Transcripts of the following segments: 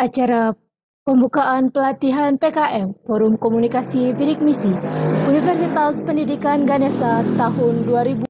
Acara Pembukaan pelatihan PKM Forum Komunikasi Bidik Misi Universitas Pendidikan Ganesha tahun 2000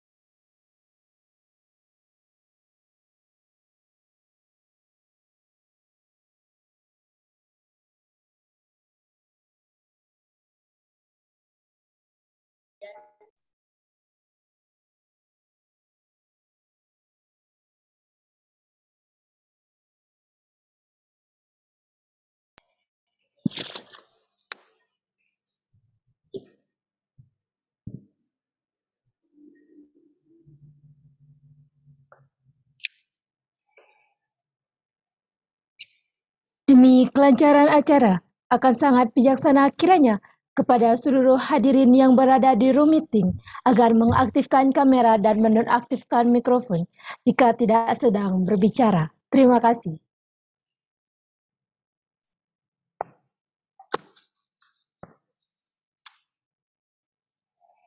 Demi kelancaran acara, akan sangat bijaksana kiranya kepada seluruh hadirin yang berada di room meeting agar mengaktifkan kamera dan menonaktifkan mikrofon jika tidak sedang berbicara. Terima kasih.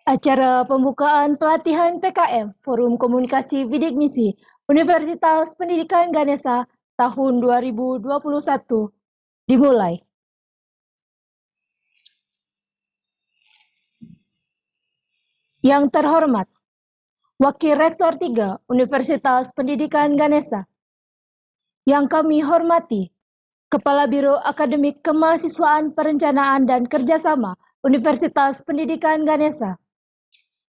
Acara pembukaan pelatihan PKM Forum Komunikasi Bidik Misi Universitas Pendidikan Ganesha tahun 2021 dimulai. Yang terhormat, Wakil Rektor 3 Universitas Pendidikan Ganesa, yang kami hormati, Kepala Biro Akademik Kemahasiswaan Perencanaan dan Kerjasama Universitas Pendidikan Ganesa,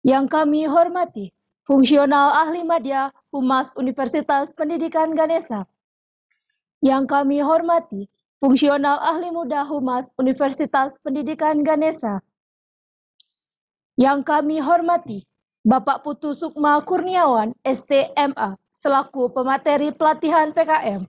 yang kami hormati, Fungsional Ahli Madya Humas Universitas Pendidikan Ganesa, yang kami hormati, Fungsional Ahli Muda Humas Universitas Pendidikan Ganesa. Yang kami hormati, Bapak Putu Sukma Kurniawan, STMA, selaku pemateri pelatihan PKM.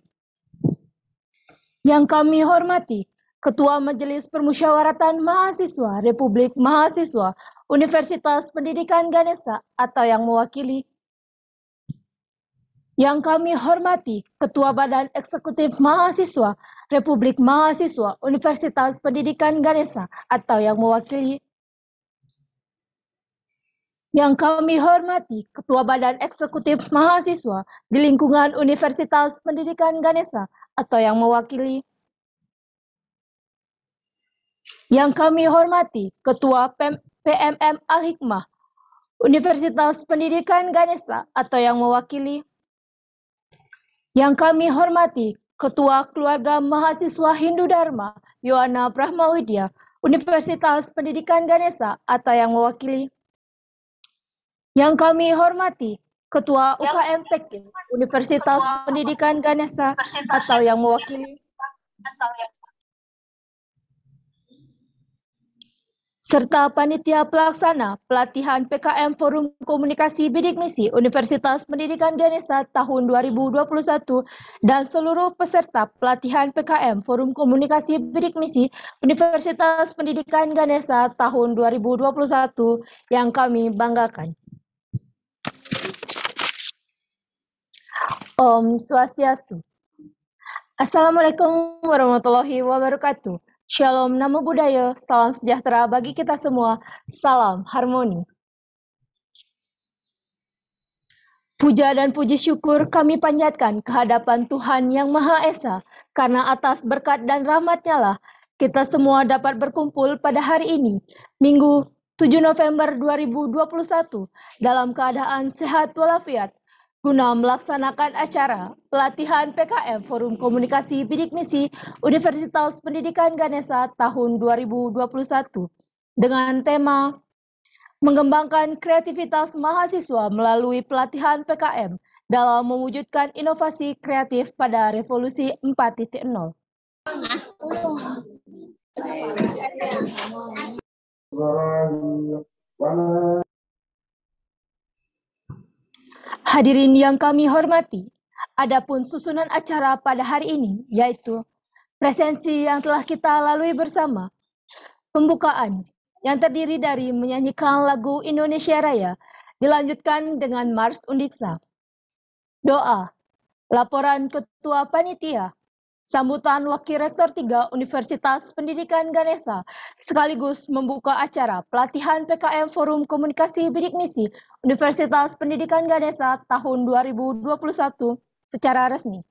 Yang kami hormati, Ketua Majelis Permusyawaratan Mahasiswa Republik Mahasiswa Universitas Pendidikan Ganesa atau yang mewakili yang kami hormati Ketua Badan Eksekutif Mahasiswa Republik Mahasiswa Universitas Pendidikan Ganesha atau yang mewakili yang kami hormati Ketua Badan Eksekutif Mahasiswa di lingkungan Universitas Pendidikan Ganesha atau yang mewakili yang kami hormati Ketua PMM Al-Hikmah Universitas Pendidikan Ganesha atau yang mewakili yang kami hormati Ketua Keluarga Mahasiswa Hindu Dharma, Yohana Brahmawidya, Universitas Pendidikan Ganesa atau yang mewakili. Yang kami hormati, Ketua UKM Pekin, Universitas Pendidikan Ganesa atau yang mewakili. Atau yang serta Panitia Pelaksana Pelatihan PKM Forum Komunikasi Bidik Misi Universitas Pendidikan Ganesa tahun 2021 dan seluruh peserta pelatihan PKM Forum Komunikasi Bidik Misi Universitas Pendidikan Ganesa tahun 2021 yang kami banggakan. Om Swastiastu. Assalamualaikum warahmatullahi wabarakatuh. Shalom, Namo Buddhaya, salam sejahtera bagi kita semua, salam harmoni. Puja dan puji syukur kami panjatkan kehadapan Tuhan Yang Maha Esa, karena atas berkat dan rahmatnya lah kita semua dapat berkumpul pada hari ini, Minggu 7 November 2021, dalam keadaan sehat walafiat, Guna melaksanakan acara pelatihan PKM Forum Komunikasi Bidik Misi Universitas Pendidikan Ganesa tahun 2021 dengan tema Mengembangkan kreativitas mahasiswa melalui pelatihan PKM dalam mewujudkan inovasi kreatif pada revolusi 4.0. Hadirin yang kami hormati, adapun susunan acara pada hari ini yaitu presensi yang telah kita lalui bersama, pembukaan yang terdiri dari menyanyikan lagu Indonesia Raya, dilanjutkan dengan Mars Undiksa, doa, laporan ketua panitia, sambutan Wakil Rektor 3 Universitas Pendidikan Ganesa sekaligus membuka acara pelatihan PKM Forum Komunikasi Bidik Misi Universitas Pendidikan Ganesa tahun 2021 secara resmi.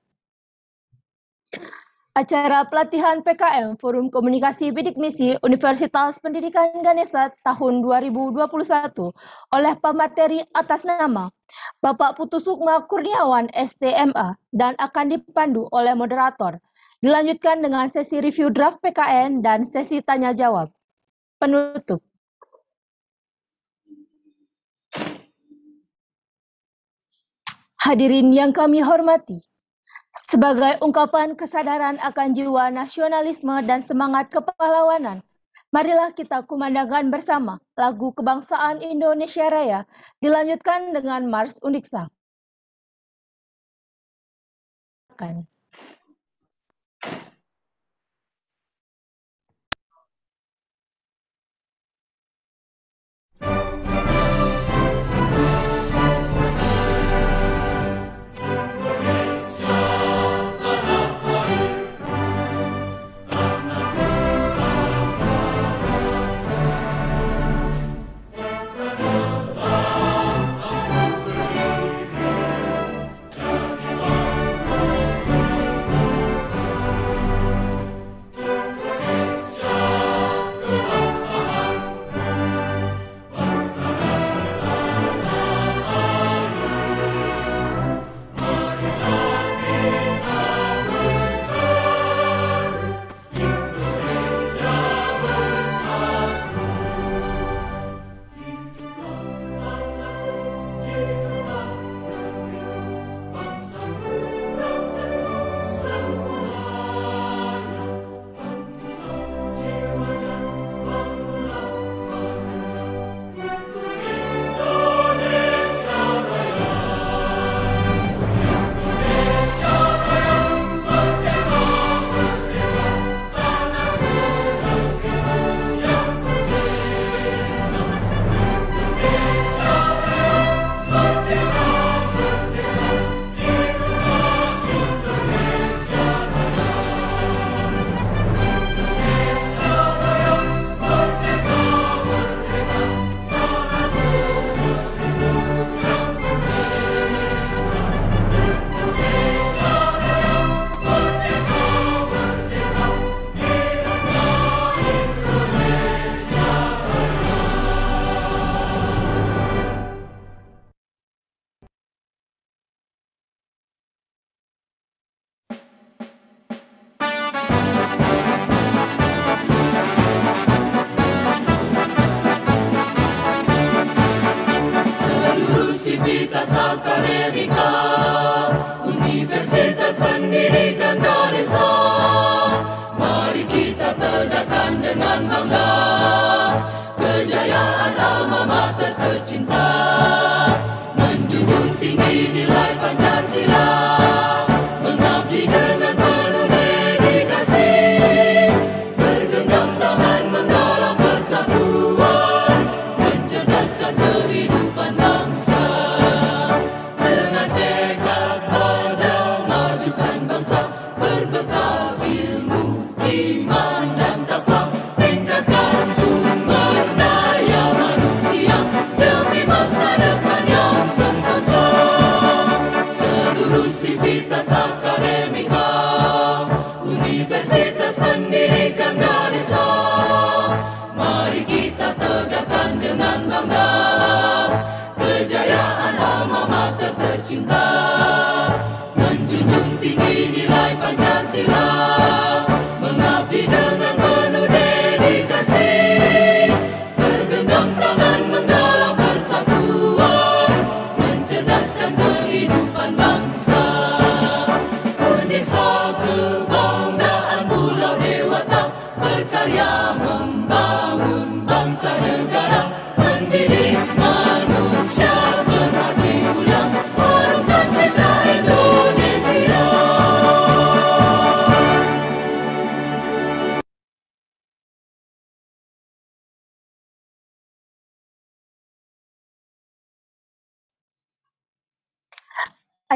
Acara pelatihan PKM Forum Komunikasi Bidik Misi Universitas Pendidikan Ganesa tahun 2021 oleh pemateri atas nama Bapak Putu Sukma Kurniawan STMA dan akan dipandu oleh moderator Dilanjutkan dengan sesi review draft PKN dan sesi tanya jawab. Penutup. Hadirin yang kami hormati, sebagai ungkapan kesadaran akan jiwa nasionalisme dan semangat kepahlawanan, marilah kita kumandangkan bersama lagu kebangsaan Indonesia Raya, dilanjutkan dengan Mars Uniksa. kasih.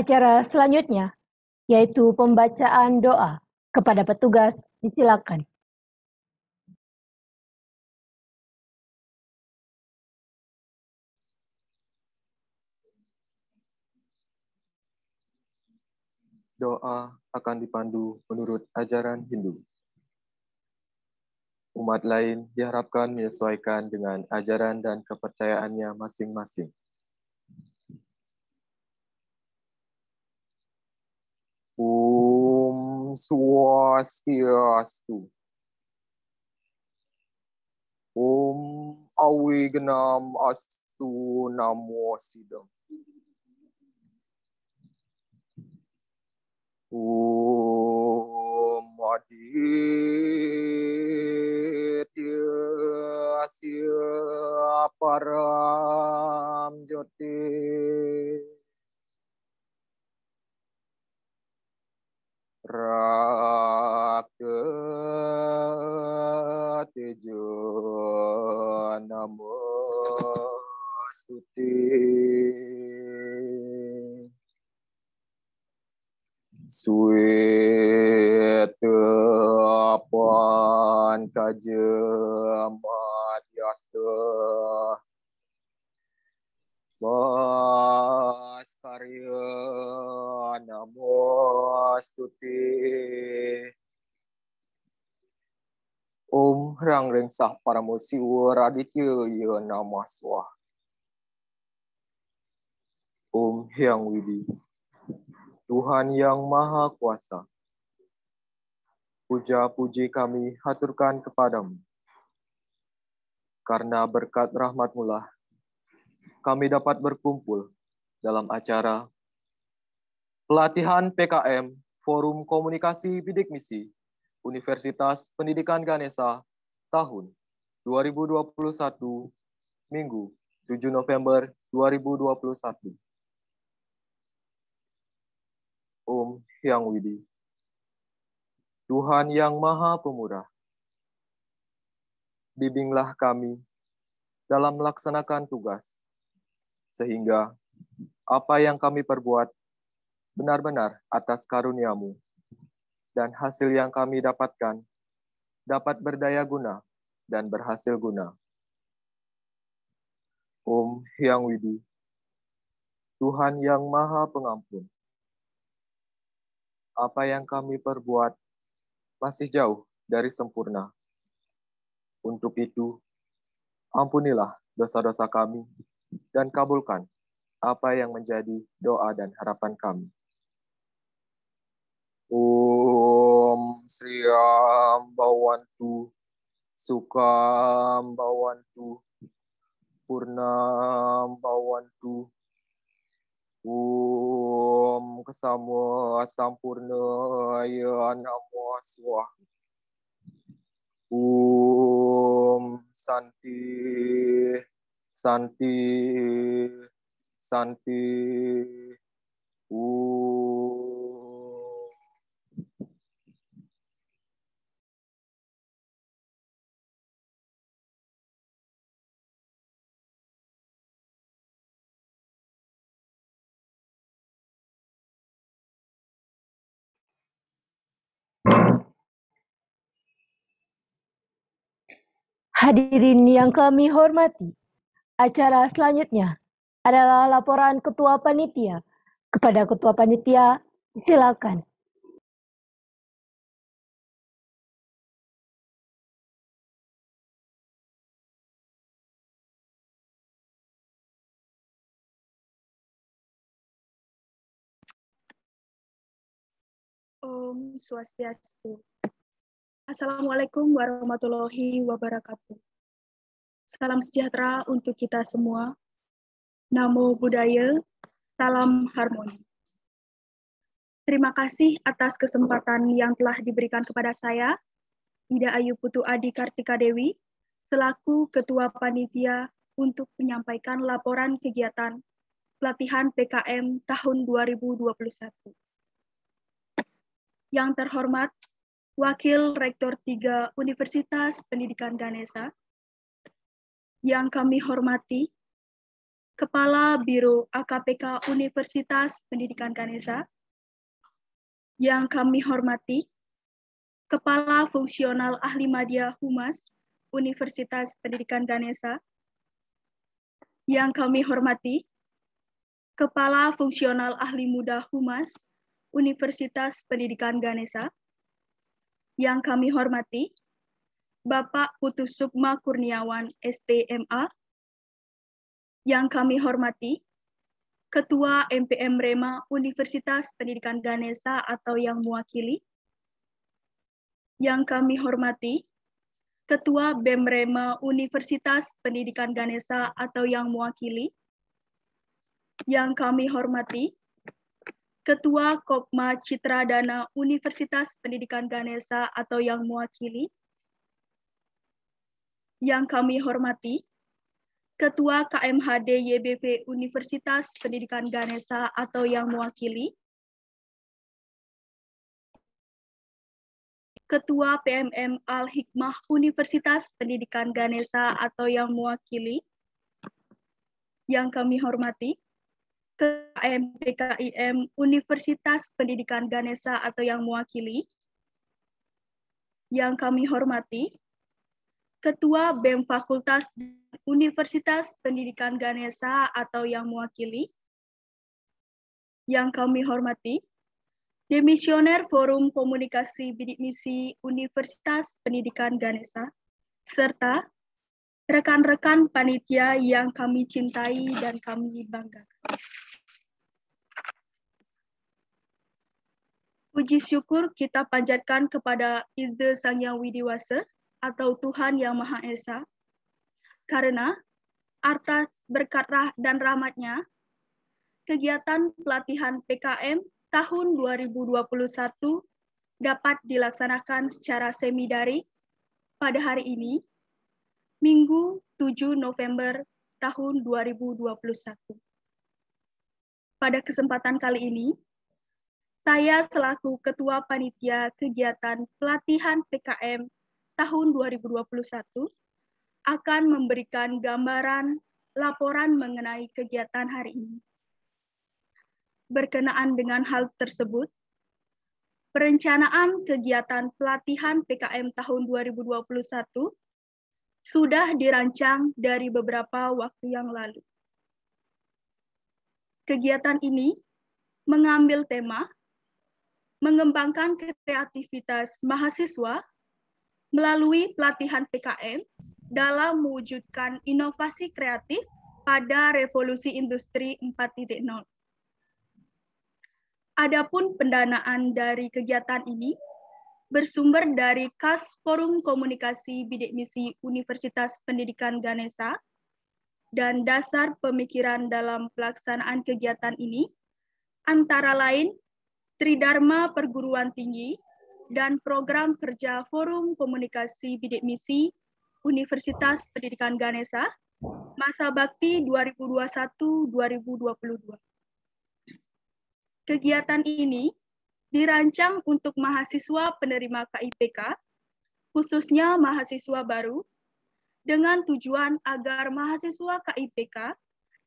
acara selanjutnya, yaitu pembacaan doa kepada petugas. Disilakan. Doa akan dipandu menurut ajaran Hindu. Umat lain diharapkan menyesuaikan dengan ajaran dan kepercayaannya masing-masing. Swastiastu. Om Awignam Astu Namo Sidam. Om Aditya Param Jyotir Raketejonamosuti Suwete apan kajemat yasta Arya Namo Stuti Om Rang Rengsah Paramo Siwa Raditya Ya Nama Swah Om Hyang Widi Tuhan Yang Maha Kuasa Puja-puji kami haturkan kepadamu karena berkat rahmatMu lah kami dapat berkumpul dalam acara Pelatihan PKM Forum Komunikasi Bidik Misi Universitas Pendidikan Ganesa tahun 2021 Minggu 7 November 2021 Om Hyang Widi Tuhan yang Maha Pemurah bimbinglah kami dalam melaksanakan tugas sehingga apa yang kami perbuat benar-benar atas karuniamu, dan hasil yang kami dapatkan dapat berdaya guna dan berhasil guna. Om Hyang Widi, Tuhan yang Maha Pengampun, apa yang kami perbuat masih jauh dari sempurna. Untuk itu, ampunilah dosa-dosa kami dan kabulkan apa yang menjadi doa dan harapan kami. Om Sriam Bawantu Sukam Bawantu Purnam Bawantu Om Kesama Sampurna Ya Namo Swaha Om Santi Santi santi Hadirin yang kami hormati, acara selanjutnya adalah laporan ketua panitia. Kepada ketua panitia, silakan. Om Swastiastu. Assalamualaikum warahmatullahi wabarakatuh. Salam sejahtera untuk kita semua. Namo Buddhaya, Salam Harmoni. Terima kasih atas kesempatan yang telah diberikan kepada saya, Ida Ayu Putu Adi Kartika Dewi, selaku Ketua Panitia untuk menyampaikan laporan kegiatan pelatihan PKM tahun 2021. Yang terhormat, Wakil Rektor 3 Universitas Pendidikan Ganesa, yang kami hormati Kepala Biro AKPK Universitas Pendidikan Kanesa, yang kami hormati, Kepala Fungsional Ahli Madya Humas Universitas Pendidikan Ganesa, yang kami hormati, Kepala Fungsional Ahli Muda Humas Universitas Pendidikan Ganesa, yang kami hormati, Bapak Putu Sukma Kurniawan STMA, yang kami hormati, Ketua MPM Rema Universitas Pendidikan Ganesa atau yang mewakili, yang kami hormati, Ketua BEM Rema Universitas Pendidikan Ganesa atau yang mewakili, yang kami hormati, Ketua Kopma Citra Dana Universitas Pendidikan Ganesa atau yang mewakili, yang kami hormati, Ketua KMHD YBV Universitas Pendidikan Ganesa atau yang mewakili, Ketua PMM Al-Hikmah Universitas Pendidikan Ganesa atau yang mewakili, yang kami hormati, KMPKIM Universitas Pendidikan Ganesa atau yang mewakili, yang kami hormati, Ketua BEM Fakultas Universitas Pendidikan Ganesha atau yang mewakili, yang kami hormati, Demisioner Forum Komunikasi Bidik Misi Universitas Pendidikan Ganesha, serta rekan-rekan panitia yang kami cintai dan kami banggakan. Puji syukur kita panjatkan kepada Izde Sang Widiwasa, atau Tuhan Yang Maha Esa, karena atas berkat dan rahmatnya, kegiatan pelatihan PKM tahun 2021 dapat dilaksanakan secara semi daring pada hari ini, Minggu 7 November tahun 2021. Pada kesempatan kali ini, saya selaku Ketua Panitia Kegiatan Pelatihan PKM tahun 2021 akan memberikan gambaran laporan mengenai kegiatan hari ini. Berkenaan dengan hal tersebut, perencanaan kegiatan pelatihan PKM tahun 2021 sudah dirancang dari beberapa waktu yang lalu. Kegiatan ini mengambil tema mengembangkan kreativitas mahasiswa melalui pelatihan PKM dalam mewujudkan inovasi kreatif pada revolusi industri 4.0. Adapun pendanaan dari kegiatan ini bersumber dari KAS Forum Komunikasi Bidik Misi Universitas Pendidikan Ganesa dan dasar pemikiran dalam pelaksanaan kegiatan ini antara lain Tridharma Perguruan Tinggi dan program kerja Forum Komunikasi Bidik Misi Universitas Pendidikan Ganesa masa bakti 2021-2022. Kegiatan ini dirancang untuk mahasiswa penerima KIPK, khususnya mahasiswa baru, dengan tujuan agar mahasiswa KIPK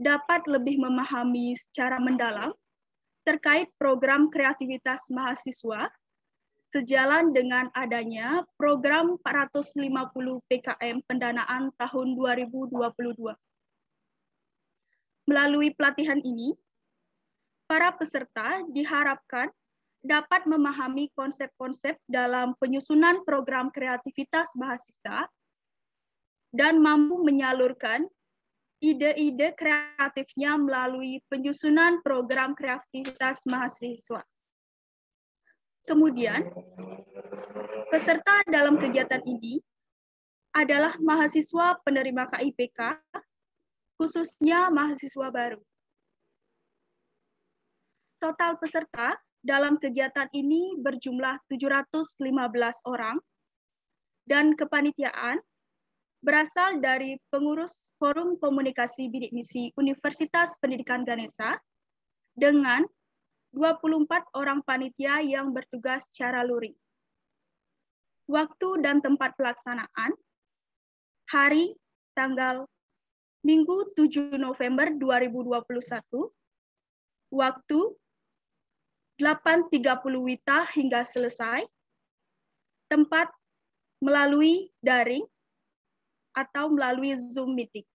dapat lebih memahami secara mendalam terkait program kreativitas mahasiswa sejalan dengan adanya program 450 PKM pendanaan tahun 2022. Melalui pelatihan ini, para peserta diharapkan dapat memahami konsep-konsep dalam penyusunan program kreativitas mahasiswa dan mampu menyalurkan ide-ide kreatifnya melalui penyusunan program kreativitas mahasiswa. Kemudian, peserta dalam kegiatan ini adalah mahasiswa penerima KIPK, khususnya mahasiswa baru. Total peserta dalam kegiatan ini berjumlah 715 orang dan kepanitiaan berasal dari pengurus Forum Komunikasi Bidik Misi Universitas Pendidikan Ganesa dengan 24 orang panitia yang bertugas secara luring. Waktu dan tempat pelaksanaan, hari, tanggal, Minggu 7 November 2021, waktu 8.30 WITA hingga selesai, tempat melalui daring atau melalui Zoom meeting.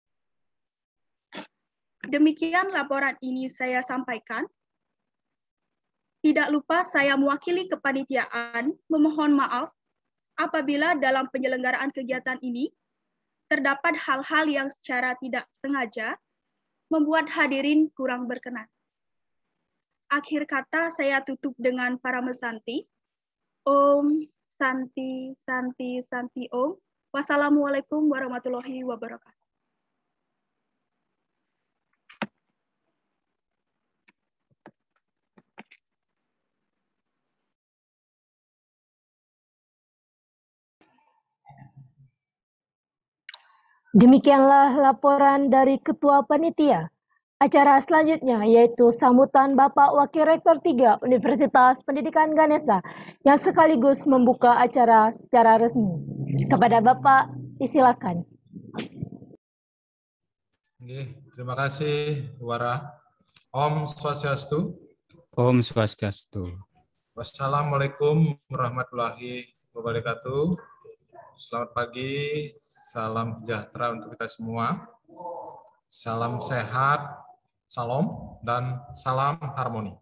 Demikian laporan ini saya sampaikan. Tidak lupa saya mewakili kepanitiaan memohon maaf apabila dalam penyelenggaraan kegiatan ini terdapat hal-hal yang secara tidak sengaja membuat hadirin kurang berkenan. Akhir kata saya tutup dengan para mesanti. Om Santi Santi Santi Om. Wassalamualaikum warahmatullahi wabarakatuh. Demikianlah laporan dari Ketua Panitia. Acara selanjutnya yaitu sambutan Bapak Wakil Rektor 3 Universitas Pendidikan Ganesa yang sekaligus membuka acara secara resmi. Kepada Bapak, disilakan. terima kasih Wara. Om Swastiastu. Om Swastiastu. Wassalamualaikum warahmatullahi wabarakatuh. Selamat pagi, salam sejahtera untuk kita semua. Salam sehat, salam, dan salam harmoni.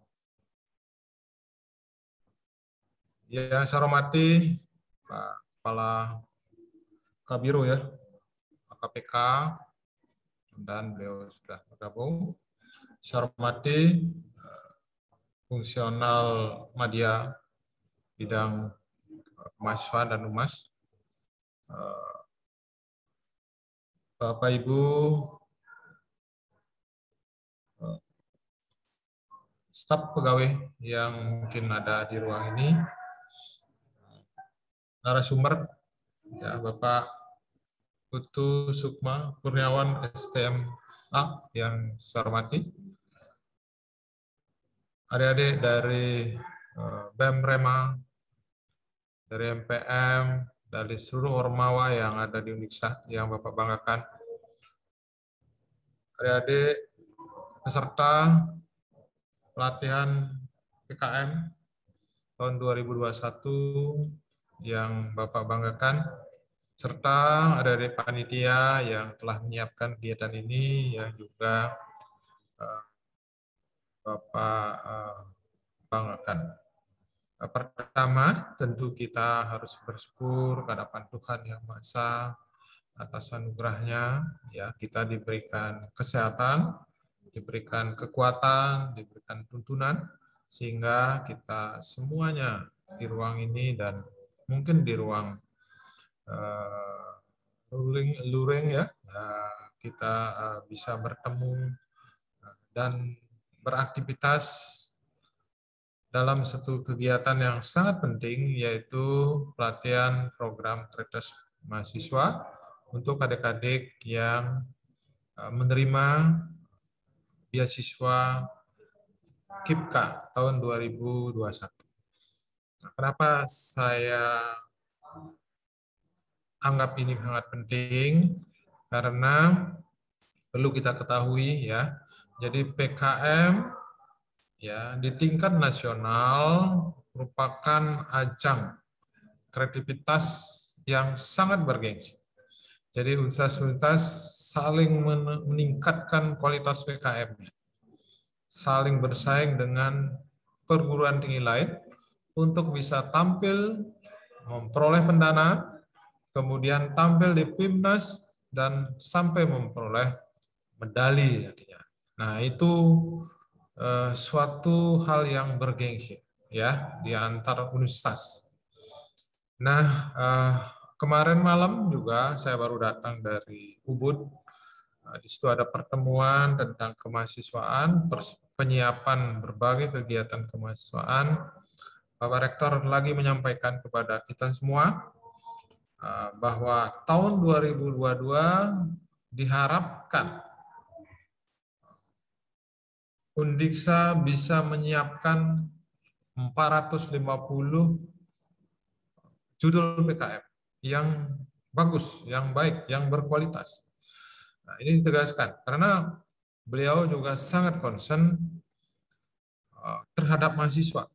Ya, yang saya hormati Pak Kepala Kabiro ya, Pak KPK, dan beliau sudah bergabung. Saya hormati eh, fungsional media bidang eh, mahasiswa dan umas Eh, Bapak Ibu eh, staf pegawai yang mungkin ada di ruang ini narasumber ya Bapak Putu Sukma Kurniawan STM A yang saya hormati adik-adik dari eh, BEM Rema dari MPM dari seluruh ormawa yang ada di Uniksa yang Bapak banggakan. Adik-adik peserta pelatihan PKM tahun 2021 yang Bapak banggakan serta ada dari panitia yang telah menyiapkan kegiatan ini yang juga uh, Bapak uh, banggakan. Eh, pertama, tentu kita harus bersyukur kehadapan Tuhan yang Maha atas anugerahnya. Ya, kita diberikan kesehatan, diberikan kekuatan, diberikan tuntunan, sehingga kita semuanya di ruang ini dan mungkin di ruang uh, eh, luring, luring ya, uh, kita bisa bertemu dan beraktivitas dalam satu kegiatan yang sangat penting yaitu pelatihan program kreditas mahasiswa untuk adik-adik yang eh, menerima beasiswa KIPKA tahun 2021. Nah, kenapa saya anggap ini sangat penting? Karena perlu kita ketahui ya. Jadi PKM ya di tingkat nasional merupakan ajang kreativitas yang sangat bergengsi. Jadi universitas-universitas saling meningkatkan kualitas pkm saling bersaing dengan perguruan tinggi lain untuk bisa tampil memperoleh pendana, kemudian tampil di PIMNAS dan sampai memperoleh medali Nah, itu Eh, suatu hal yang bergengsi ya di antar universitas. Nah, eh, kemarin malam juga saya baru datang dari Ubud. Eh, di situ ada pertemuan tentang kemahasiswaan, penyiapan berbagai kegiatan kemahasiswaan. Bapak Rektor lagi menyampaikan kepada kita semua bahwa tahun 2022 diharapkan Undiksa bisa menyiapkan 450 judul PKM yang bagus, yang baik, yang berkualitas. Nah, ini ditegaskan karena beliau juga sangat concern eh, terhadap mahasiswa.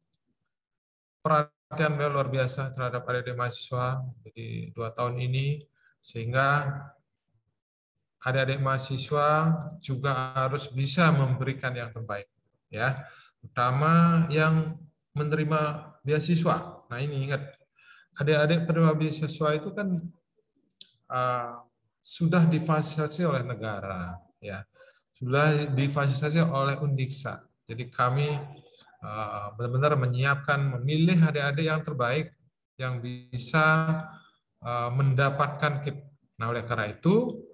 Perhatian beliau luar biasa terhadap adik-adik mahasiswa. di dua tahun ini sehingga adik-adik mahasiswa juga harus bisa memberikan yang terbaik ya Utama yang menerima beasiswa nah ini ingat adik-adik penerima beasiswa itu kan uh, sudah difasilitasi oleh negara ya sudah difasilitasi oleh Undiksa jadi kami uh, benar-benar menyiapkan memilih adik-adik yang terbaik yang bisa uh, mendapatkan KIP nah oleh karena itu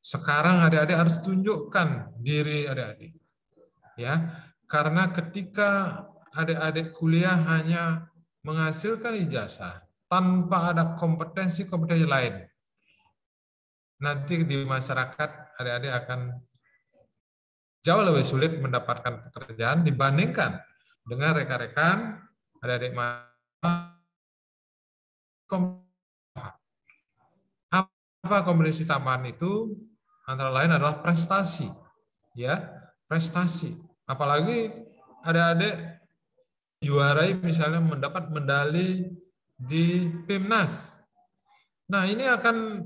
sekarang adik-adik harus tunjukkan diri adik-adik. Ya, karena ketika adik-adik kuliah hanya menghasilkan ijazah tanpa ada kompetensi-kompetensi lain, nanti di masyarakat adik-adik akan jauh lebih sulit mendapatkan pekerjaan dibandingkan dengan rekan-rekan adik-adik apa kompetensi tambahan itu Antara lain adalah prestasi, ya prestasi. Apalagi ada adik juara misalnya mendapat medali di timnas Nah ini akan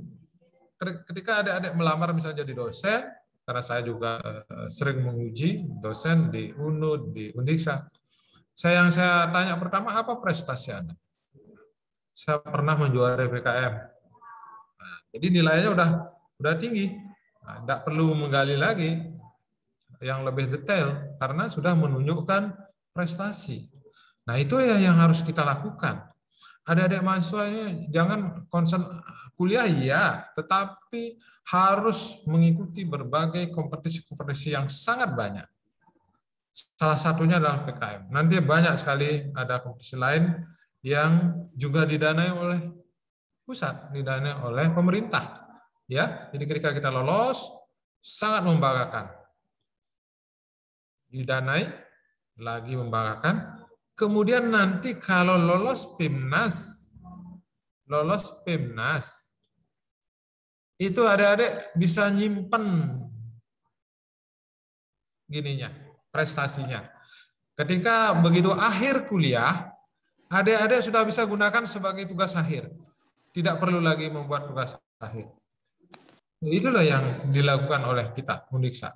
ketika ada adik melamar misalnya jadi dosen, karena saya juga eh, sering menguji dosen di UNUD, di Undiksa. Saya yang saya tanya pertama apa prestasi Anda? Saya pernah menjuarai PKM. Nah, jadi nilainya udah udah tinggi. Tidak nah, perlu menggali lagi yang lebih detail karena sudah menunjukkan prestasi. Nah itu ya yang harus kita lakukan. Adik-adik mahasiswa ini jangan concern kuliah ya, tetapi harus mengikuti berbagai kompetisi-kompetisi yang sangat banyak. Salah satunya adalah PKM. Nanti banyak sekali ada kompetisi lain yang juga didanai oleh pusat, didanai oleh pemerintah ya. Jadi ketika kita lolos sangat membanggakan. Didanai lagi membanggakan. Kemudian nanti kalau lolos PIMNAS, lolos PIMNAS, itu adik-adik bisa nyimpen gininya, prestasinya. Ketika begitu akhir kuliah, adik-adik sudah bisa gunakan sebagai tugas akhir. Tidak perlu lagi membuat tugas akhir. Itulah yang dilakukan oleh kita, mundiksa.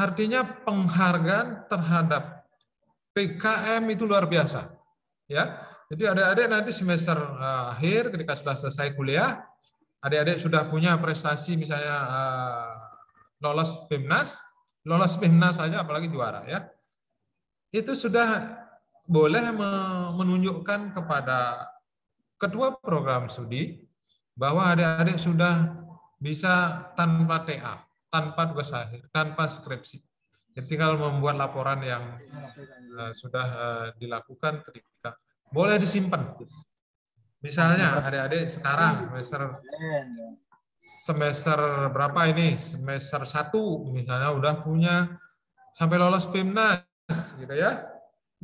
Artinya penghargaan terhadap PKM itu luar biasa. Ya, jadi adik-adik nanti semester eh, akhir ketika sudah selesai kuliah, adik-adik sudah punya prestasi misalnya eh, lolos PIMNAS, lolos PIMNAS saja apalagi juara ya. Itu sudah boleh menunjukkan kepada ketua program studi bahwa adik-adik sudah bisa tanpa TA, tanpa tugas akhir, tanpa skripsi. Jadi tinggal membuat laporan yang uh, sudah uh, dilakukan ketika boleh disimpan. Misalnya iya. adik-adik sekarang semester semester berapa ini? Semester 1 misalnya udah punya sampai lolos PIMNAS gitu ya.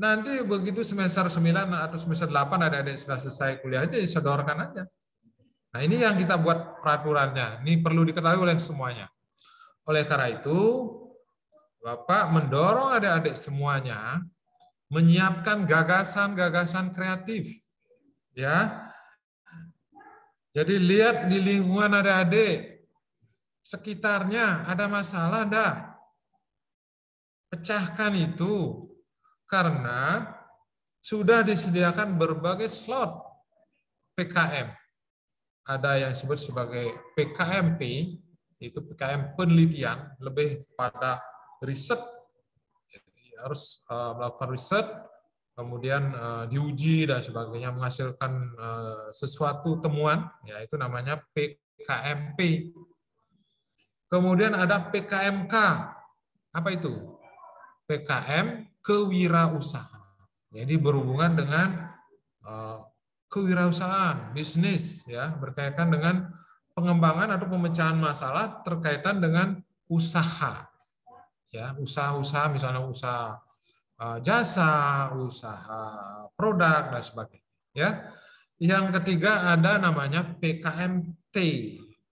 Nanti begitu semester 9 atau semester 8 adik-adik sudah selesai kuliah aja disodorkan ya aja Nah, ini yang kita buat peraturannya. Ini perlu diketahui oleh semuanya. Oleh karena itu, Bapak mendorong adik-adik semuanya menyiapkan gagasan-gagasan kreatif. Ya. Jadi lihat di lingkungan adik-adik sekitarnya ada masalah dah. Pecahkan itu karena sudah disediakan berbagai slot PKM ada yang disebut sebagai PKMP, itu PKM penelitian lebih pada riset, Jadi harus eh, melakukan riset, kemudian eh, diuji dan sebagainya menghasilkan eh, sesuatu temuan, yaitu namanya PKMP. Kemudian ada PKMK, apa itu? PKM kewirausahaan. Jadi berhubungan dengan kewirausahaan, bisnis ya, berkaitan dengan pengembangan atau pemecahan masalah terkaitan dengan usaha. Ya, usaha-usaha misalnya usaha eh, jasa, usaha produk dan sebagainya, ya. Yang ketiga ada namanya PKMT,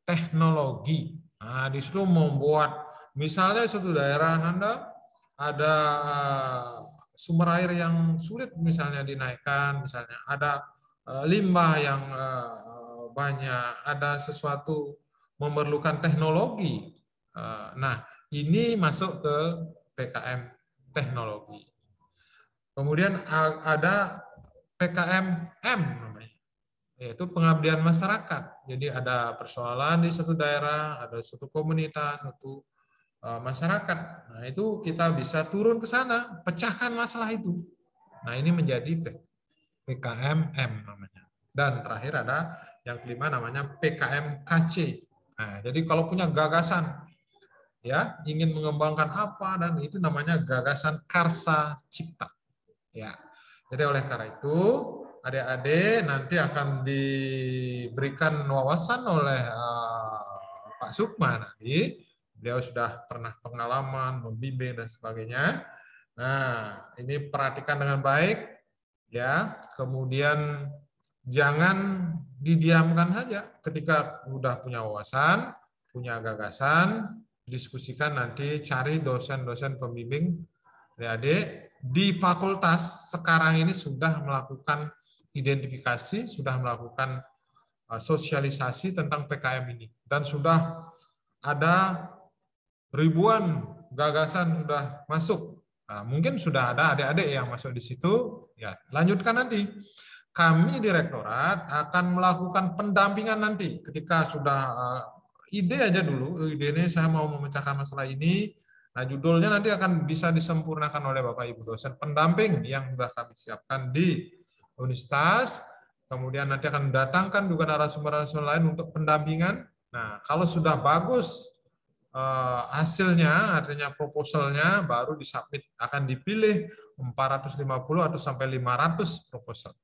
teknologi. Nah, di situ membuat misalnya suatu daerah Anda ada eh, sumber air yang sulit misalnya dinaikkan, misalnya ada Eh, limbah yang eh, banyak, ada sesuatu memerlukan teknologi. Eh, nah, ini masuk ke PKM teknologi. Kemudian ada PKM M namanya, yaitu pengabdian masyarakat. Jadi ada persoalan di satu daerah, ada satu komunitas, satu masyarakat. Nah, itu kita bisa turun ke sana, pecahkan masalah itu. Nah, ini menjadi PKMM namanya. Dan terakhir ada yang kelima namanya PKMKC. Nah, jadi kalau punya gagasan ya ingin mengembangkan apa dan itu namanya gagasan karsa cipta. Ya. Jadi oleh karena itu adik-adik nanti akan diberikan wawasan oleh uh, Pak Sukma nanti. Beliau sudah pernah pengalaman membimbing dan sebagainya. Nah, ini perhatikan dengan baik ya kemudian jangan didiamkan saja ketika sudah punya wawasan punya gagasan diskusikan nanti cari dosen-dosen pembimbing adik di fakultas sekarang ini sudah melakukan identifikasi sudah melakukan uh, sosialisasi tentang PKM ini dan sudah ada ribuan gagasan sudah masuk nah, mungkin sudah ada adik-adik yang masuk di situ Ya, lanjutkan nanti. Kami direktorat akan melakukan pendampingan nanti ketika sudah uh, ide aja dulu, oh, ide ini saya mau memecahkan masalah ini. Nah, judulnya nanti akan bisa disempurnakan oleh Bapak Ibu dosen pendamping yang sudah kami siapkan di universitas. Kemudian nanti akan datangkan juga narasumber-narasumber lain untuk pendampingan. Nah, kalau sudah bagus Eh, hasilnya artinya proposalnya baru disubmit akan dipilih 450 atau sampai 500 proposal.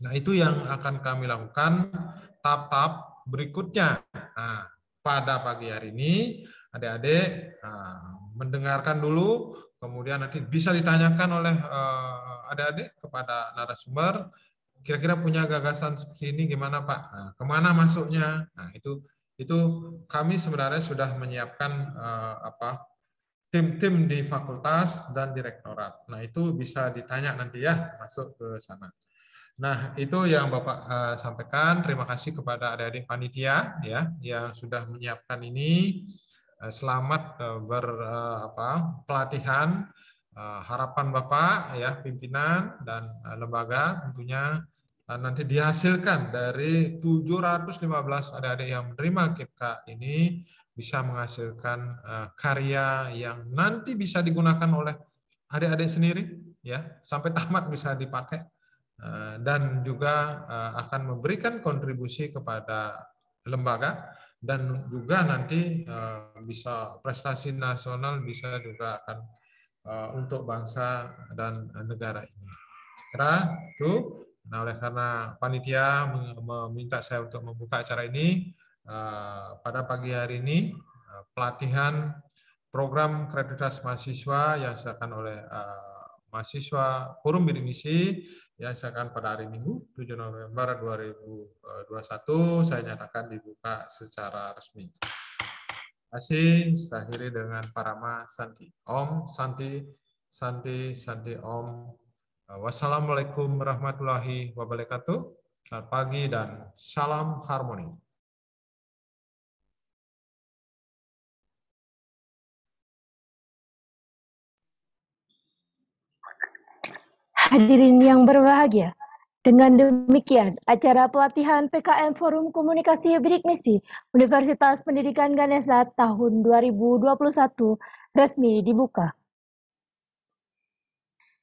Nah, itu yang akan kami lakukan tahap-tahap berikutnya. Nah, pada pagi hari ini adik-adik eh, mendengarkan dulu kemudian nanti bisa ditanyakan oleh eh, adik-adik kepada narasumber kira-kira punya gagasan seperti ini gimana Pak? Nah, kemana masuknya? Nah, itu itu kami sebenarnya sudah menyiapkan uh, apa tim-tim di fakultas dan direktorat. Nah itu bisa ditanya nanti ya masuk ke sana. Nah itu yang bapak uh, sampaikan. Terima kasih kepada adik-adik panitia ya yang sudah menyiapkan ini. Uh, selamat uh, ber uh, apa pelatihan. uh, harapan bapak ya pimpinan dan uh, lembaga tentunya Nah, nanti dihasilkan dari 715 adik-adik yang menerima KIPK ini bisa menghasilkan eh, karya yang nanti bisa digunakan oleh adik-adik sendiri ya sampai tamat bisa dipakai eh, dan juga eh, akan memberikan kontribusi kepada lembaga dan juga nanti bisa prestasi nasional bisa juga akan untuk bangsa dan negara ini. Kira itu Nah, oleh karena panitia meminta saya untuk membuka acara ini eh, pada pagi hari ini eh, pelatihan program kreditas mahasiswa yang disahkan oleh eh, mahasiswa Forum Birimisi yang disahkan pada hari Minggu 7 November 2021 saya nyatakan dibuka secara resmi. Asih sahiri dengan Parama Santi. Om Santi Santi Santi Om Wassalamualaikum warahmatullahi wabarakatuh. Selamat pagi dan salam harmoni. Hadirin yang berbahagia, dengan demikian acara pelatihan PKM Forum Komunikasi Bidik Misi Universitas Pendidikan Ganesha tahun 2021 resmi dibuka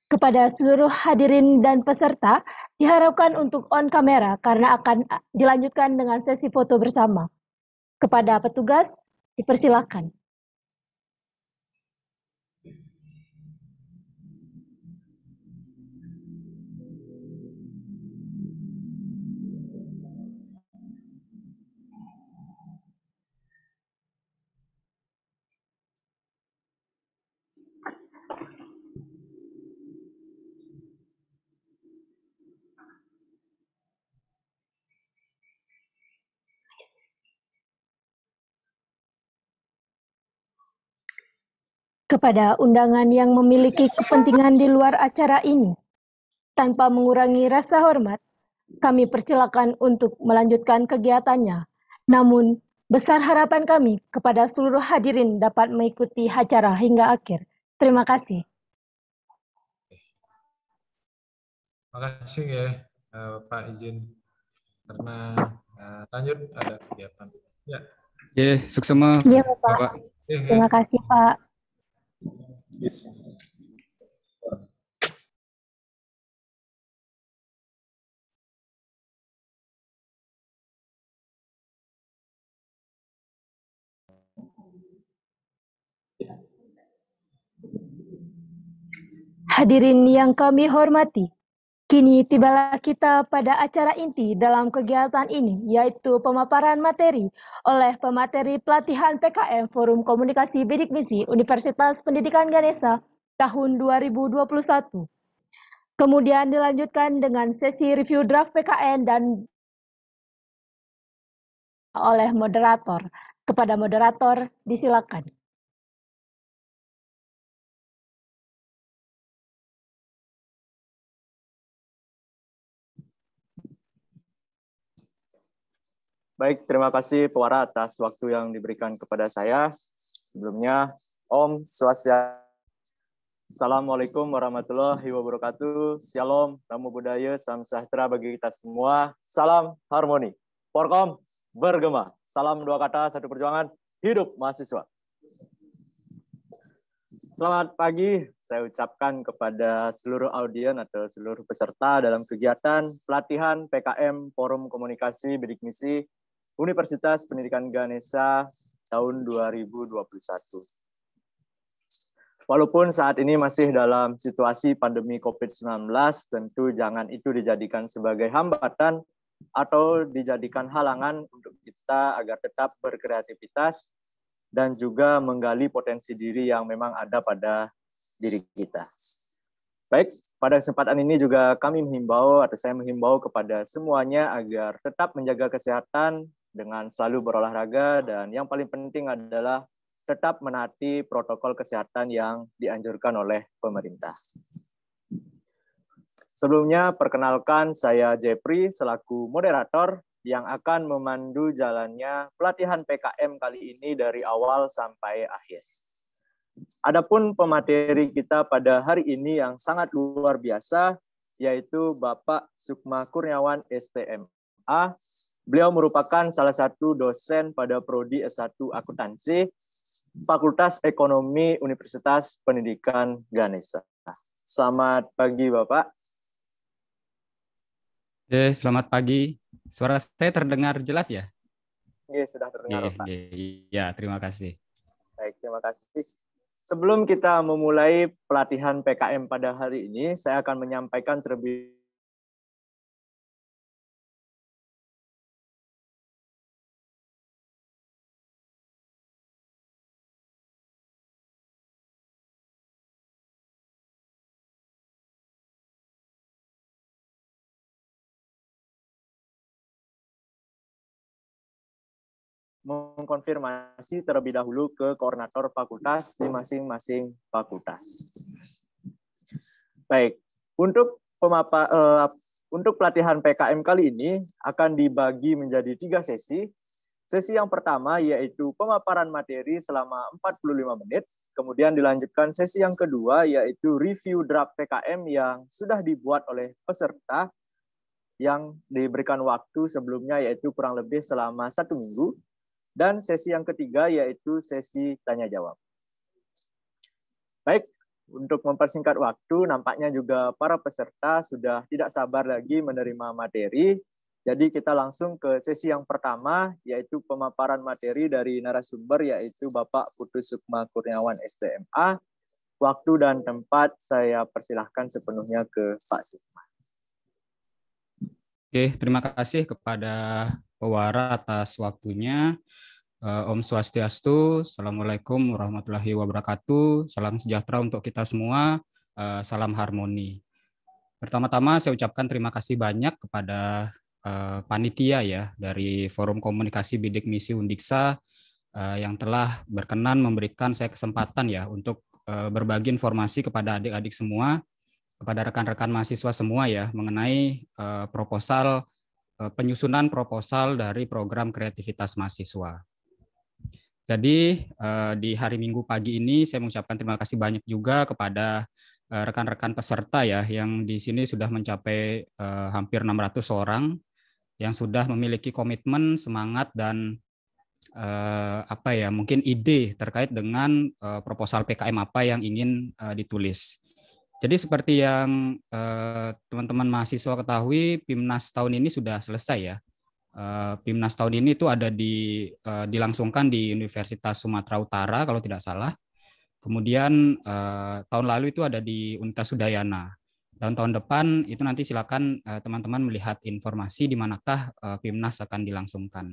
kepada seluruh hadirin dan peserta diharapkan untuk on kamera karena akan eh, dilanjutkan dengan sesi foto bersama. Kepada petugas, dipersilakan. kepada undangan yang memiliki kepentingan di luar acara ini. Tanpa mengurangi rasa hormat, kami persilakan untuk melanjutkan kegiatannya. Namun, besar harapan kami kepada seluruh hadirin dapat mengikuti acara hingga akhir. Terima kasih. Terima kasih ya, eh, Pak izin karena eh, lanjut ada kegiatan. Ya. Iya, iya, ya, yeah, Bapak. Bapak. Terima kasih, Pak. Hadirin yang kami hormati, Kini tibalah kita pada acara inti dalam kegiatan ini, yaitu pemaparan materi oleh pemateri pelatihan PKM Forum Komunikasi Bidik Misi Universitas Pendidikan Ganesa tahun 2021. Kemudian dilanjutkan dengan sesi review draft PKN dan oleh moderator. Kepada moderator, disilakan. Baik, terima kasih Pewara atas waktu yang diberikan kepada saya. Sebelumnya, Om Swastiastu. Assalamualaikum warahmatullahi wabarakatuh. Shalom, Namo Buddhaya, salam sejahtera bagi kita semua. Salam harmoni. Porkom, bergema. Salam dua kata, satu perjuangan. Hidup mahasiswa. Selamat pagi. Saya ucapkan kepada seluruh audien atau seluruh peserta dalam kegiatan pelatihan PKM Forum Komunikasi Bidik Misi Universitas Pendidikan Ganesha tahun 2021. Walaupun saat ini masih dalam situasi pandemi COVID-19, tentu jangan itu dijadikan sebagai hambatan atau dijadikan halangan untuk kita agar tetap berkreativitas dan juga menggali potensi diri yang memang ada pada diri kita. Baik, pada kesempatan ini juga kami menghimbau atau saya menghimbau kepada semuanya agar tetap menjaga kesehatan dengan selalu berolahraga dan yang paling penting adalah tetap menaati protokol kesehatan yang dianjurkan oleh pemerintah. Sebelumnya, perkenalkan saya Jepri selaku moderator yang akan memandu jalannya pelatihan PKM kali ini dari awal sampai akhir. Adapun pemateri kita pada hari ini yang sangat luar biasa, yaitu Bapak Sukma Kurniawan STMA, Beliau merupakan salah satu dosen pada prodi S1 Akuntansi Fakultas Ekonomi Universitas Pendidikan Ganesha. Selamat pagi, Bapak. Eh, selamat pagi. Suara saya terdengar jelas ya? Iya, sudah terdengar, iya, Pak. Iya, iya, terima kasih. Baik, terima kasih. Sebelum kita memulai pelatihan PKM pada hari ini, saya akan menyampaikan terlebih mengkonfirmasi terlebih dahulu ke koordinator fakultas di masing-masing fakultas. Baik, untuk pemapa, uh, untuk pelatihan PKM kali ini akan dibagi menjadi tiga sesi. Sesi yang pertama yaitu pemaparan materi selama 45 menit, kemudian dilanjutkan sesi yang kedua yaitu review draft PKM yang sudah dibuat oleh peserta yang diberikan waktu sebelumnya yaitu kurang lebih selama satu minggu. Dan sesi yang ketiga yaitu sesi tanya jawab. Baik, untuk mempersingkat waktu, nampaknya juga para peserta sudah tidak sabar lagi menerima materi. Jadi kita langsung ke sesi yang pertama, yaitu pemaparan materi dari narasumber, yaitu Bapak Putu Sukma Kurniawan STMA. Waktu dan tempat saya persilahkan sepenuhnya ke Pak Sukma. Oke, terima kasih kepada pewara atas waktunya. Eh, Om Swastiastu, Assalamualaikum warahmatullahi wabarakatuh. Salam sejahtera untuk kita semua. Eh, salam harmoni. Pertama-tama saya ucapkan terima kasih banyak kepada eh, panitia ya dari Forum Komunikasi Bidik Misi Undiksa yang telah berkenan memberikan saya kesempatan ya untuk berbagi informasi kepada adik-adik semua kepada rekan-rekan mahasiswa semua ya mengenai uh, proposal uh, penyusunan proposal dari program kreativitas mahasiswa. Jadi uh, di hari Minggu pagi ini saya mengucapkan terima kasih banyak juga kepada rekan-rekan peserta ya yang di sini sudah mencapai uh, hampir 600 orang yang sudah memiliki komitmen, semangat dan uh, apa ya mungkin ide terkait dengan uh, proposal PKM apa yang ingin uh, ditulis. Jadi seperti yang eh, teman-teman eh, mahasiswa ketahui, PIMNAS tahun ini sudah selesai ya. Eh, PIMNAS tahun ini itu ada di eh, dilangsungkan di Universitas Sumatera Utara kalau tidak salah. Kemudian eh, tahun lalu itu ada di Unitas Udayana. Dan tahun depan itu nanti silakan eh, teman-teman eh, melihat informasi di manakah eh, PIMNAS akan dilangsungkan.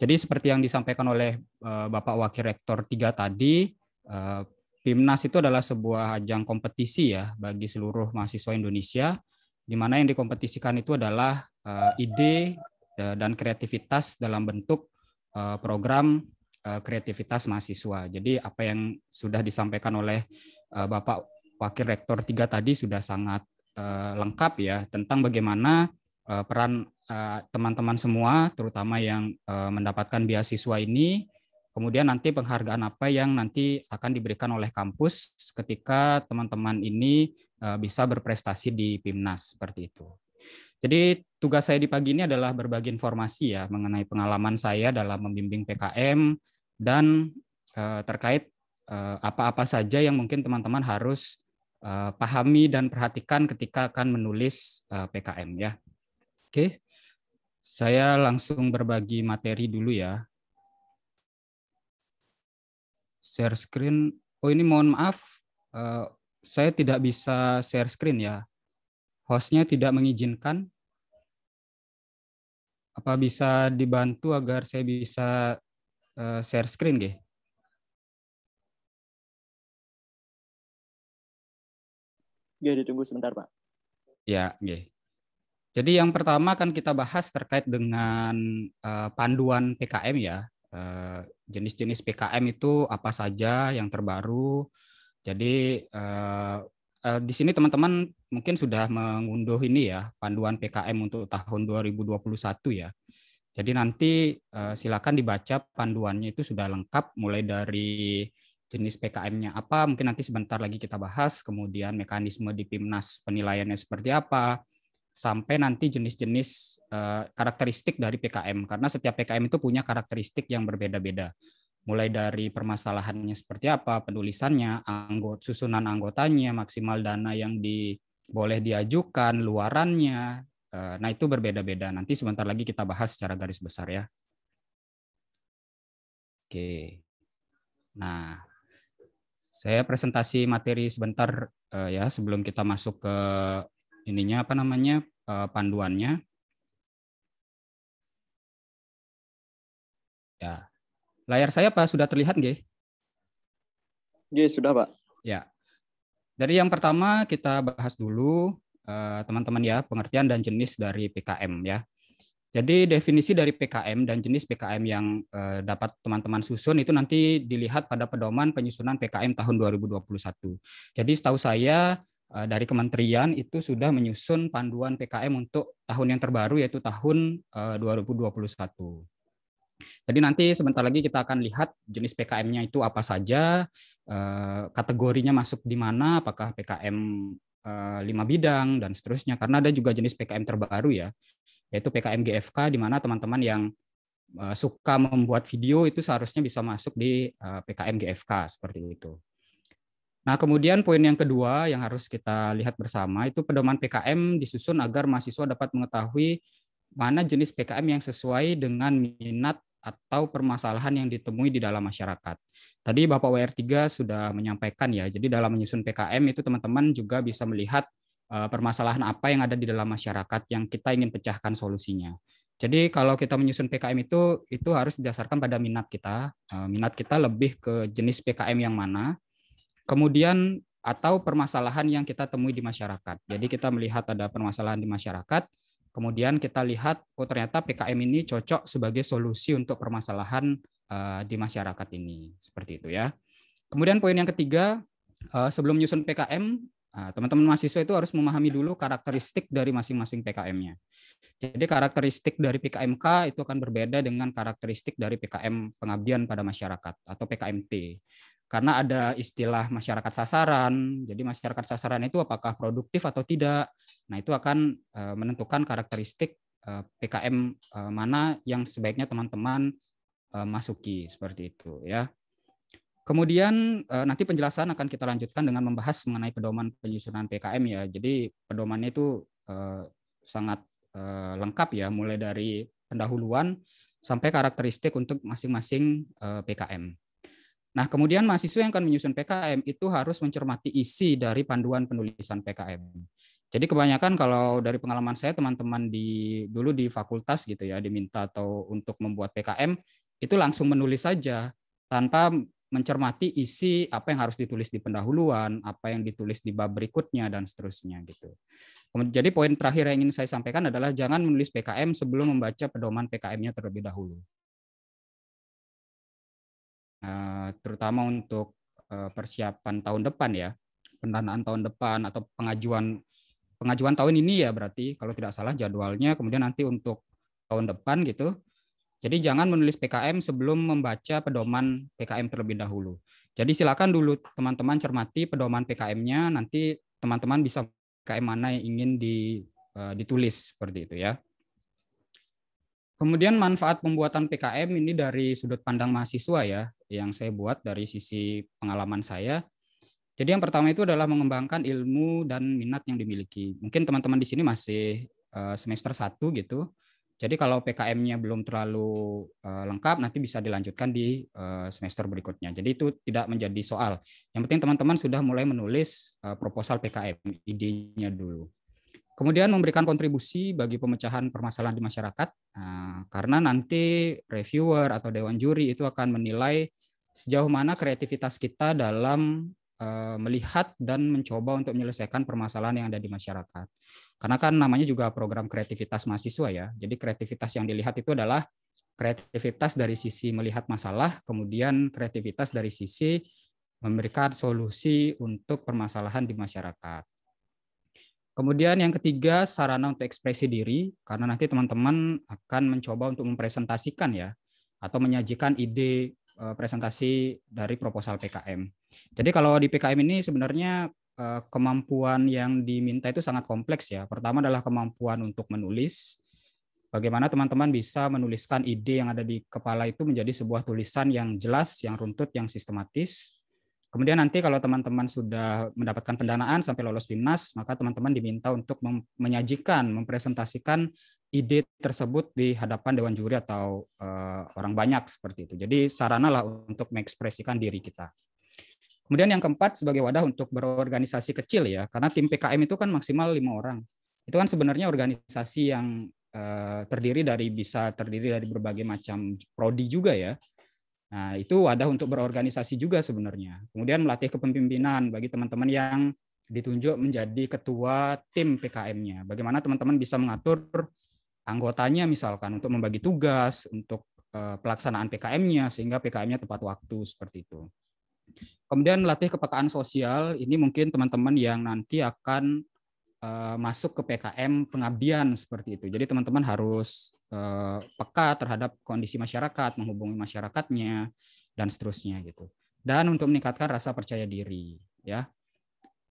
Jadi seperti yang disampaikan oleh eh, Bapak Wakil Rektor 3 tadi, eh, Himnas itu adalah sebuah ajang kompetisi ya bagi seluruh mahasiswa Indonesia, di mana yang dikompetisikan itu adalah eh, ide eh, dan kreativitas dalam bentuk eh, program kreativitas mahasiswa. Jadi apa yang sudah disampaikan oleh Bapak Wakil Rektor 3 tadi sudah sangat lengkap ya tentang bagaimana peran teman-teman semua, terutama yang mendapatkan beasiswa ini Kemudian nanti penghargaan apa yang nanti akan diberikan oleh kampus ketika teman-teman ini eh, bisa berprestasi di PIMNAS seperti itu. Jadi tugas saya di pagi ini adalah berbagi informasi ya mengenai pengalaman saya dalam membimbing PKM dan eh, terkait eh, apa-apa saja yang mungkin teman-teman harus pahami dan perhatikan ketika akan menulis PKM ya. Oke. Saya langsung berbagi materi dulu ya share screen. Oh ini mohon maaf, uh, saya tidak bisa share screen ya. Hostnya tidak mengizinkan. Apa bisa dibantu agar saya bisa uh, share screen, gih? Ya, ditunggu sebentar, Pak. Ya, gih. Jadi yang pertama akan kita bahas terkait dengan uh, panduan PKM ya. Uh, jenis-jenis PKM itu apa saja yang terbaru. Jadi eh, eh, di sini teman-teman mungkin sudah mengunduh ini ya panduan PKM untuk tahun 2021 ya. Jadi nanti eh, silakan dibaca panduannya itu sudah lengkap mulai dari jenis PKM-nya apa, mungkin nanti sebentar lagi kita bahas, kemudian mekanisme di Pimnas penilaiannya seperti apa, sampai nanti jenis-jenis eh, karakteristik dari PKM karena setiap PKM itu punya karakteristik yang berbeda-beda mulai dari permasalahannya seperti apa penulisannya anggota susunan anggotanya maksimal dana yang di, boleh diajukan luarannya eh, nah itu berbeda-beda nanti sebentar lagi kita bahas secara garis besar ya oke nah saya presentasi materi sebentar eh, ya sebelum kita masuk ke ininya apa namanya eh, panduannya. Ya. Layar saya Pak sudah terlihat nggih? Nggih, sudah, Pak. Ya. Dari yang pertama kita bahas dulu eh, teman-teman ya pengertian dan jenis dari PKM ya. Jadi definisi dari PKM dan jenis PKM yang eh, dapat teman-teman susun itu nanti dilihat pada pedoman penyusunan PKM tahun 2021. Jadi setahu saya Eh, dari kementerian itu sudah menyusun panduan PKM untuk tahun yang terbaru yaitu tahun 2021. Eh, Jadi nanti sebentar lagi kita akan lihat jenis PKM-nya itu apa saja, eh, kategorinya masuk di mana, apakah PKM lima bidang dan seterusnya. Karena ada juga jenis PKM terbaru ya, yaitu PKM GFK di mana teman-teman yang suka membuat video itu seharusnya bisa masuk di PKM GFK seperti itu. Nah, kemudian poin yang kedua yang harus kita lihat bersama itu pedoman PKM disusun agar mahasiswa dapat mengetahui mana jenis PKM yang sesuai dengan minat atau permasalahan yang ditemui di dalam masyarakat. Tadi Bapak WR3 sudah menyampaikan ya, jadi dalam menyusun PKM itu teman-teman juga bisa melihat eh, permasalahan apa yang ada di dalam masyarakat yang kita ingin pecahkan solusinya. Jadi kalau kita menyusun PKM itu itu harus didasarkan pada minat kita. Eh, minat kita lebih ke jenis PKM yang mana, Kemudian atau permasalahan yang kita temui di masyarakat. Jadi kita melihat ada permasalahan di masyarakat, kemudian kita lihat oh ternyata PKM ini cocok sebagai solusi untuk permasalahan eh, di masyarakat ini. Seperti itu ya. Kemudian poin yang ketiga, uh, sebelum menyusun PKM, eh, teman-teman mahasiswa itu harus memahami dulu karakteristik dari masing-masing PKM-nya. Jadi karakteristik dari PKMK itu akan berbeda dengan karakteristik dari PKM pengabdian pada masyarakat atau PKMT karena ada istilah masyarakat sasaran. Jadi masyarakat sasaran itu apakah produktif atau tidak. Nah, itu akan eh, menentukan karakteristik eh, PKM eh, mana yang sebaiknya teman-teman masuki seperti itu ya. Kemudian nanti penjelasan akan kita lanjutkan dengan membahas mengenai pedoman penyusunan PKM ya. Jadi pedomannya itu sangat lengkap ya mulai dari pendahuluan sampai karakteristik untuk masing-masing PKM. Nah, kemudian mahasiswa yang akan menyusun PKM itu harus mencermati isi dari panduan penulisan PKM. Jadi kebanyakan kalau dari pengalaman saya teman-teman di dulu di fakultas gitu ya diminta atau untuk membuat PKM itu langsung menulis saja tanpa mencermati isi apa yang harus ditulis di pendahuluan, apa yang ditulis di bab berikutnya dan seterusnya gitu. Jadi poin terakhir yang ingin saya sampaikan adalah jangan menulis PKM sebelum membaca pedoman PKM-nya terlebih dahulu. Eh, terutama untuk eh, persiapan tahun depan ya pendanaan tahun depan atau pengajuan pengajuan tahun ini ya berarti kalau tidak salah jadwalnya kemudian nanti untuk tahun depan gitu jadi jangan menulis PKM sebelum membaca pedoman PKM terlebih dahulu jadi silakan dulu teman-teman cermati pedoman PKM-nya nanti teman-teman bisa PKM mana yang ingin eh, ditulis seperti itu ya Kemudian manfaat pembuatan PKM ini dari sudut pandang mahasiswa ya, yang saya buat dari sisi pengalaman saya. Jadi yang pertama itu adalah mengembangkan ilmu dan minat yang dimiliki. Mungkin teman-teman di sini masih eh, semester 1 gitu. Jadi kalau PKM-nya belum terlalu eh, lengkap nanti bisa dilanjutkan di eh, semester berikutnya. Jadi itu tidak menjadi soal. Yang penting teman-teman sudah mulai menulis proposal PKM, idenya dulu. Kemudian memberikan kontribusi bagi pemecahan permasalahan di masyarakat, nah, karena nanti reviewer atau dewan juri itu akan menilai sejauh mana kreativitas kita dalam eh, melihat dan mencoba untuk menyelesaikan permasalahan yang ada di masyarakat. Karena kan namanya juga program kreativitas mahasiswa ya. Jadi kreativitas yang dilihat itu adalah kreativitas dari sisi melihat masalah, kemudian kreativitas dari sisi memberikan solusi untuk permasalahan di masyarakat. Kemudian yang ketiga, sarana untuk ekspresi diri, karena nanti teman-teman akan mencoba untuk mempresentasikan ya, atau menyajikan ide eh, presentasi dari proposal PKM. Jadi kalau di PKM ini sebenarnya eh, kemampuan yang diminta itu sangat kompleks ya. Pertama adalah kemampuan untuk menulis, bagaimana teman-teman bisa menuliskan ide yang ada di kepala itu menjadi sebuah tulisan yang jelas, yang runtut, yang sistematis. Kemudian nanti kalau teman-teman sudah mendapatkan pendanaan sampai lolos BIMNAS, maka teman-teman diminta untuk mem menyajikan, mempresentasikan ide tersebut di hadapan dewan juri atau uh, orang banyak seperti itu. Jadi saranalah untuk mengekspresikan diri kita. Kemudian yang keempat sebagai wadah untuk berorganisasi kecil ya, karena tim PKM itu kan maksimal lima orang. Itu kan sebenarnya organisasi yang uh, terdiri dari bisa terdiri dari berbagai macam prodi juga ya Nah, itu wadah untuk berorganisasi juga sebenarnya. Kemudian melatih kepemimpinan bagi teman-teman yang ditunjuk menjadi ketua tim PKM-nya. Bagaimana teman-teman bisa mengatur anggotanya misalkan untuk membagi tugas, untuk eh, pelaksanaan PKM-nya sehingga PKM-nya tepat waktu seperti itu. Kemudian melatih kepekaan sosial, ini mungkin teman-teman yang nanti akan eh, masuk ke PKM pengabdian seperti itu. Jadi teman-teman harus Eh, peka terhadap kondisi masyarakat, menghubungi masyarakatnya dan seterusnya gitu. Dan untuk meningkatkan rasa percaya diri ya.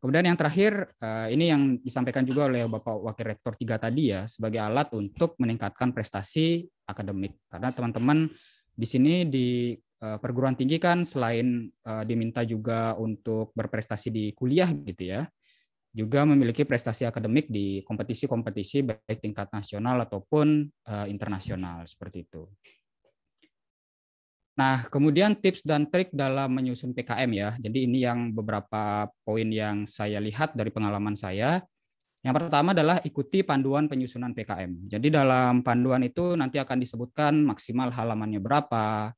Kemudian yang terakhir eh, ini yang disampaikan juga oleh Bapak Wakil Rektor 3 tadi ya sebagai alat untuk meningkatkan prestasi akademik karena teman-teman di sini di eh, perguruan tinggi kan selain diminta juga untuk berprestasi di kuliah gitu ya juga memiliki prestasi akademik di kompetisi-kompetisi baik tingkat nasional ataupun uh, internasional seperti itu. Nah, kemudian tips dan trik dalam menyusun PKM ya. Jadi ini yang beberapa poin yang saya lihat dari pengalaman saya. Yang pertama adalah ikuti panduan penyusunan PKM. Jadi dalam panduan itu nanti akan disebutkan maksimal halamannya berapa,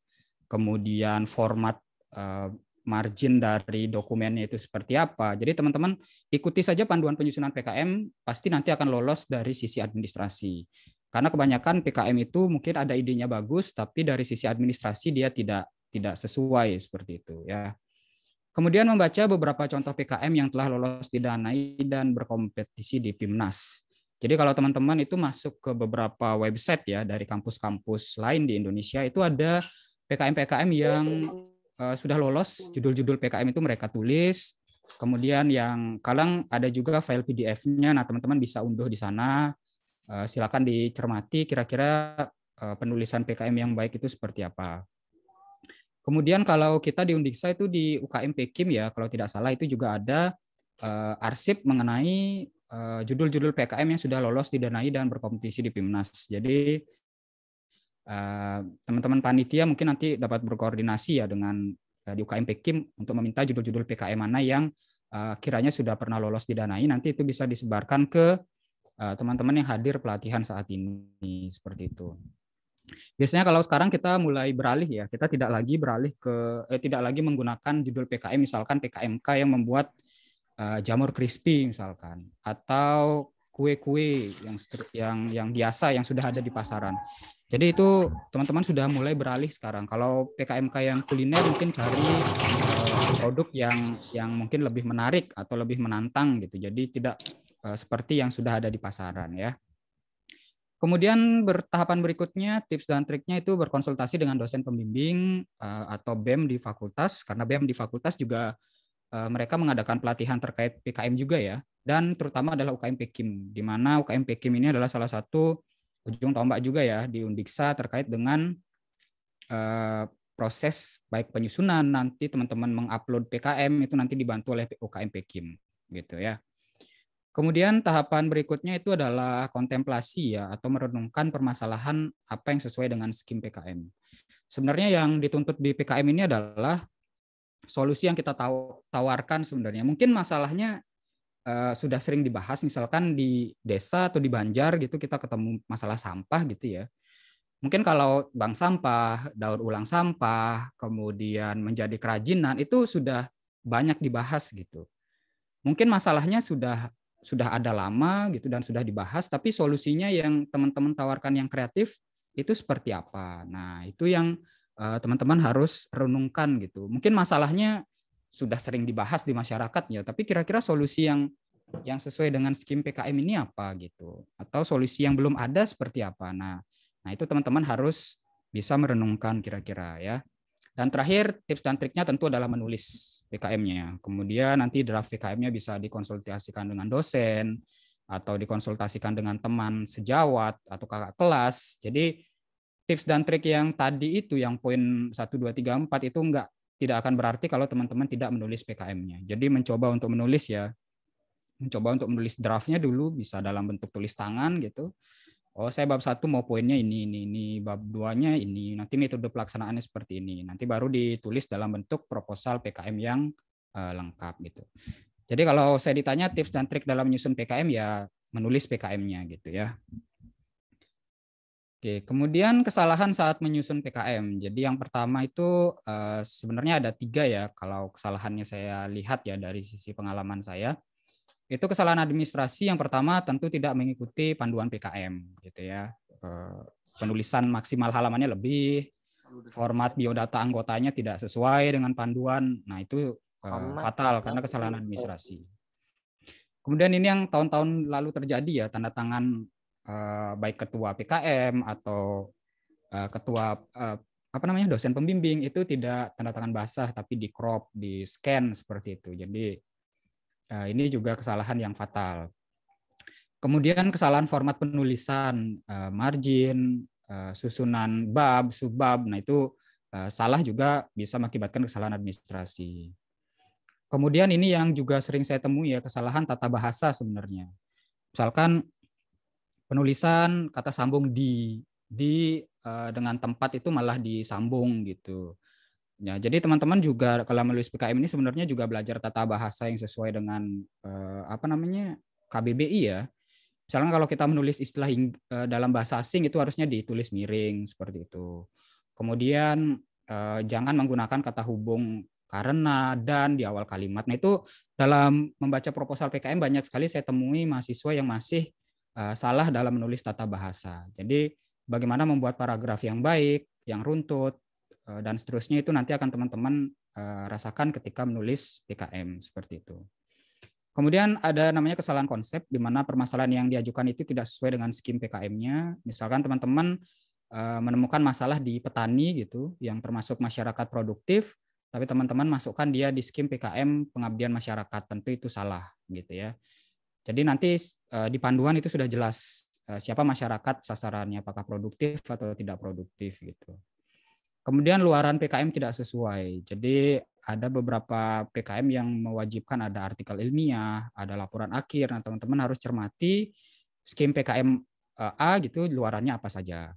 kemudian format eh, margin dari dokumennya itu seperti apa. Jadi teman-teman ikuti saja panduan penyusunan PKM, pasti nanti akan lolos dari sisi administrasi. Karena kebanyakan PKM itu mungkin ada idenya bagus, tapi dari sisi administrasi dia tidak tidak sesuai seperti itu ya. Kemudian membaca beberapa contoh PKM yang telah lolos didanai dan berkompetisi di Pimnas. Jadi kalau teman-teman itu masuk ke beberapa website ya dari kampus-kampus lain di Indonesia itu ada PKM-PKM yang Eh, sudah lolos judul-judul PKM itu mereka tulis. Kemudian yang kalang ada juga file PDF-nya. Nah, teman-teman bisa unduh di sana. Uh, silakan dicermati kira-kira uh, penulisan PKM yang baik itu seperti apa. Kemudian kalau kita di Undiksa itu di UKM Pekim ya, kalau tidak salah itu juga ada uh, arsip mengenai judul-judul uh, judul -judul PKM yang sudah lolos didanai dan berkompetisi di Pimnas. Jadi Eh, teman-teman panitia mungkin nanti dapat berkoordinasi ya dengan eh, di UKM Pekim untuk meminta judul-judul PKM mana yang eh, kiranya sudah pernah lolos didanai nanti itu bisa disebarkan ke teman-teman yang hadir pelatihan saat ini seperti itu. Biasanya kalau sekarang kita mulai beralih ya, kita tidak lagi beralih ke eh, tidak lagi menggunakan judul PKM misalkan PKMK yang membuat uh, jamur crispy misalkan atau kue-kue yang yang yang biasa yang sudah ada di pasaran. Jadi itu teman-teman sudah mulai beralih sekarang. Kalau PKMK yang kuliner mungkin cari eh, produk yang yang mungkin lebih menarik atau lebih menantang gitu. Jadi tidak eh, seperti yang sudah ada di pasaran ya. Kemudian bertahapan berikutnya tips dan triknya itu berkonsultasi dengan dosen pembimbing eh, atau BEM di fakultas karena BEM di fakultas juga mereka mengadakan pelatihan terkait PKM juga ya dan terutama adalah UKM Pekim di mana UKM Pekim ini adalah salah satu ujung tombak juga ya di Undiksa terkait dengan uh, proses baik penyusunan nanti teman-teman mengupload PKM itu nanti dibantu oleh UKM Pekim gitu ya. Kemudian tahapan berikutnya itu adalah kontemplasi ya atau merenungkan permasalahan apa yang sesuai dengan skim PKM. Sebenarnya yang dituntut di PKM ini adalah solusi yang kita tawarkan sebenarnya. Mungkin masalahnya uh, sudah sering dibahas misalkan di desa atau di Banjar gitu kita ketemu masalah sampah gitu ya. Mungkin kalau bank sampah, daur ulang sampah, kemudian menjadi kerajinan itu sudah banyak dibahas gitu. Mungkin masalahnya sudah sudah ada lama gitu dan sudah dibahas tapi solusinya yang teman-teman tawarkan yang kreatif itu seperti apa. Nah, itu yang eh, teman-teman uh, teman -teman harus renungkan gitu. Mungkin masalahnya sudah sering dibahas di masyarakat ya. Tapi kira-kira solusi yang yang sesuai dengan skim PKM ini apa gitu atau solusi yang belum ada seperti apa. Nah, nah itu teman-teman harus bisa merenungkan kira-kira ya. Dan terakhir tips dan triknya tentu adalah menulis PKM-nya. Kemudian nanti draft PKM-nya bisa dikonsultasikan dengan dosen atau dikonsultasikan dengan teman sejawat atau kakak kelas. Jadi tips dan trik yang tadi itu yang poin 1 2 3 4 itu enggak tidak akan berarti kalau teman-teman tidak menulis PKM-nya. Jadi mencoba untuk menulis ya, mencoba untuk menulis draftnya dulu bisa dalam bentuk tulis tangan gitu. Oh saya bab satu mau poinnya ini ini ini bab duanya ini nanti metode pelaksanaannya seperti ini nanti baru ditulis dalam bentuk proposal PKM yang uh, lengkap gitu. Jadi kalau saya ditanya tips dan trik dalam menyusun PKM ya menulis PKM-nya gitu ya. Oke, kemudian kesalahan saat menyusun PKM. Jadi yang pertama itu eh, sebenarnya ada tiga ya kalau kesalahannya saya lihat ya dari sisi pengalaman saya. Itu kesalahan administrasi yang pertama tentu tidak mengikuti panduan PKM gitu ya. Eh, penulisan maksimal halamannya lebih, format biodata anggotanya tidak sesuai dengan panduan. Nah itu eh, fatal karena kesalahan administrasi. Kemudian ini yang tahun-tahun lalu terjadi ya tanda tangan Eh, baik ketua PKM atau eh, ketua eh, apa namanya dosen pembimbing itu tidak tanda tangan basah tapi di crop, di scan seperti itu. Jadi ini juga kesalahan yang fatal. Kemudian kesalahan format penulisan, margin, susunan bab, subbab, nah itu salah juga bisa mengakibatkan kesalahan administrasi. Kemudian ini yang juga sering saya temui ya kesalahan tata bahasa sebenarnya. Misalkan penulisan kata sambung di di uh, dengan tempat itu malah disambung gitu. Ya, jadi teman-teman juga kalau menulis PKM ini sebenarnya juga belajar tata bahasa yang sesuai dengan uh, apa namanya KBBI ya. Misalnya kalau kita menulis istilah uh, dalam bahasa asing itu harusnya ditulis miring seperti itu. Kemudian uh, jangan menggunakan kata hubung karena dan di awal kalimat. Nah itu dalam membaca proposal PKM banyak sekali saya temui mahasiswa yang masih Eh, salah dalam menulis tata bahasa. Jadi bagaimana membuat paragraf yang baik, yang runtut, eh, dan seterusnya itu nanti akan teman-teman eh, rasakan ketika menulis PKM seperti itu. Kemudian ada namanya kesalahan konsep, di mana permasalahan yang diajukan itu tidak sesuai dengan skim PKM-nya. Misalkan teman-teman menemukan masalah di petani gitu, yang termasuk masyarakat produktif, tapi teman-teman masukkan dia di skim PKM pengabdian masyarakat, tentu itu salah gitu ya. Jadi nanti eh, di panduan itu sudah jelas eh, siapa masyarakat sasarannya, apakah produktif atau tidak produktif gitu. Kemudian luaran PKM tidak sesuai. Jadi ada beberapa PKM yang mewajibkan ada artikel ilmiah, ada laporan akhir. Nah, teman-teman harus cermati skim PKM eh, A gitu luarannya apa saja.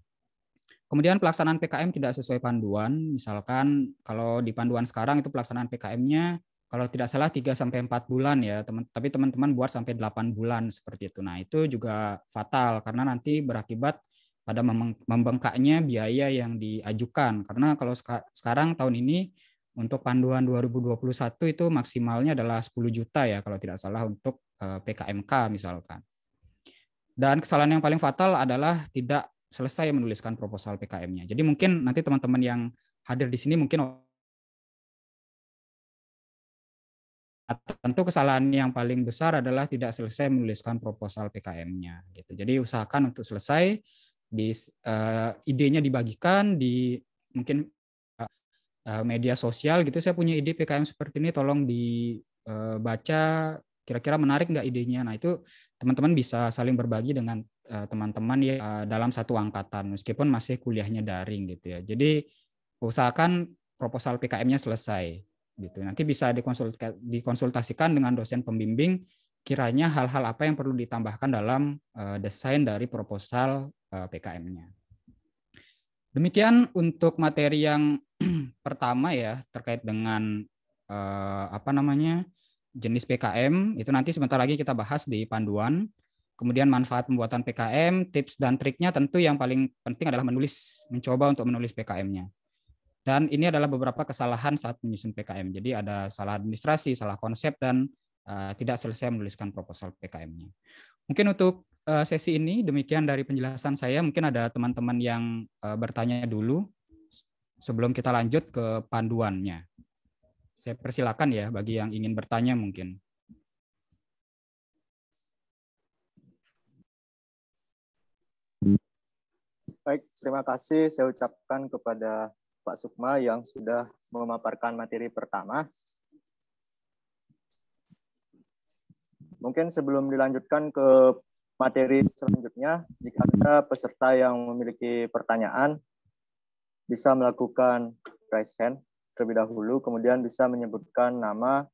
Kemudian pelaksanaan PKM tidak sesuai panduan. Misalkan kalau di panduan sekarang itu pelaksanaan PKM-nya kalau tidak salah 3 sampai 4 bulan ya, teman tapi teman-teman buat sampai 8 bulan seperti itu. Nah, itu juga fatal karena nanti berakibat pada membengkaknya biaya yang diajukan karena kalau sekarang tahun ini untuk panduan 2021 itu maksimalnya adalah 10 juta ya kalau tidak salah untuk eh, PKMK misalkan. Dan kesalahan yang paling fatal adalah tidak selesai menuliskan proposal PKM-nya. Jadi mungkin nanti teman-teman yang hadir di sini mungkin tentu kesalahan yang paling besar adalah tidak selesai menuliskan proposal PKM-nya. Gitu. Jadi usahakan untuk selesai, di, uh, eh, idenya dibagikan di mungkin uh, media sosial gitu. Saya punya ide PKM seperti ini, tolong dibaca. Kira-kira menarik nggak idenya? Nah itu teman-teman bisa saling berbagi dengan teman-teman uh, ya uh, dalam satu angkatan, meskipun masih kuliahnya daring gitu ya. Jadi usahakan proposal PKM-nya selesai gitu. Nanti bisa dikonsultasikan dengan dosen pembimbing kiranya hal-hal apa yang perlu ditambahkan dalam eh, desain dari proposal eh, PKM-nya. Demikian untuk materi yang pertama ya terkait dengan eh, apa namanya jenis PKM itu nanti sebentar lagi kita bahas di panduan. Kemudian manfaat pembuatan PKM, tips dan triknya tentu yang paling penting adalah menulis, mencoba untuk menulis PKM-nya. Dan ini adalah beberapa kesalahan saat menyusun PKM. Jadi ada salah administrasi, salah konsep, dan uh, tidak selesai menuliskan proposal PKM-nya. Mungkin untuk uh, sesi ini demikian dari penjelasan saya. Mungkin ada teman-teman yang uh, bertanya dulu sebelum kita lanjut ke panduannya. Saya persilakan ya bagi yang ingin bertanya mungkin. Baik, terima kasih saya ucapkan kepada Pak Sukma yang sudah memaparkan materi pertama. Mungkin sebelum dilanjutkan ke materi selanjutnya, jika ada peserta yang memiliki pertanyaan, bisa melakukan raise hand terlebih dahulu, kemudian bisa menyebutkan nama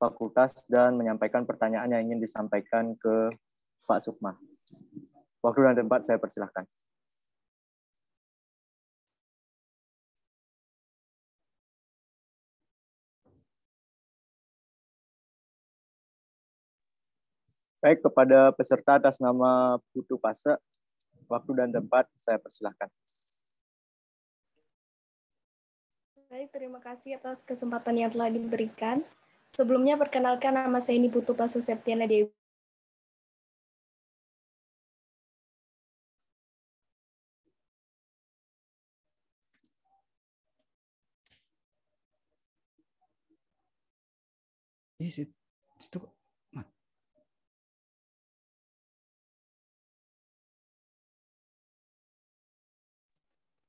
fakultas dan menyampaikan pertanyaan yang ingin disampaikan ke Pak Sukma. Waktu dan tempat saya persilahkan. Baik, kepada peserta atas nama Putu Pase, waktu dan tempat saya persilahkan. Baik, terima kasih atas kesempatan yang telah diberikan. Sebelumnya perkenalkan nama saya ini Putu Pase Septiana Dewi. Yes, itu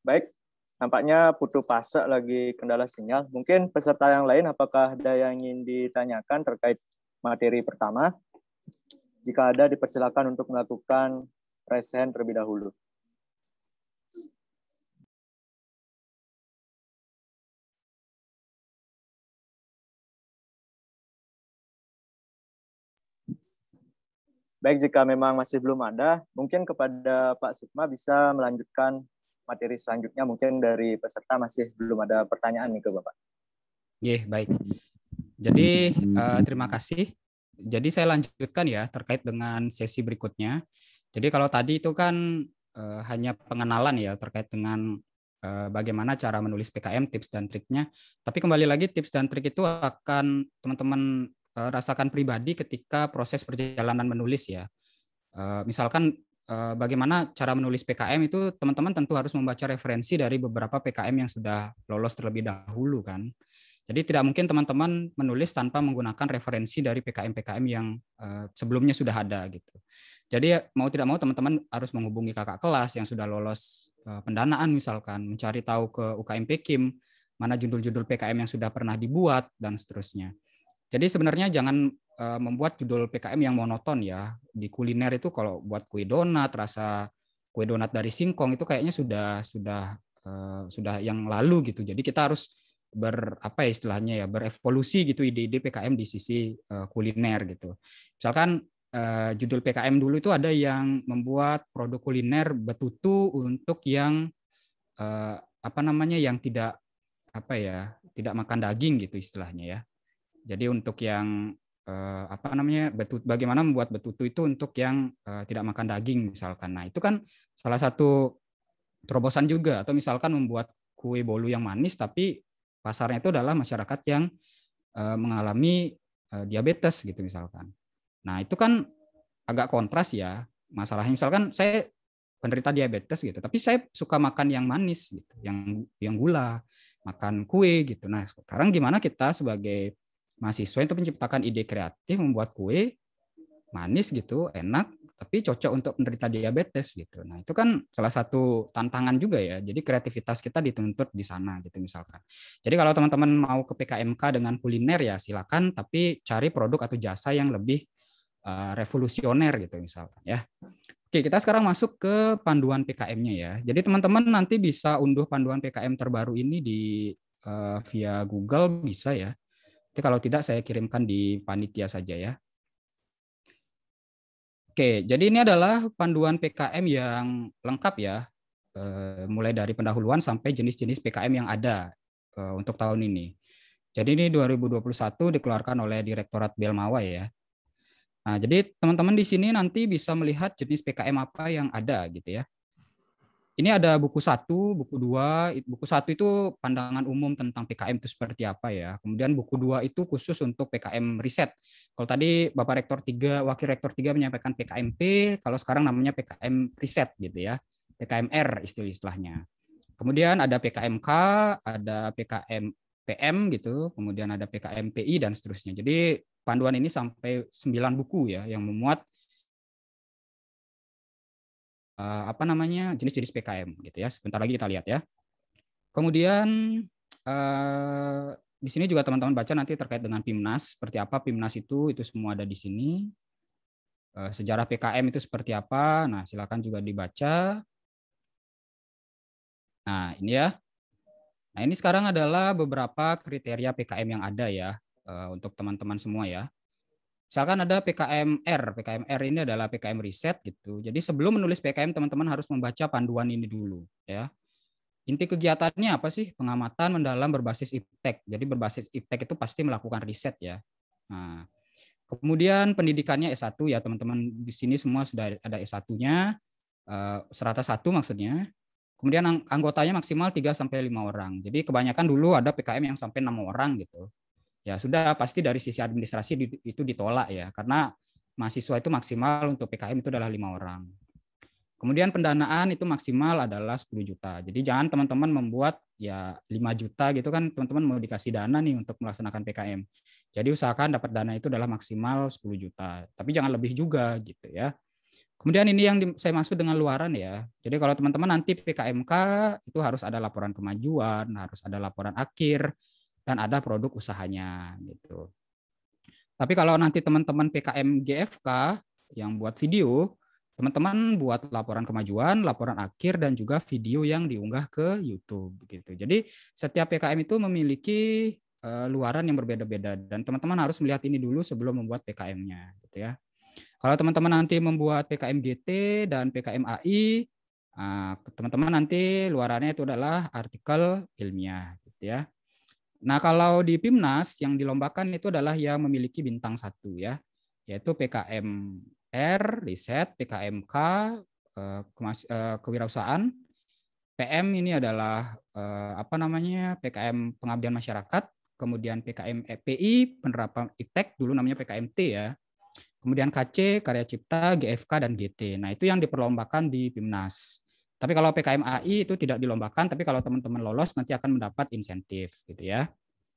Baik, nampaknya putu pasak lagi kendala sinyal. Mungkin peserta yang lain apakah ada yang ingin ditanyakan terkait materi pertama? Jika ada, dipersilakan untuk melakukan raise hand terlebih dahulu. Baik, jika memang masih belum ada, mungkin kepada Pak Sukma bisa melanjutkan materi selanjutnya mungkin dari peserta masih belum ada pertanyaan nih ke Bapak. Iya, yeah, baik. Jadi uh, terima kasih. Jadi saya lanjutkan ya terkait dengan sesi berikutnya. Jadi kalau tadi itu kan uh, hanya pengenalan ya terkait dengan uh, bagaimana cara menulis PKM tips dan triknya. Tapi kembali lagi tips dan trik itu akan teman-teman uh, rasakan pribadi ketika proses perjalanan menulis ya. Uh, misalkan Eh, bagaimana cara menulis PKM itu teman-teman tentu harus membaca referensi dari beberapa PKM yang sudah lolos terlebih dahulu kan. Jadi tidak mungkin teman-teman menulis tanpa menggunakan referensi dari PKM-PKM yang eh, sebelumnya sudah ada gitu. Jadi mau tidak mau teman-teman harus menghubungi kakak kelas yang sudah lolos eh, pendanaan misalkan, mencari tahu ke UKM Pekim mana judul-judul PKM yang sudah pernah dibuat dan seterusnya. Jadi sebenarnya jangan uh, membuat judul PKM yang monoton ya. Di kuliner itu kalau buat kue donat, rasa kue donat dari singkong itu kayaknya sudah sudah uh, sudah yang lalu gitu. Jadi kita harus ber apa ya istilahnya ya berevolusi gitu ide-ide PKM di sisi uh, kuliner gitu. Misalkan uh, judul PKM dulu itu ada yang membuat produk kuliner betutu untuk yang uh, apa namanya yang tidak apa ya tidak makan daging gitu istilahnya ya jadi untuk yang uh, apa namanya betutu, bagaimana membuat betutu itu untuk yang uh, tidak makan daging misalkan. Nah itu kan salah satu terobosan juga atau misalkan membuat kue bolu yang manis tapi pasarnya itu adalah masyarakat yang uh, mengalami uh, diabetes gitu misalkan. Nah itu kan agak kontras ya masalahnya misalkan saya penderita diabetes gitu tapi saya suka makan yang manis gitu yang yang gula makan kue gitu nah sekarang gimana kita sebagai mahasiswa itu menciptakan ide kreatif membuat kue manis gitu enak tapi cocok untuk penderita diabetes gitu nah itu kan salah satu tantangan juga ya jadi kreativitas kita dituntut di sana gitu misalkan jadi kalau teman-teman mau ke PKMK dengan kuliner ya silakan tapi cari produk atau jasa yang lebih uh, revolusioner gitu misalkan ya Oke, kita sekarang masuk ke panduan PKM-nya ya. Jadi teman-teman nanti bisa unduh panduan PKM terbaru ini di uh, via Google bisa ya. Jadi kalau tidak saya kirimkan di panitia saja ya. Oke, jadi ini adalah panduan PKM yang lengkap ya. Eh, mulai dari pendahuluan sampai jenis-jenis PKM yang ada eh, untuk tahun ini. Jadi ini 2021 dikeluarkan oleh Direktorat Belmawa ya. Nah, jadi teman-teman di sini nanti bisa melihat jenis PKM apa yang ada gitu ya ini ada buku satu, buku dua. Buku satu itu pandangan umum tentang PKM itu seperti apa ya. Kemudian buku dua itu khusus untuk PKM riset. Kalau tadi Bapak Rektor tiga, Wakil Rektor tiga menyampaikan PKMP, kalau sekarang namanya PKM riset gitu ya. PKMR istilah-istilahnya. Kemudian ada PKMK, ada PKM PM gitu, kemudian ada PKMPI dan seterusnya. Jadi panduan ini sampai sembilan buku ya yang memuat uh, apa namanya jenis-jenis PKM gitu ya. Sebentar lagi kita lihat ya. Kemudian uh, di sini juga teman-teman baca nanti terkait dengan PIMNAS, seperti apa PIMNAS itu itu semua ada di sini. Eh, sejarah PKM itu seperti apa? Nah, silakan juga dibaca. Nah, ini ya. Nah, ini sekarang adalah beberapa kriteria PKM yang ada ya untuk teman-teman semua ya. Misalkan ada PKMR, PKMR ini adalah PKM riset gitu. Jadi sebelum menulis PKM teman-teman harus membaca panduan ini dulu ya. Inti kegiatannya apa sih? Pengamatan mendalam berbasis iptek. Jadi berbasis iptek itu pasti melakukan riset ya. Nah, kemudian pendidikannya S1 ya teman-teman di sini semua sudah ada S1-nya. Eh, serata satu maksudnya. Kemudian anggotanya maksimal 3 sampai 5 orang. Jadi kebanyakan dulu ada PKM yang sampai 6 orang gitu ya sudah pasti dari sisi administrasi itu ditolak ya karena mahasiswa itu maksimal untuk PKM itu adalah lima orang. Kemudian pendanaan itu maksimal adalah 10 juta. Jadi jangan teman-teman membuat ya lima juta gitu kan teman-teman mau dikasih dana nih untuk melaksanakan PKM. Jadi usahakan dapat dana itu adalah maksimal 10 juta. Tapi jangan lebih juga gitu ya. Kemudian ini yang saya maksud dengan luaran ya. Jadi kalau teman-teman nanti PKMK itu harus ada laporan kemajuan, harus ada laporan akhir, dan ada produk usahanya gitu. Tapi kalau nanti teman-teman PKM GFK yang buat video, teman-teman buat laporan kemajuan, laporan akhir dan juga video yang diunggah ke YouTube gitu. Jadi setiap PKM itu memiliki uh, luaran yang berbeda-beda dan teman-teman harus melihat ini dulu sebelum membuat PKM-nya gitu ya. Kalau teman-teman nanti membuat PKM GT dan PKM AI, ah, teman-teman nanti luarannya itu adalah artikel ilmiah gitu ya. Nah, kalau di PIMNAS yang dilombakan itu adalah yang memiliki bintang satu ya, yaitu PKMR, riset, PKMK, eh, eh, kewirausahaan. PM ini adalah eh, apa namanya? PKM pengabdian masyarakat, kemudian PKM EPI, penerapan IPTEK dulu namanya PKMT ya. Kemudian KC, karya cipta, GFK dan GT. Nah, itu yang diperlombakan di PIMNAS. Tapi kalau PKM AI itu tidak dilombakan, tapi kalau teman-teman lolos nanti akan mendapat insentif gitu ya.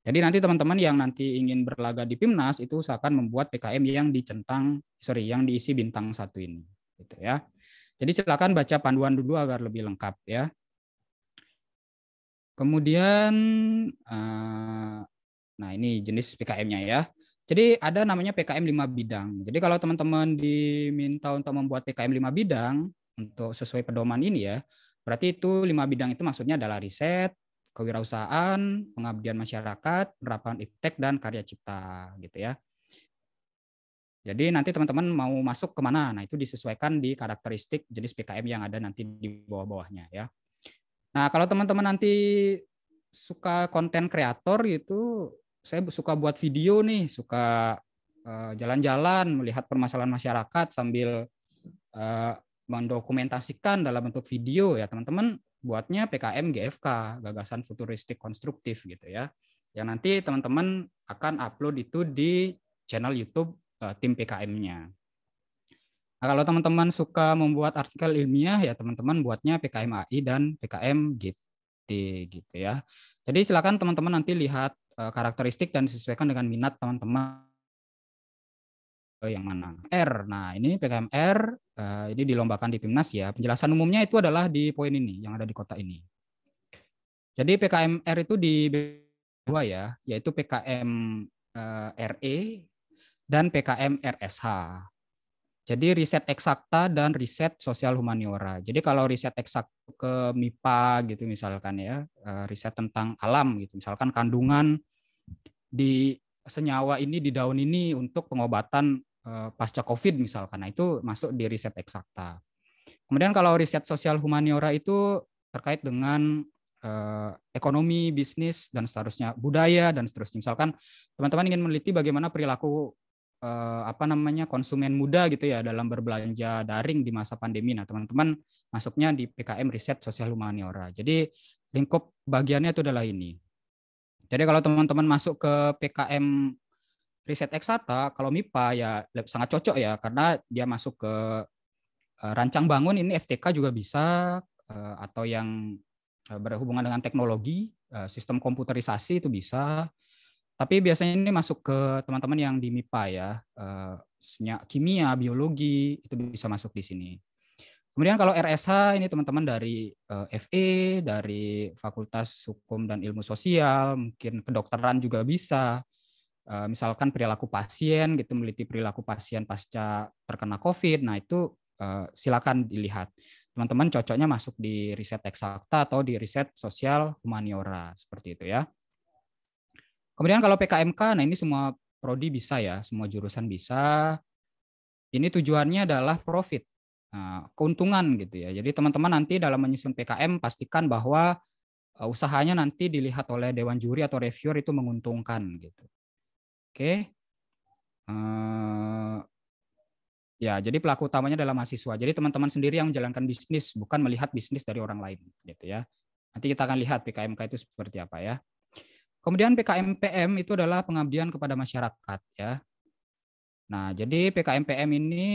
Jadi nanti teman-teman yang nanti ingin berlaga di PIMNAS itu usahakan membuat PKM yang dicentang, sorry, yang diisi bintang satu ini gitu ya. Jadi silakan baca panduan dulu agar lebih lengkap ya. Kemudian eh, nah ini jenis PKM-nya ya. Jadi ada namanya PKM 5 bidang. Jadi kalau teman-teman diminta untuk membuat PKM 5 bidang, untuk sesuai pedoman ini ya. Berarti itu lima bidang itu maksudnya adalah riset, kewirausahaan, pengabdian masyarakat, penerapan iptek dan karya cipta gitu ya. Jadi nanti teman-teman mau masuk kemana? Nah itu disesuaikan di karakteristik jenis PKM yang ada nanti di bawah-bawahnya ya. Nah kalau teman-teman nanti suka konten kreator gitu, saya suka buat video nih, suka eh, jalan-jalan, melihat permasalahan masyarakat sambil eh, mendokumentasikan dalam bentuk video ya teman-teman buatnya PKM GFK gagasan futuristik konstruktif gitu ya yang nanti teman-teman akan upload itu di channel YouTube uh, tim PKM-nya. Nah, kalau teman-teman suka membuat artikel ilmiah ya teman-teman buatnya PKM AI dan PKM GT gitu ya. Jadi silakan teman-teman nanti lihat uh, karakteristik dan sesuaikan dengan minat teman-teman yang mana? R. Nah, ini PKMR, eh, ini dilombakan di Pimnas ya. Penjelasan umumnya itu adalah di poin ini yang ada di kota ini. Jadi PKMR itu di dua ya, yaitu PKM uh, eh, RE dan PKM RSH. Jadi riset eksakta dan riset sosial humaniora. Jadi kalau riset eksak ke MIPA gitu misalkan ya, eh, riset tentang alam gitu misalkan kandungan di senyawa ini di daun ini untuk pengobatan eh, pasca COVID misalkan. Nah, itu masuk di riset eksakta. Kemudian kalau riset sosial humaniora itu terkait dengan eh, ekonomi, bisnis dan seterusnya, budaya dan seterusnya. Misalkan teman-teman ingin meneliti bagaimana perilaku eh, apa namanya konsumen muda gitu ya dalam berbelanja daring di masa pandemi. Nah, teman-teman masuknya di PKM riset sosial humaniora. Jadi lingkup bagiannya itu adalah ini. Jadi kalau teman-teman masuk ke PKM riset eksata, kalau MIPA ya sangat cocok ya karena dia masuk ke eh, rancang bangun ini FTK juga bisa eh, atau yang eh, berhubungan dengan teknologi, sistem komputerisasi itu bisa. Tapi biasanya ini masuk ke teman-teman yang di MIPA ya, kimia, biologi itu bisa masuk di sini. Kemudian kalau RSH ini teman-teman dari uh, eh, FE, dari Fakultas Hukum dan Ilmu Sosial, mungkin kedokteran juga bisa. Eh, misalkan perilaku pasien gitu meliti perilaku pasien pasca terkena COVID. Nah, itu eh, silakan dilihat. Teman-teman cocoknya masuk di riset eksakta atau di riset sosial humaniora seperti itu ya. Kemudian kalau PKMK, nah ini semua prodi bisa ya, semua jurusan bisa. Ini tujuannya adalah profit Eh, keuntungan gitu ya. Jadi teman-teman nanti dalam menyusun PKM pastikan bahwa eh, usahanya nanti dilihat oleh dewan juri atau reviewer itu menguntungkan gitu. Oke. Okay. Eh, ya, jadi pelaku utamanya adalah mahasiswa. Jadi teman-teman sendiri yang menjalankan bisnis bukan melihat bisnis dari orang lain gitu ya. Nanti kita akan lihat PKMK itu seperti apa ya. Kemudian PKMPM itu adalah pengabdian kepada masyarakat ya. Nah, jadi PKMPM ini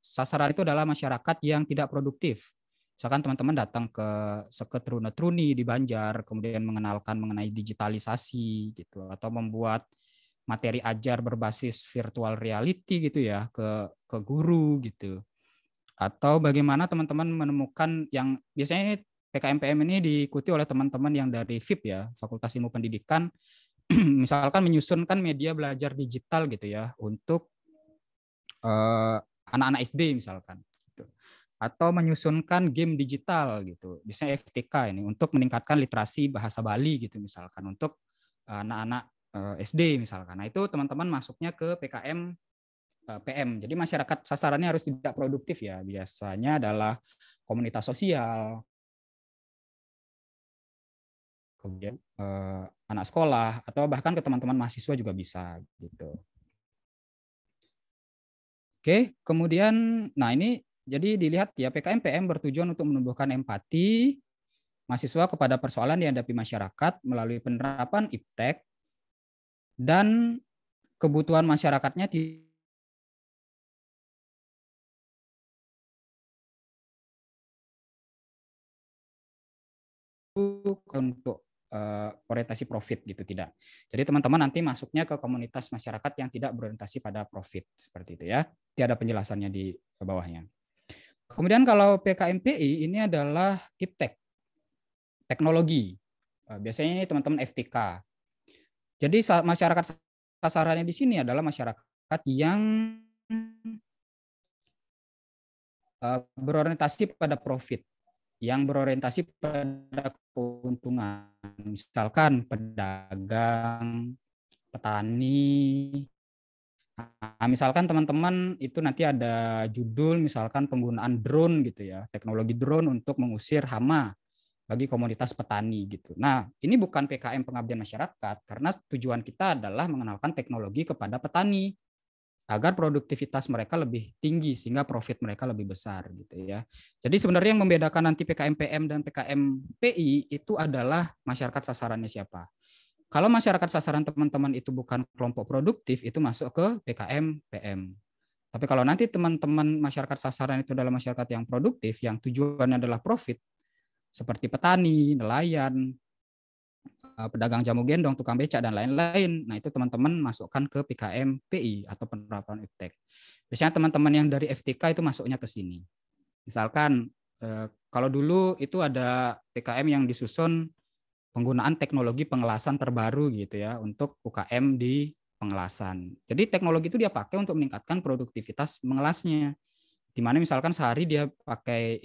sasaran itu adalah masyarakat yang tidak produktif. Misalkan teman-teman datang ke Seketruna Truni di Banjar, kemudian mengenalkan mengenai digitalisasi gitu, atau membuat materi ajar berbasis virtual reality gitu ya ke ke guru gitu. Atau bagaimana teman-teman menemukan yang biasanya ini PKMPM ini diikuti oleh teman-teman yang dari FIP ya, Fakultas Ilmu Pendidikan, misalkan menyusunkan media belajar digital gitu ya untuk eh, anak-anak SD misalkan gitu. atau menyusunkan game digital gitu biasanya FTK ini untuk meningkatkan literasi bahasa Bali gitu misalkan untuk eh, anak-anak eh, SD misalkan nah itu teman-teman masuknya ke PKM eh, PM jadi masyarakat sasarannya harus tidak produktif ya biasanya adalah komunitas sosial kemudian uh, anak sekolah atau bahkan ke teman-teman mahasiswa juga bisa gitu Oke, kemudian nah ini jadi dilihat ya PKM PM bertujuan untuk menumbuhkan empati mahasiswa kepada persoalan yang dihadapi masyarakat melalui penerapan IPTEK dan kebutuhan masyarakatnya di untuk uh, orientasi profit gitu tidak. Jadi teman-teman nanti masuknya ke komunitas masyarakat yang tidak berorientasi pada profit seperti itu ya. Tidak ada penjelasannya di bawahnya. Kemudian kalau PKMPI ini adalah iptek teknologi. Eh, biasanya ini teman-teman FTK. Jadi masyarakat sasarannya di sini adalah masyarakat yang eh, berorientasi pada profit yang berorientasi pada keuntungan. Misalkan pedagang, petani. Nah, misalkan teman-teman itu nanti ada judul misalkan penggunaan drone gitu ya, teknologi drone untuk mengusir hama bagi komunitas petani gitu. Nah, ini bukan PKM pengabdian masyarakat karena tujuan kita adalah mengenalkan teknologi kepada petani agar produktivitas mereka lebih tinggi sehingga profit mereka lebih besar gitu ya. Jadi sebenarnya yang membedakan nanti PKMPM dan PKMPI itu adalah masyarakat sasarannya siapa. Kalau masyarakat sasaran teman-teman itu bukan kelompok produktif itu masuk ke PKMPM. Tapi kalau nanti teman-teman masyarakat sasaran itu adalah masyarakat yang produktif yang tujuannya adalah profit seperti petani, nelayan, Eh, pedagang jamu gendong, tukang becak dan lain-lain. Nah, itu teman-teman masukkan ke PKM PI atau penerapan iptek. Biasanya teman-teman yang dari FTK itu masuknya ke sini. Misalkan eh, kalau dulu itu ada PKM yang disusun penggunaan teknologi pengelasan terbaru gitu ya untuk UKM di pengelasan. Jadi teknologi itu dia pakai untuk meningkatkan produktivitas mengelasnya. Di mana misalkan sehari dia pakai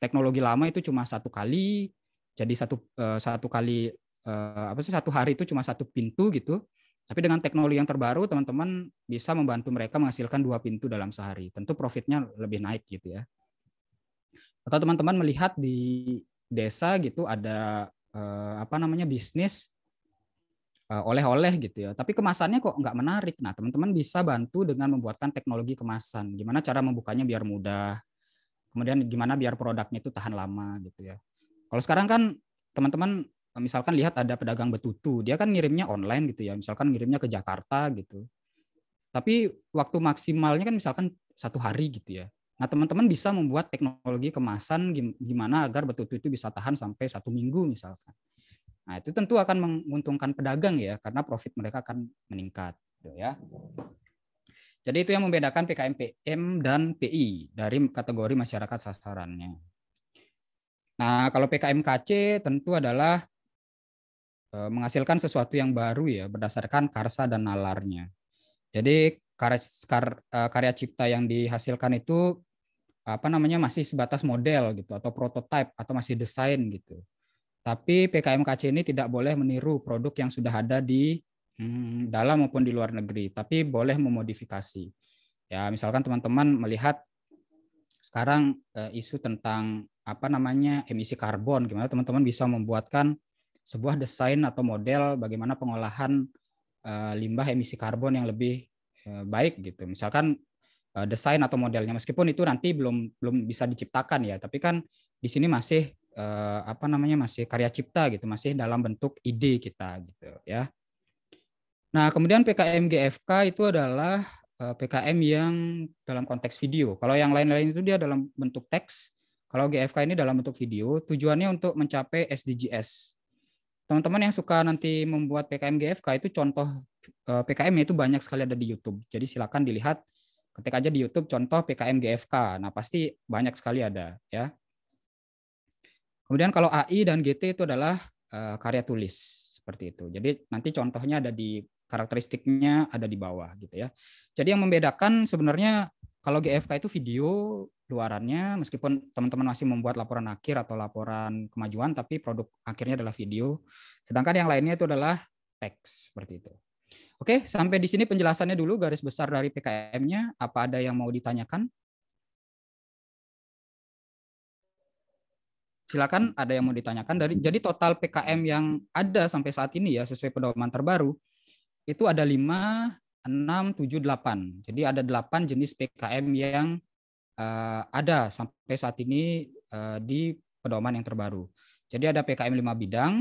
teknologi lama itu cuma satu kali, jadi satu eh, satu kali uh, apa sih satu hari itu cuma satu pintu gitu. Tapi dengan teknologi yang terbaru teman-teman bisa membantu mereka menghasilkan dua pintu dalam sehari. Tentu profitnya lebih naik gitu ya. Atau teman-teman melihat di desa gitu ada uh, apa namanya bisnis eh, oleh-oleh gitu ya. Tapi kemasannya kok nggak menarik. Nah, teman-teman bisa bantu dengan membuatkan teknologi kemasan. Gimana cara membukanya biar mudah. Kemudian gimana biar produknya itu tahan lama gitu ya. Kalau sekarang kan teman-teman misalkan lihat ada pedagang betutu, dia kan ngirimnya online gitu ya, misalkan ngirimnya ke Jakarta gitu. Tapi waktu maksimalnya kan misalkan satu hari gitu ya. Nah teman-teman bisa membuat teknologi kemasan gimana agar betutu itu bisa tahan sampai satu minggu misalkan. Nah itu tentu akan menguntungkan pedagang ya, karena profit mereka akan meningkat gitu ya. Jadi itu yang membedakan PKM PM dan PI dari kategori masyarakat sasarannya. Nah, kalau PKMKC tentu adalah Eh, menghasilkan sesuatu yang baru ya berdasarkan karsa dan nalarnya. Jadi karya, eh, karya cipta yang dihasilkan itu apa namanya masih sebatas model gitu atau prototipe atau masih desain gitu. Tapi PKMKC ini tidak boleh meniru produk yang sudah ada di hmm, dalam maupun di luar negeri, tapi boleh memodifikasi. Ya, misalkan teman-teman melihat sekarang eh, isu tentang apa namanya emisi karbon gimana teman-teman bisa membuatkan sebuah desain atau model bagaimana pengolahan eh, limbah emisi karbon yang lebih eh, baik gitu. Misalkan eh, desain atau modelnya meskipun itu nanti belum belum bisa diciptakan ya, tapi kan di sini masih apa namanya masih karya cipta gitu, masih dalam bentuk ide kita gitu ya. Nah, kemudian PKM GFK itu adalah PKM yang dalam konteks video. Kalau yang lain-lain itu dia dalam bentuk teks. Kalau GFK ini dalam bentuk video, tujuannya untuk mencapai SDGs teman-teman yang suka nanti membuat PKM GFK itu contoh eh, PKM itu banyak sekali ada di YouTube. Jadi silakan dilihat ketik aja di YouTube contoh PKM GFK. Nah, pasti banyak sekali ada ya. Kemudian kalau AI dan GT itu adalah eh, karya tulis seperti itu. Jadi nanti contohnya ada di karakteristiknya ada di bawah gitu ya. Jadi yang membedakan sebenarnya kalau GFK itu video luarannya meskipun teman-teman masih membuat laporan akhir atau laporan kemajuan tapi produk akhirnya adalah video. Sedangkan yang lainnya itu adalah teks seperti itu. Oke, sampai di sini penjelasannya dulu garis besar dari PKM-nya. Apa ada yang mau ditanyakan? Silakan ada yang mau ditanyakan dari jadi total PKM yang ada sampai saat ini ya sesuai pedoman terbaru itu ada lima 6, 7, 8. Jadi ada 8 jenis PKM yang uh, ada sampai saat ini uh, di pedoman yang terbaru. Jadi ada PKM 5 bidang,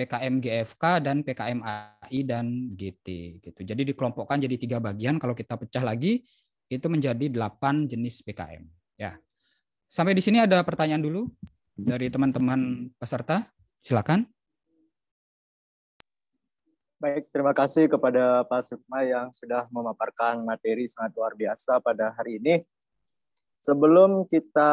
PKM GFK dan PKM AI dan GT gitu. Jadi dikelompokkan jadi tiga bagian kalau kita pecah lagi itu menjadi 8 jenis PKM ya. Sampai di sini ada pertanyaan dulu dari teman-teman peserta? Silakan. Baik, terima kasih kepada Pak Sukma yang sudah memaparkan materi sangat luar biasa pada hari ini. Sebelum kita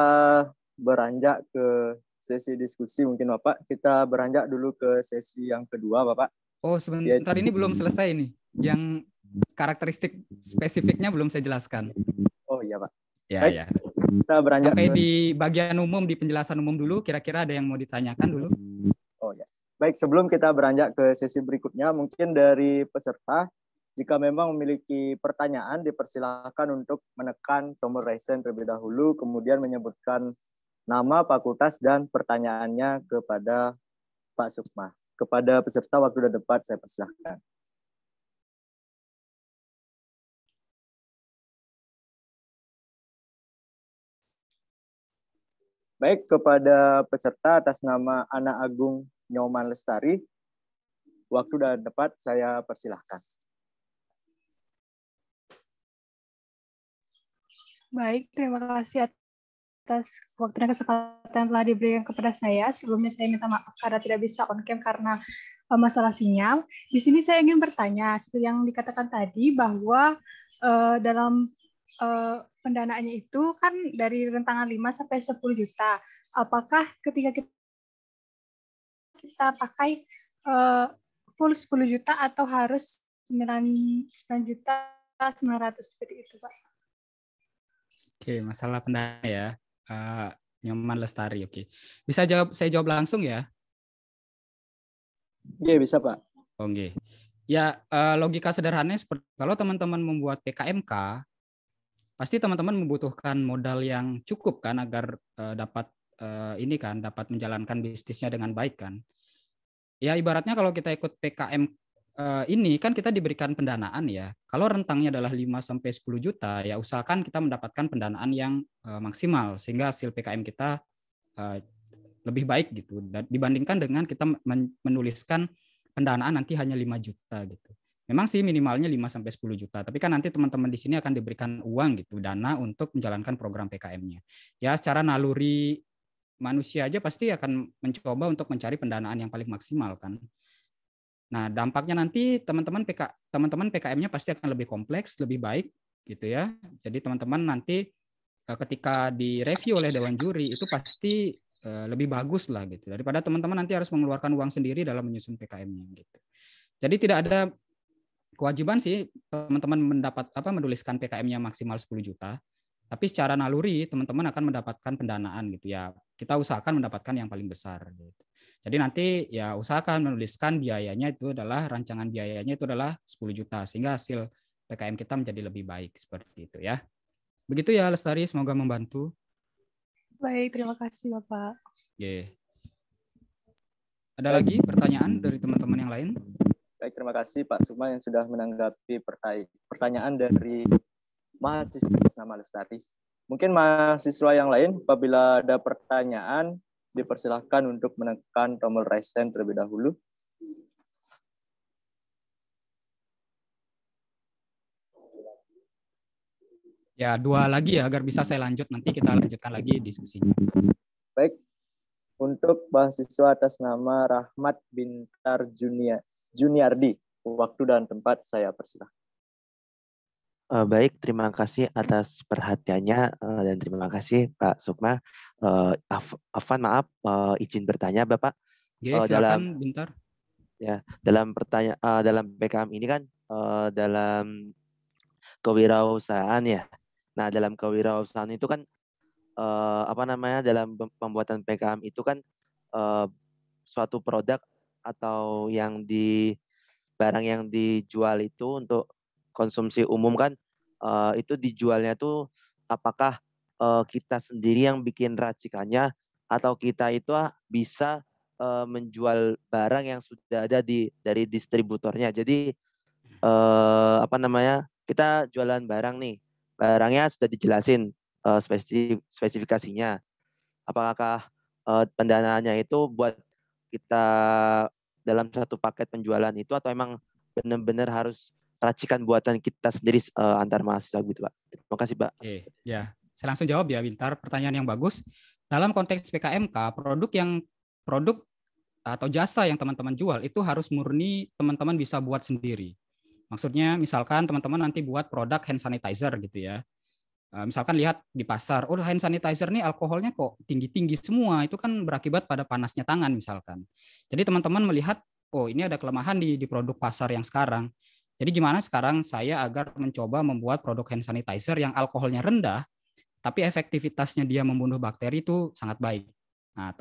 beranjak ke sesi diskusi mungkin Bapak, kita beranjak dulu ke sesi yang kedua Bapak. Oh, sebentar ini belum selesai ini. Yang karakteristik spesifiknya belum saya jelaskan. Oh iya Pak. Ya, Baik. ya. Kita beranjak sampai ke... di bagian umum di penjelasan umum dulu kira-kira ada yang mau ditanyakan dulu. Baik, sebelum kita beranjak ke sesi berikutnya, mungkin dari peserta, jika memang memiliki pertanyaan, dipersilahkan untuk menekan tombol raise hand terlebih dahulu, kemudian menyebutkan nama, fakultas, dan pertanyaannya kepada Pak Sukma. Kepada peserta waktu dan tempat, saya persilahkan. Baik, kepada peserta atas nama Anak Agung Nyoman Lestari. Waktu dan tempat saya persilahkan. Baik, terima kasih atas waktu dan kesempatan telah diberikan kepada saya. Sebelumnya saya minta maaf karena tidak bisa on cam karena eh, masalah sinyal. Di sini saya ingin bertanya, seperti yang dikatakan tadi, bahwa uh, dalam uh, pendanaannya itu kan dari rentangan 5 sampai 10 juta. Apakah ketika kita kita pakai uh, full 10 juta atau harus 9, 9 juta 900 seperti itu Pak. Oke, masalah pendana ya. Uh, Nyoman Lestari, oke. Okay. Bisa jawab saya jawab langsung ya? Iya, yeah, bisa Pak. Oke. Oh, okay. Ya, uh, logika sederhananya seperti kalau teman-teman membuat PKMK, pasti teman-teman membutuhkan modal yang cukup kan agar uh, dapat uh, ini kan dapat menjalankan bisnisnya dengan baik kan. Ya ibaratnya kalau kita ikut PKM uh, eh, ini kan kita diberikan pendanaan ya. Kalau rentangnya adalah 5 sampai 10 juta ya usahakan kita mendapatkan pendanaan yang uh, maksimal sehingga hasil PKM kita uh, lebih baik gitu dan dibandingkan dengan kita menuliskan pendanaan nanti hanya 5 juta gitu. Memang sih minimalnya 5 sampai 10 juta, tapi kan nanti teman-teman di sini akan diberikan uang gitu, dana untuk menjalankan program PKM-nya. Ya secara naluri manusia aja pasti akan mencoba untuk mencari pendanaan yang paling maksimal kan. Nah, dampaknya nanti teman-teman PK teman-teman PKM-nya pasti akan lebih kompleks, lebih baik gitu ya. Jadi teman-teman nanti eh, ketika direview oleh dewan juri itu pasti eh, lebih bagus lah gitu daripada teman-teman nanti harus mengeluarkan uang sendiri dalam menyusun PKM-nya gitu. Jadi tidak ada kewajiban sih teman-teman mendapat apa menuliskan PKM-nya maksimal 10 juta. Tapi secara naluri teman-teman akan mendapatkan pendanaan gitu ya. Kita usahakan mendapatkan yang paling besar gitu. Jadi nanti ya usahakan menuliskan biayanya itu adalah rancangan biayanya itu adalah 10 juta sehingga hasil PKM kita menjadi lebih baik seperti itu ya. Begitu ya Lestari, semoga membantu. Baik, terima kasih Bapak. Yeah. Ada lagi pertanyaan dari teman-teman yang lain? Baik, terima kasih Pak Suma yang sudah menanggapi pertanyaan dari mahasiswa atas Nama Lestari. Mungkin mahasiswa yang lain, apabila ada pertanyaan, dipersilahkan untuk menekan tombol raise hand terlebih dahulu. Ya, dua lagi ya agar bisa saya lanjut. Nanti kita lanjutkan lagi diskusinya. Baik. Untuk mahasiswa atas nama Rahmat Bintar Junia, Juniardi, waktu dan tempat saya persilahkan. Eh, baik, terima kasih atas perhatiannya uh, dan terima kasih Pak Sukma. Uh, Af Afan maaf, uh, izin bertanya Bapak. Ya, uh, dalam bentar. Ya, dalam pertanyaan uh, dalam PKM ini kan uh, dalam kewirausahaan ya. Nah, dalam kewirausahaan itu kan uh, apa namanya dalam pembuatan PKM itu kan uh, suatu produk atau yang di barang yang dijual itu untuk konsumsi umum kan uh, itu dijualnya tuh apakah uh, kita sendiri yang bikin racikannya atau kita itu ah, bisa uh, menjual barang yang sudah ada di dari distributornya. Jadi uh, apa namanya? Kita jualan barang nih. Barangnya sudah dijelasin uh, spesifikasinya. Apakah uh, pendanaannya itu buat kita dalam satu paket penjualan itu atau emang benar-benar harus racikan buatan kita sendiri uh, antar mahasiswa gitu Pak. Terima kasih Pak. Oke, ya. Saya langsung jawab ya Wintar, pertanyaan yang bagus. Dalam konteks PKMK, produk yang produk atau jasa yang teman-teman jual itu harus murni teman-teman bisa buat sendiri. Maksudnya misalkan teman-teman nanti buat produk hand sanitizer gitu ya. Eh, misalkan lihat di pasar, oh hand sanitizer nih alkoholnya kok tinggi-tinggi semua, itu kan berakibat pada panasnya tangan misalkan. Jadi teman-teman melihat, oh ini ada kelemahan di, di produk pasar yang sekarang. Jadi gimana sekarang saya agar mencoba membuat produk hand sanitizer yang alkoholnya rendah, tapi efektivitasnya dia membunuh bakteri itu sangat baik. Nah,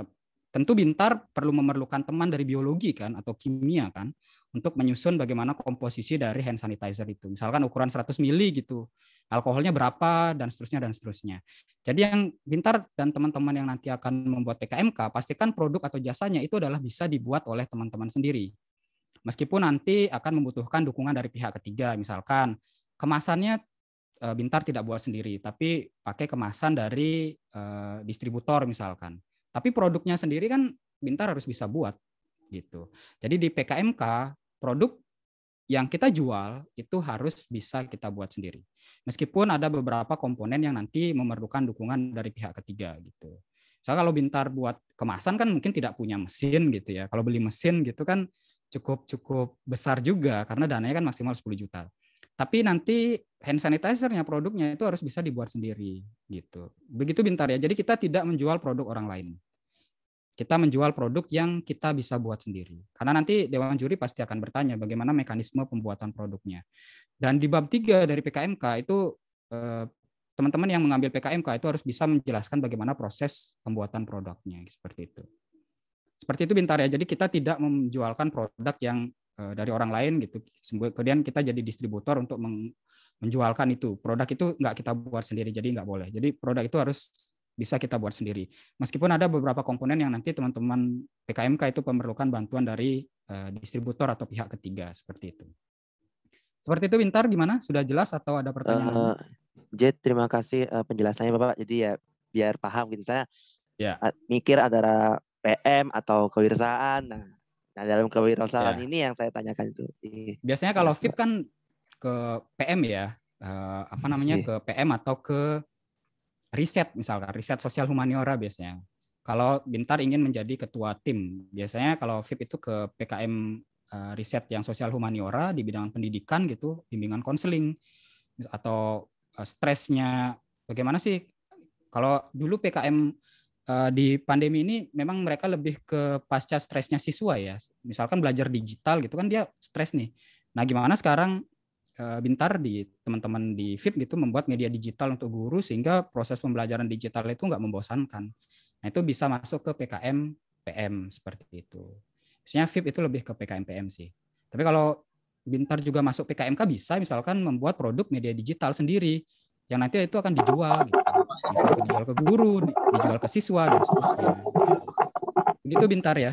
tentu Bintar perlu memerlukan teman dari biologi kan atau kimia kan untuk menyusun bagaimana komposisi dari hand sanitizer itu. Misalkan ukuran 100 mili gitu, alkoholnya berapa dan seterusnya dan seterusnya. Jadi yang Bintar dan teman-teman yang nanti akan membuat PKMK pastikan produk atau jasanya itu adalah bisa dibuat oleh teman-teman sendiri. Meskipun nanti akan membutuhkan dukungan dari pihak ketiga, misalkan kemasannya eh, Bintar tidak buat sendiri, tapi pakai kemasan dari eh, distributor misalkan. Tapi produknya sendiri kan Bintar harus bisa buat gitu. Jadi di PKMK produk yang kita jual itu harus bisa kita buat sendiri. Meskipun ada beberapa komponen yang nanti memerlukan dukungan dari pihak ketiga gitu. Misalnya kalau Bintar buat kemasan kan mungkin tidak punya mesin gitu ya. Kalau beli mesin gitu kan cukup cukup besar juga karena dananya kan maksimal 10 juta. Tapi nanti hand sanitizer-nya produknya itu harus bisa dibuat sendiri gitu. Begitu Bintar ya. Jadi kita tidak menjual produk orang lain. Kita menjual produk yang kita bisa buat sendiri. Karena nanti dewan juri pasti akan bertanya bagaimana mekanisme pembuatan produknya. Dan di bab 3 dari PKMK itu eh, teman-teman yang mengambil PKMK itu harus bisa menjelaskan bagaimana proses pembuatan produknya seperti itu. Seperti itu bintar ya Jadi kita tidak menjualkan produk yang eh, dari orang lain gitu. Kemudian kita jadi distributor untuk menjualkan itu. Produk itu nggak kita buat sendiri, jadi nggak boleh. Jadi produk itu harus bisa kita buat sendiri. Meskipun ada beberapa komponen yang nanti teman-teman PKMK itu memerlukan bantuan dari eh, distributor atau pihak ketiga seperti itu. Seperti itu bintar gimana? Sudah jelas atau ada pertanyaan? Uh, eh, Jet terima kasih penjelasannya Bapak. Jadi ya biar paham gitu saya yeah. mikir antara PM atau kewirausahaan. Nah, nah dalam kewirausahaan ya. ini yang saya tanyakan itu. Iya. Biasanya kalau VIP kan ke PM ya, uh, apa namanya ya. ke PM atau ke riset misalkan riset sosial humaniora biasanya. Kalau Bintar ingin menjadi ketua tim, biasanya kalau VIP itu ke PKM eh, riset yang sosial humaniora di bidang pendidikan gitu, bimbingan konseling atau eh, stresnya bagaimana sih kalau dulu PKM uh, di pandemi ini memang mereka lebih ke pasca stresnya siswa ya. Misalkan belajar digital gitu kan dia stres nih. Nah, gimana sekarang uh, Bintar di teman-teman di VIP gitu membuat media digital untuk guru sehingga proses pembelajaran digital itu nggak membosankan. Nah, itu bisa masuk ke PKM PM seperti itu. Biasanya VIP itu lebih ke PKM PM sih. Tapi kalau Bintar juga masuk PKMK bisa misalkan membuat produk media digital sendiri yang nanti itu akan dijual gitu dijual ke guru, dijual ke siswa, dan seterusnya. Gitu Bintar ya.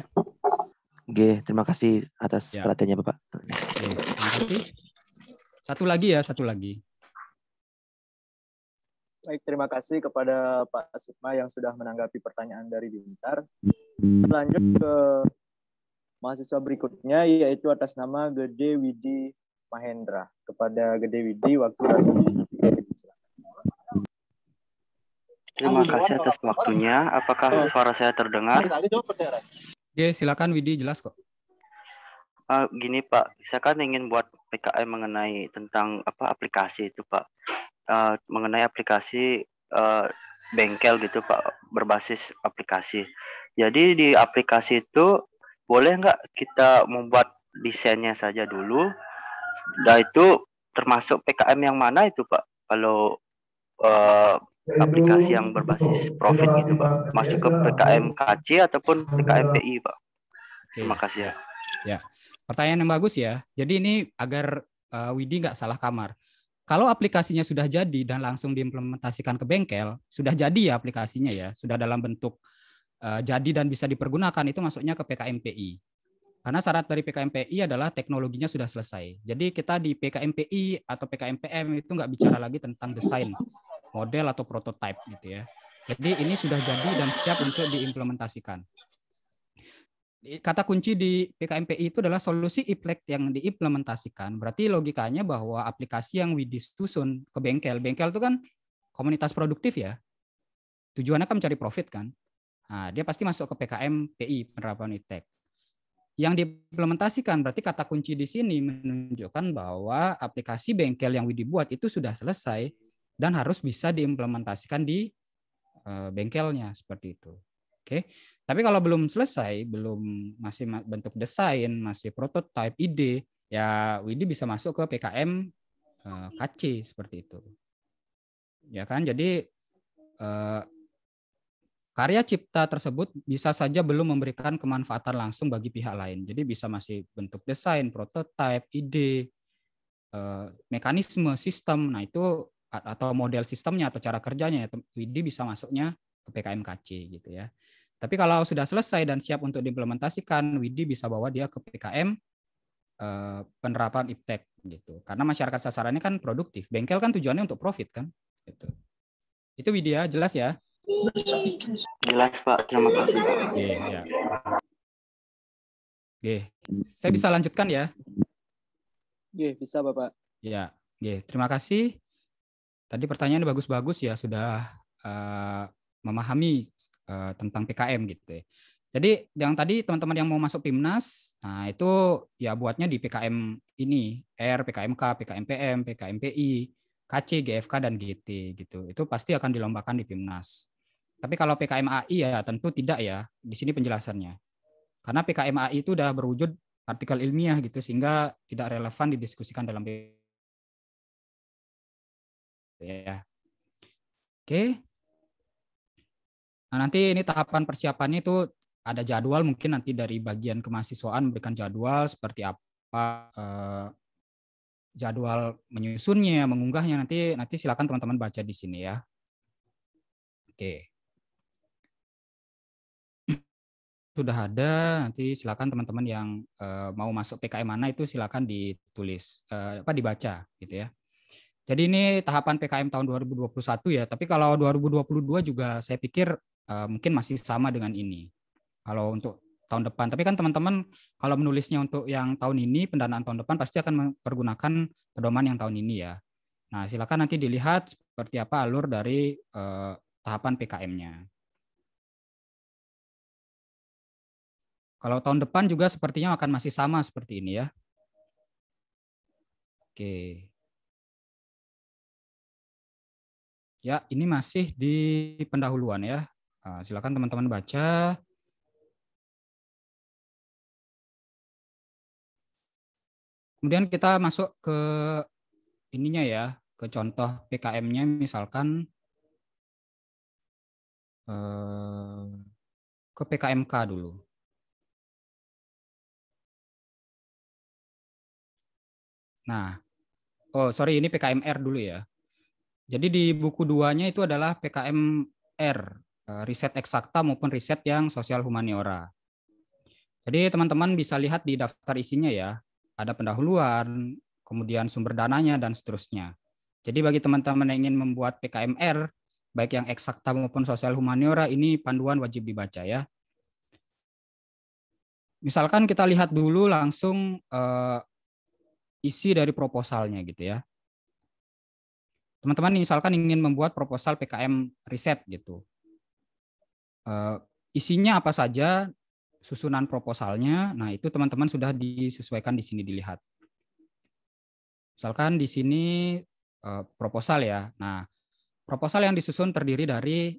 Oke, terima kasih atas ya. perhatiannya Bapak. Oke, terima kasih. Satu lagi ya, satu lagi. Baik, terima kasih kepada Pak Sukma yang sudah menanggapi pertanyaan dari Bintar. Lanjut ke mahasiswa berikutnya, yaitu atas nama Gede Widi Mahendra. Kepada Gede Widi, waktu Terima kasih atas waktunya. Apakah eh. suara saya terdengar? Ya, silakan Widi jelas kok. Uh, gini Pak, saya kan ingin buat PKM mengenai tentang apa aplikasi itu Pak, uh, mengenai aplikasi uh, bengkel gitu Pak, berbasis aplikasi. Jadi di aplikasi itu boleh nggak kita membuat desainnya saja dulu? Nah itu termasuk PKM yang mana itu Pak? Kalau uh, aplikasi yang berbasis profit gitu Pak. Masuk ke PKM KC ataupun PKM PI Pak. Terima kasih ya. Ya. Pertanyaan yang bagus ya. Jadi ini agar uh, Widi nggak salah kamar. Kalau aplikasinya sudah jadi dan langsung diimplementasikan ke bengkel, sudah jadi ya aplikasinya ya, sudah dalam bentuk uh, jadi dan bisa dipergunakan itu masuknya ke PKMPI. Karena syarat dari PKMPI adalah teknologinya sudah selesai. Jadi kita di PKMPI atau PKMPM itu nggak bicara lagi tentang desain model atau prototype gitu ya. Jadi ini sudah jadi dan siap untuk diimplementasikan. Kata kunci di PKMPI itu adalah solusi IPLEC yang diimplementasikan. Berarti logikanya bahwa aplikasi yang we susun ke bengkel, bengkel itu kan komunitas produktif ya. Tujuannya kan mencari profit kan. Nah, dia pasti masuk ke PKMPI PI penerapan ITEK. Yang diimplementasikan berarti kata kunci di sini menunjukkan bahwa aplikasi bengkel yang dibuat itu sudah selesai dan harus bisa diimplementasikan di eh, bengkelnya seperti itu. Oke. Tapi kalau belum selesai, belum masih bentuk desain, masih prototipe, ide, ya Widi bisa masuk ke PKM eh, KC seperti itu. Ya kan? Jadi eh, karya cipta tersebut bisa saja belum memberikan kemanfaatan langsung bagi pihak lain. Jadi bisa masih bentuk desain, prototipe, ide, mekanisme, sistem. Nah, itu atau model sistemnya atau cara kerjanya ya Widi bisa masuknya ke PKMKC gitu ya. Tapi kalau sudah selesai dan siap untuk diimplementasikan, Widi bisa bawa dia ke PKM eh, penerapan iptek gitu. Karena masyarakat sasarannya kan produktif. Bengkel kan tujuannya untuk profit kan. Gitu. Itu Widya jelas ya? Jelas Pak, terima kasih. Pak. Oke, ya. Oke, saya bisa lanjutkan ya? Oke, bisa Bapak. Ya, oke, terima kasih. Tadi pertanyaannya bagus-bagus ya sudah uh, memahami uh, tentang PKM gitu. Ya. Jadi yang tadi teman-teman yang mau masuk PIMNAS, nah itu ya buatnya di PKM ini, R, PKMK, PKMPM, PKMPI, KC, GFK dan GT gitu. Itu pasti akan dilombakan di PIMNAS. Tapi kalau PKM AI ya tentu tidak ya. Di sini penjelasannya. Karena PKM AI itu sudah berwujud artikel ilmiah gitu sehingga tidak relevan didiskusikan dalam Gitu ya. Oke. Nah, nanti ini tahapan persiapannya itu ada jadwal mungkin nanti dari bagian kemahasiswaan memberikan jadwal seperti apa eh, jadwal menyusunnya, mengunggahnya nanti nanti silakan teman-teman baca di sini ya. Oke. Sudah ada, nanti silakan teman-teman yang eh, mau masuk PKM mana itu silakan ditulis eh, apa dibaca gitu ya. Jadi ini tahapan PKM tahun 2021 ya, tapi kalau 2022 juga saya pikir uh, mungkin masih sama dengan ini. Kalau untuk tahun depan, tapi kan teman-teman kalau menulisnya untuk yang tahun ini pendanaan tahun depan pasti akan mempergunakan pedoman yang tahun ini ya. Nah, silakan nanti dilihat seperti apa alur dari uh, tahapan PKM-nya. Kalau tahun depan juga sepertinya akan masih sama seperti ini ya. Oke. Ya, ini masih di pendahuluan ya. Ah, silakan teman-teman baca. Kemudian kita masuk ke ininya ya, ke contoh PKM-nya misalkan eh, ke PKMK dulu. Nah, oh sorry ini PKMR dulu ya. Jadi di buku duanya itu adalah PKMR, eh, riset eksakta maupun riset yang sosial humaniora. Jadi teman-teman bisa lihat di daftar isinya ya, ada pendahuluan, kemudian sumber dananya, dan seterusnya. Jadi bagi teman-teman yang ingin membuat PKMR, baik yang eksakta maupun sosial humaniora, ini panduan wajib dibaca ya. Misalkan kita lihat dulu langsung uh, isi dari proposalnya gitu ya teman-teman misalkan ingin membuat proposal PKM riset gitu. Eh, isinya apa saja, susunan proposalnya, nah itu teman-teman sudah disesuaikan di sini dilihat. Misalkan di sini eh, proposal ya. Nah, proposal yang disusun terdiri dari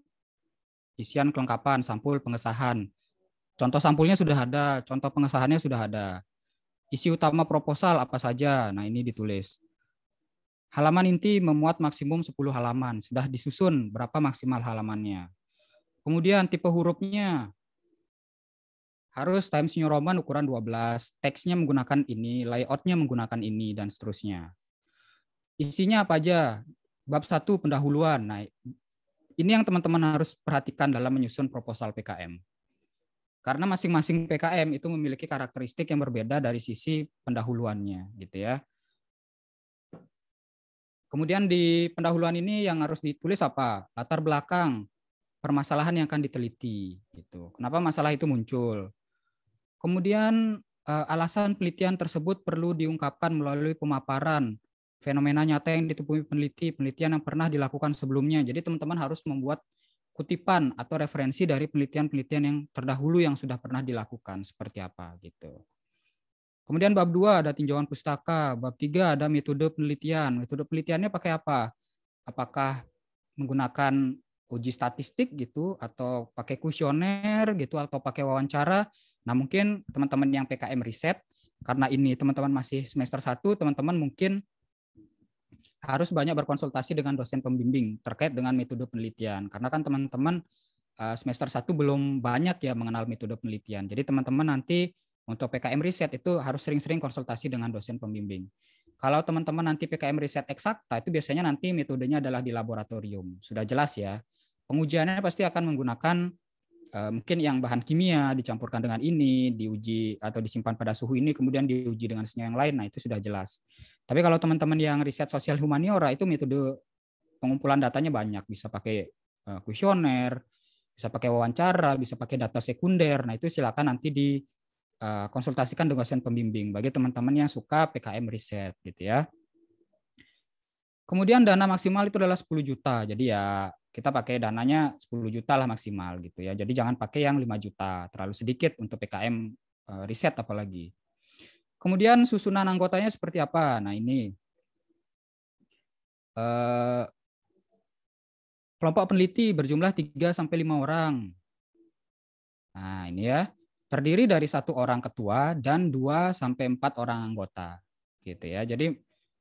isian kelengkapan, sampul, pengesahan. Contoh sampulnya sudah ada, contoh pengesahannya sudah ada. Isi utama proposal apa saja, nah ini ditulis. Halaman inti memuat maksimum 10 halaman, sudah disusun berapa maksimal halamannya. Kemudian tipe hurufnya harus Times New Roman ukuran 12, teksnya menggunakan ini, layoutnya menggunakan ini, dan seterusnya. Isinya apa aja? Bab satu pendahuluan. Nah, ini yang teman-teman harus perhatikan dalam menyusun proposal PKM. Karena masing-masing PKM itu memiliki karakteristik yang berbeda dari sisi pendahuluannya, gitu ya. Kemudian di pendahuluan ini yang harus ditulis apa? Latar belakang permasalahan yang akan diteliti gitu. Kenapa masalah itu muncul? Kemudian eh, alasan penelitian tersebut perlu diungkapkan melalui pemaparan fenomena nyata yang ditemui peneliti, penelitian yang pernah dilakukan sebelumnya. Jadi teman-teman harus membuat kutipan atau referensi dari penelitian-penelitian yang terdahulu yang sudah pernah dilakukan seperti apa gitu. Kemudian bab dua ada tinjauan pustaka, bab tiga ada metode penelitian. Metode penelitiannya pakai apa? Apakah menggunakan uji statistik gitu atau pakai kuesioner gitu atau pakai wawancara? Nah, mungkin teman-teman yang PKM riset karena ini teman-teman masih semester satu, teman-teman mungkin harus banyak berkonsultasi dengan dosen pembimbing terkait dengan metode penelitian karena kan teman-teman eh, semester satu belum banyak ya mengenal metode penelitian. Jadi teman-teman nanti untuk PKM riset itu harus sering-sering konsultasi dengan dosen pembimbing. Kalau teman-teman nanti PKM riset eksakta itu biasanya nanti metodenya adalah di laboratorium. Sudah jelas ya. Pengujiannya pasti akan menggunakan eh, mungkin yang bahan kimia dicampurkan dengan ini, diuji atau disimpan pada suhu ini, kemudian diuji dengan senyawa yang lain. Nah, itu sudah jelas. Tapi kalau teman-teman yang riset sosial humaniora itu metode pengumpulan datanya banyak, bisa pakai eh, kuesioner, bisa pakai wawancara, bisa pakai data sekunder. Nah, itu silakan nanti di Eh, konsultasikan dosen pembimbing bagi teman-teman yang suka PKM riset gitu ya. Kemudian dana maksimal itu adalah 10 juta. Jadi ya kita pakai dananya 10 juta lah maksimal gitu ya. Jadi jangan pakai yang 5 juta, terlalu sedikit untuk PKM eh, riset apalagi. Kemudian susunan anggotanya seperti apa? Nah ini eh, kelompok peneliti berjumlah 3 sampai 5 orang. Nah ini ya terdiri dari satu orang ketua dan dua sampai empat orang anggota gitu ya. Jadi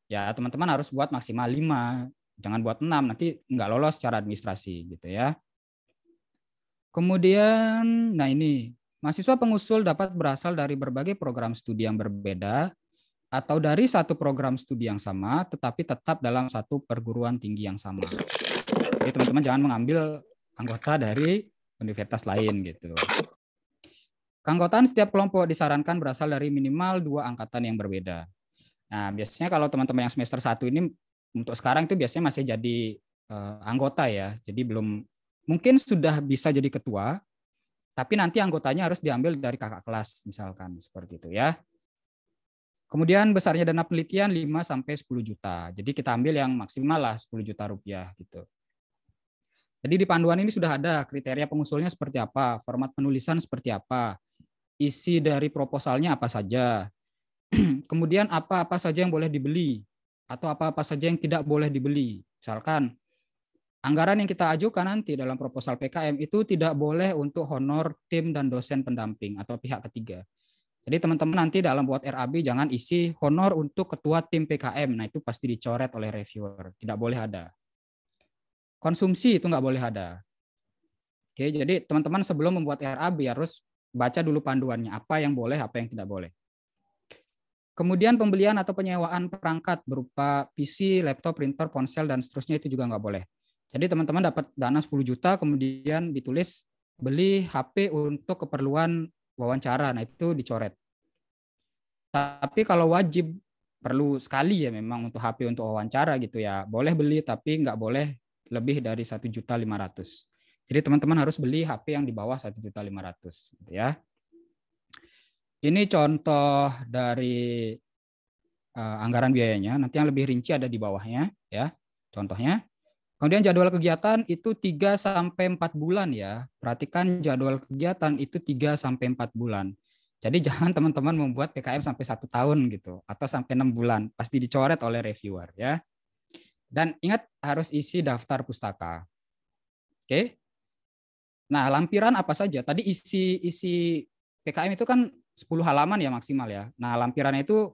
ya teman-teman harus buat maksimal lima, jangan buat enam nanti nggak lolos secara administrasi gitu ya. Kemudian, nah ini mahasiswa pengusul dapat berasal dari berbagai program studi yang berbeda atau dari satu program studi yang sama tetapi tetap dalam satu perguruan tinggi yang sama. Jadi teman-teman jangan mengambil anggota dari universitas lain gitu. Keanggotaan setiap kelompok disarankan berasal dari minimal dua angkatan yang berbeda. Nah, biasanya kalau teman-teman yang semester satu ini untuk sekarang itu biasanya masih jadi uh, anggota ya. Jadi belum mungkin sudah bisa jadi ketua, tapi nanti anggotanya harus diambil dari kakak kelas misalkan seperti itu ya. Kemudian besarnya dana penelitian 5 sampai 10 juta. Jadi kita ambil yang maksimal lah 10 juta rupiah gitu. Jadi di panduan ini sudah ada kriteria pengusulnya seperti apa, format penulisan seperti apa, isi dari proposalnya apa saja, kemudian apa-apa saja yang boleh dibeli atau apa-apa saja yang tidak boleh dibeli. Misalkan anggaran yang kita ajukan nanti dalam proposal PKM itu tidak boleh untuk honor tim dan dosen pendamping atau pihak ketiga. Jadi teman-teman nanti dalam buat RAB jangan isi honor untuk ketua tim PKM. Nah itu pasti dicoret oleh reviewer. Tidak boleh ada. Konsumsi itu nggak boleh ada. Oke, jadi teman-teman sebelum membuat RAB harus baca dulu panduannya apa yang boleh apa yang tidak boleh kemudian pembelian atau penyewaan perangkat berupa PC laptop printer ponsel dan seterusnya itu juga nggak boleh jadi teman-teman dapat dana 10 juta kemudian ditulis beli HP untuk keperluan wawancara nah itu dicoret tapi kalau wajib perlu sekali ya memang untuk HP untuk wawancara gitu ya boleh beli tapi nggak boleh lebih dari satu juta lima ratus jadi teman-teman harus beli HP yang di bawah 1.500 gitu ya. Ini contoh dari uh, anggaran biayanya. Nanti yang lebih rinci ada di bawahnya ya. Contohnya. Kemudian jadwal kegiatan itu 3 sampai 4 bulan ya. Perhatikan jadwal kegiatan itu 3 sampai 4 bulan. Jadi jangan teman-teman membuat PKM sampai satu tahun gitu atau sampai enam bulan, pasti dicoret oleh reviewer ya. Dan ingat harus isi daftar pustaka. Oke, Nah, lampiran apa saja? Tadi isi isi PKM itu kan 10 halaman ya maksimal ya. Nah, lampirannya itu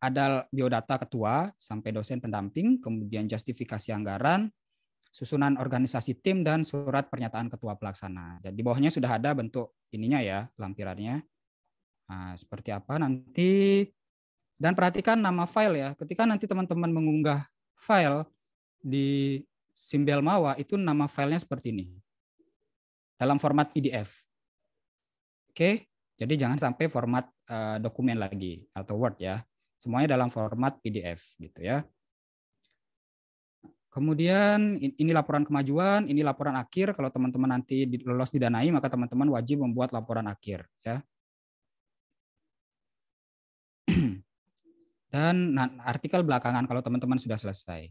ada biodata ketua sampai dosen pendamping, kemudian justifikasi anggaran, susunan organisasi tim dan surat pernyataan ketua pelaksana. Dan di bawahnya sudah ada bentuk ininya ya, lampirannya. Nah, seperti apa nanti dan perhatikan nama file ya. Ketika nanti teman-teman mengunggah file di Simbel Mawa itu nama filenya seperti ini dalam format PDF. Oke, jadi jangan sampai format uh, dokumen lagi atau Word ya. Semuanya dalam format PDF gitu ya. Kemudian ini laporan kemajuan, ini laporan akhir. Kalau teman-teman nanti lolos didanai, maka teman-teman wajib membuat laporan akhir. Ya. Dan artikel belakangan kalau teman-teman sudah selesai.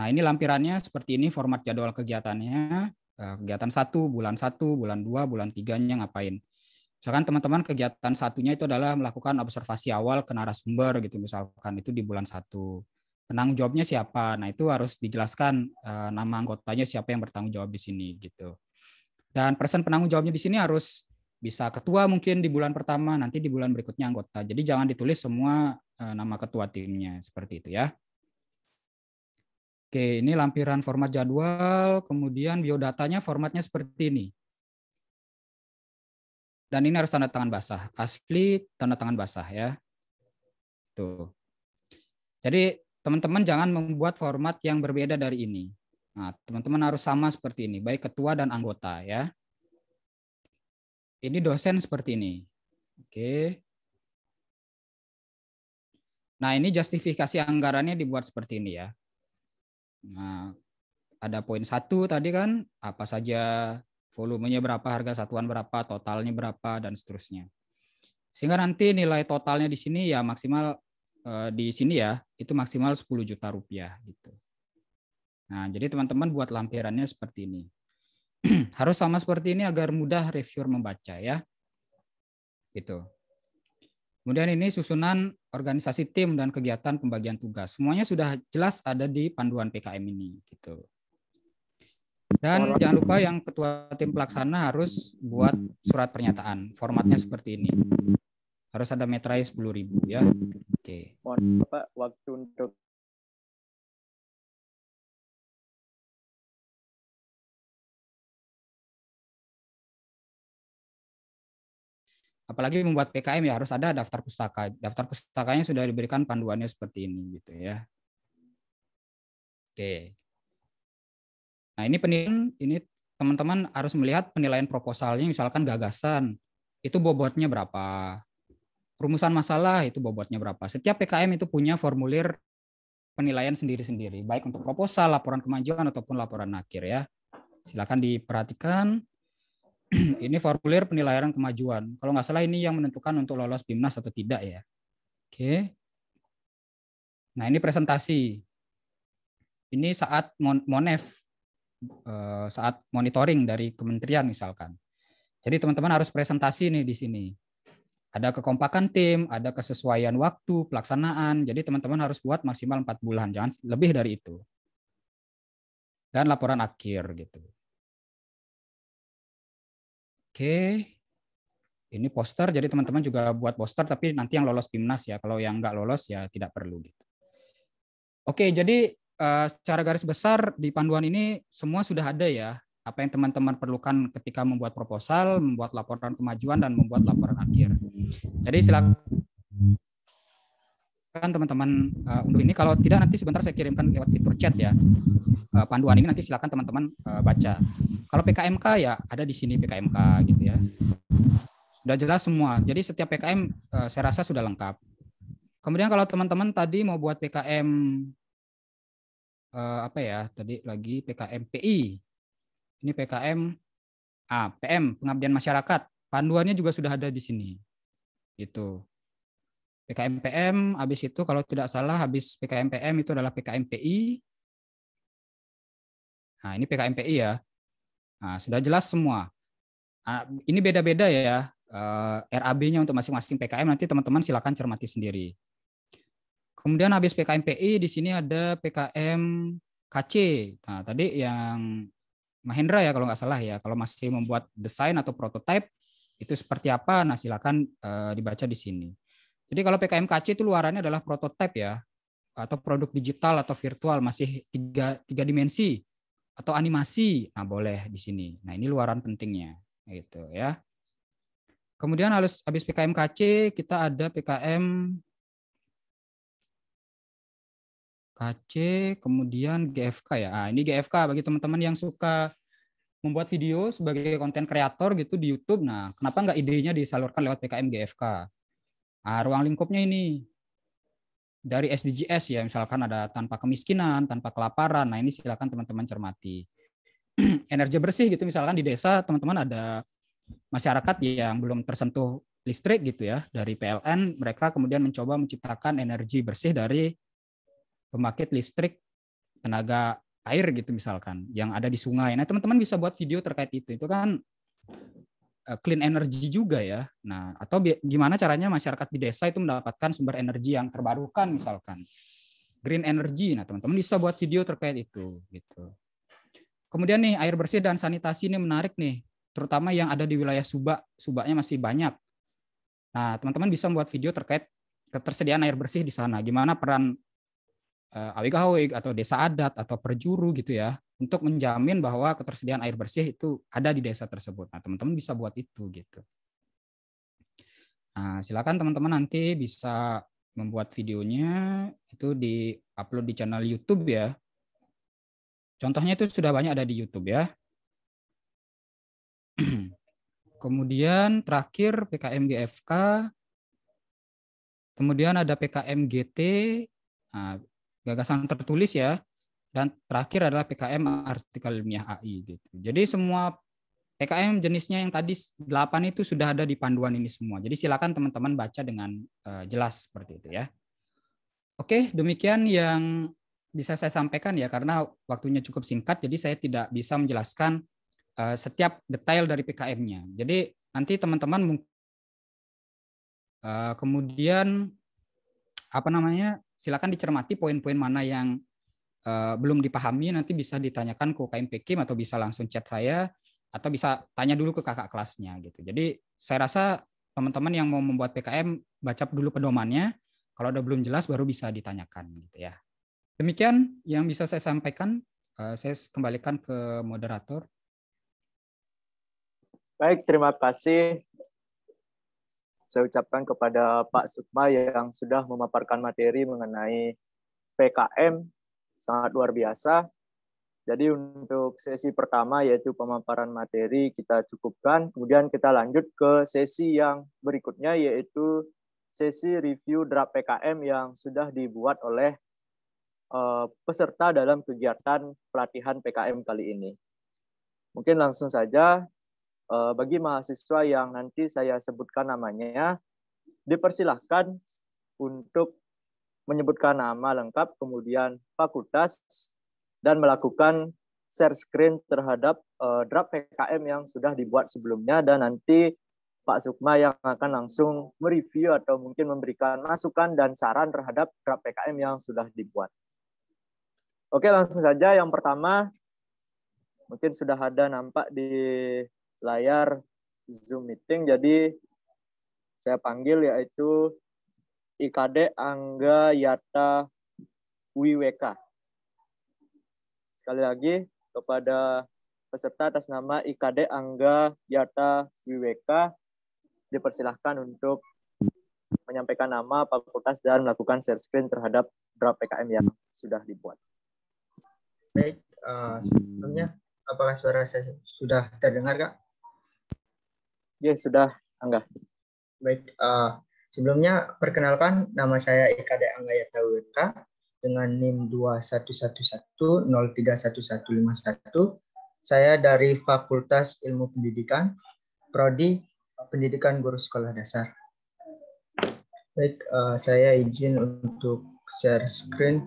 Nah, ini lampirannya seperti ini format jadwal kegiatannya. Eh, kegiatan satu bulan satu bulan dua bulan tiganya ngapain. Misalkan teman-teman kegiatan satunya itu adalah melakukan observasi awal ke narasumber gitu misalkan itu di bulan satu. Penanggung jawabnya siapa? Nah, itu harus dijelaskan eh, nama anggotanya siapa yang bertanggung jawab di sini gitu. Dan persen penanggung jawabnya di sini harus bisa ketua mungkin di bulan pertama, nanti di bulan berikutnya anggota. Jadi jangan ditulis semua eh, nama ketua timnya seperti itu ya. Oke, ini lampiran format jadwal, kemudian biodatanya formatnya seperti ini. Dan ini harus tanda tangan basah, asli tanda tangan basah ya. Tuh. Jadi teman-teman jangan membuat format yang berbeda dari ini. Nah, teman-teman harus sama seperti ini, baik ketua dan anggota ya. Ini dosen seperti ini. Oke. Nah, ini justifikasi anggarannya dibuat seperti ini ya. Nah, ada poin satu tadi kan, apa saja volumenya berapa, harga satuan berapa, totalnya berapa, dan seterusnya. Sehingga nanti nilai totalnya di sini ya maksimal eh, di sini ya, itu maksimal 10 juta rupiah gitu. Nah, jadi teman-teman buat lampirannya seperti ini. Harus sama seperti ini agar mudah reviewer membaca ya. Gitu. Kemudian ini susunan organisasi tim dan kegiatan pembagian tugas. Semuanya sudah jelas ada di panduan PKM ini gitu. Dan jangan lupa yang ketua tim pelaksana harus buat surat pernyataan. Formatnya seperti ini. Harus ada meterai 10.000 ya. Oke. Okay. Mohon Bapak waktu untuk apalagi membuat PKM ya harus ada daftar pustaka. Daftar pustakanya sudah diberikan panduannya seperti ini gitu ya. Oke. Nah, ini penilaian ini teman-teman harus melihat penilaian proposalnya misalkan gagasan itu bobotnya berapa. Rumusan masalah itu bobotnya berapa. Setiap PKM itu punya formulir penilaian sendiri-sendiri, baik untuk proposal, laporan kemajuan ataupun laporan akhir ya. Silakan diperhatikan ini formulir penilaian kemajuan. Kalau nggak salah ini yang menentukan untuk lolos BIMNAS atau tidak ya. Oke. Nah ini presentasi. Ini saat MONEF, eh, saat monitoring dari kementerian misalkan. Jadi teman-teman harus presentasi nih di sini. Ada kekompakan tim, ada kesesuaian waktu, pelaksanaan. Jadi teman-teman harus buat maksimal 4 bulan, jangan lebih dari itu. Dan laporan akhir gitu. Oke. Ini poster, jadi teman-teman juga buat poster, tapi nanti yang lolos PIMNAS ya. Kalau yang nggak lolos ya tidak perlu. gitu. Oke, jadi eh, secara garis besar di panduan ini semua sudah ada ya. Apa yang teman-teman perlukan ketika membuat proposal, membuat laporan kemajuan, dan membuat laporan akhir. Jadi silakan kan teman-teman uh, unduh ini. Kalau tidak nanti sebentar saya kirimkan lewat fitur chat ya. Uh, panduan ini nanti silakan teman-teman uh, baca. Kalau PKMK ya ada di sini PKMK gitu ya. Sudah jelas semua. Jadi setiap PKM uh, saya rasa sudah lengkap. Kemudian kalau teman-teman tadi mau buat PKM uh, apa ya? Tadi lagi PKM PI. Ini PKM ah, PM pengabdian masyarakat. Panduannya juga sudah ada di sini. Gitu. PKMPM, habis itu kalau tidak salah habis PKMPM itu adalah PKMPI. Nah, ini PKMPI ya. Nah, sudah jelas semua. Nah, ini beda-beda ya eh, RAB-nya untuk masing-masing PKM nanti teman-teman silakan cermati sendiri. Kemudian habis PKMPI di sini ada PKM KC. Nah, tadi yang Mahendra ya kalau nggak salah ya, kalau masih membuat desain atau prototipe itu seperti apa? Nah, silakan uh, dibaca di sini. Jadi kalau PKMKC itu luarannya adalah prototipe ya atau produk digital atau virtual masih tiga, tiga dimensi atau animasi. Nah, boleh di sini. Nah, ini luaran pentingnya gitu ya. Kemudian harus habis PKMKC kita ada PKM KC, kemudian GFK ya. Nah, ini GFK bagi teman-teman yang suka membuat video sebagai konten kreator gitu di YouTube. Nah, kenapa nggak idenya disalurkan lewat PKM GFK? Nah, ruang lingkupnya ini dari SDGs ya, misalkan ada tanpa kemiskinan, tanpa kelaparan. Nah, ini silakan teman-teman cermati. Energi bersih gitu misalkan di desa teman-teman ada masyarakat yang belum tersentuh listrik gitu ya dari PLN mereka kemudian mencoba menciptakan energi bersih dari pembangkit listrik tenaga air gitu misalkan yang ada di sungai. Nah, teman-teman bisa buat video terkait itu. Itu kan Eh, clean energy juga ya. Nah, atau gimana caranya masyarakat di desa itu mendapatkan sumber energi yang terbarukan misalkan. Green energy. Nah, teman-teman bisa buat video terkait itu gitu. Kemudian nih air bersih dan sanitasi ini menarik nih, terutama yang ada di wilayah Subak. Subaknya masih banyak. Nah, teman-teman bisa membuat video terkait ketersediaan air bersih di sana. Gimana peran uh, atau desa adat atau perjuru gitu ya untuk menjamin bahwa ketersediaan air bersih itu ada di desa tersebut. Nah, teman-teman bisa buat itu gitu. Nah, silakan teman-teman nanti bisa membuat videonya itu di upload di channel YouTube ya. Contohnya itu sudah banyak ada di YouTube ya. Kemudian terakhir PKM GFK. Kemudian ada PKM GT. Nah, gagasan tertulis ya, dan terakhir adalah PKM artikel ilmiah AI gitu. Jadi semua PKM jenisnya yang tadi 8 itu sudah ada di panduan ini semua. Jadi silakan teman-teman baca dengan uh, jelas seperti itu ya. Oke, demikian yang bisa saya sampaikan ya karena waktunya cukup singkat jadi saya tidak bisa menjelaskan uh, setiap detail dari PKM-nya. Jadi nanti teman-teman uh, kemudian apa namanya silakan dicermati poin-poin mana yang eh, belum dipahami nanti bisa ditanyakan ke UKM atau bisa langsung chat saya atau bisa tanya dulu ke kakak kelasnya gitu. Jadi saya rasa teman-teman yang mau membuat PKM baca dulu pedomannya. Kalau udah belum jelas baru bisa ditanyakan gitu ya. Demikian yang bisa saya sampaikan. Eh, saya kembalikan ke moderator. Baik, terima kasih saya ucapkan kepada Pak Sukma yang sudah memaparkan materi mengenai PKM sangat luar biasa. Jadi untuk sesi pertama yaitu pemaparan materi kita cukupkan, kemudian kita lanjut ke sesi yang berikutnya yaitu sesi review draft PKM yang sudah dibuat oleh eh, peserta dalam kegiatan pelatihan PKM kali ini. Mungkin langsung saja Eh, bagi mahasiswa yang nanti saya sebutkan namanya, dipersilahkan untuk menyebutkan nama lengkap, kemudian fakultas, dan melakukan share screen terhadap uh, draft PKM yang sudah dibuat sebelumnya dan nanti Pak Sukma yang akan langsung mereview atau mungkin memberikan masukan dan saran terhadap draft PKM yang sudah dibuat. Oke, langsung saja yang pertama mungkin sudah ada nampak di layar Zoom meeting. Jadi saya panggil yaitu IKD Angga Yata Wiweka. Sekali lagi kepada peserta atas nama IKD Angga Yata Wiweka dipersilahkan untuk menyampaikan nama fakultas dan melakukan share screen terhadap draft PKM yang sudah dibuat. Baik, uh, eh, sebelumnya apakah suara saya sudah terdengar, Kak? Ya, sudah, Angga. Baik, uh, sebelumnya perkenalkan nama saya IKD Angga Yatawirka dengan NIM 2111031151. Saya dari Fakultas Ilmu Pendidikan, Prodi Pendidikan Guru Sekolah Dasar. Baik, uh, saya izin untuk share screen.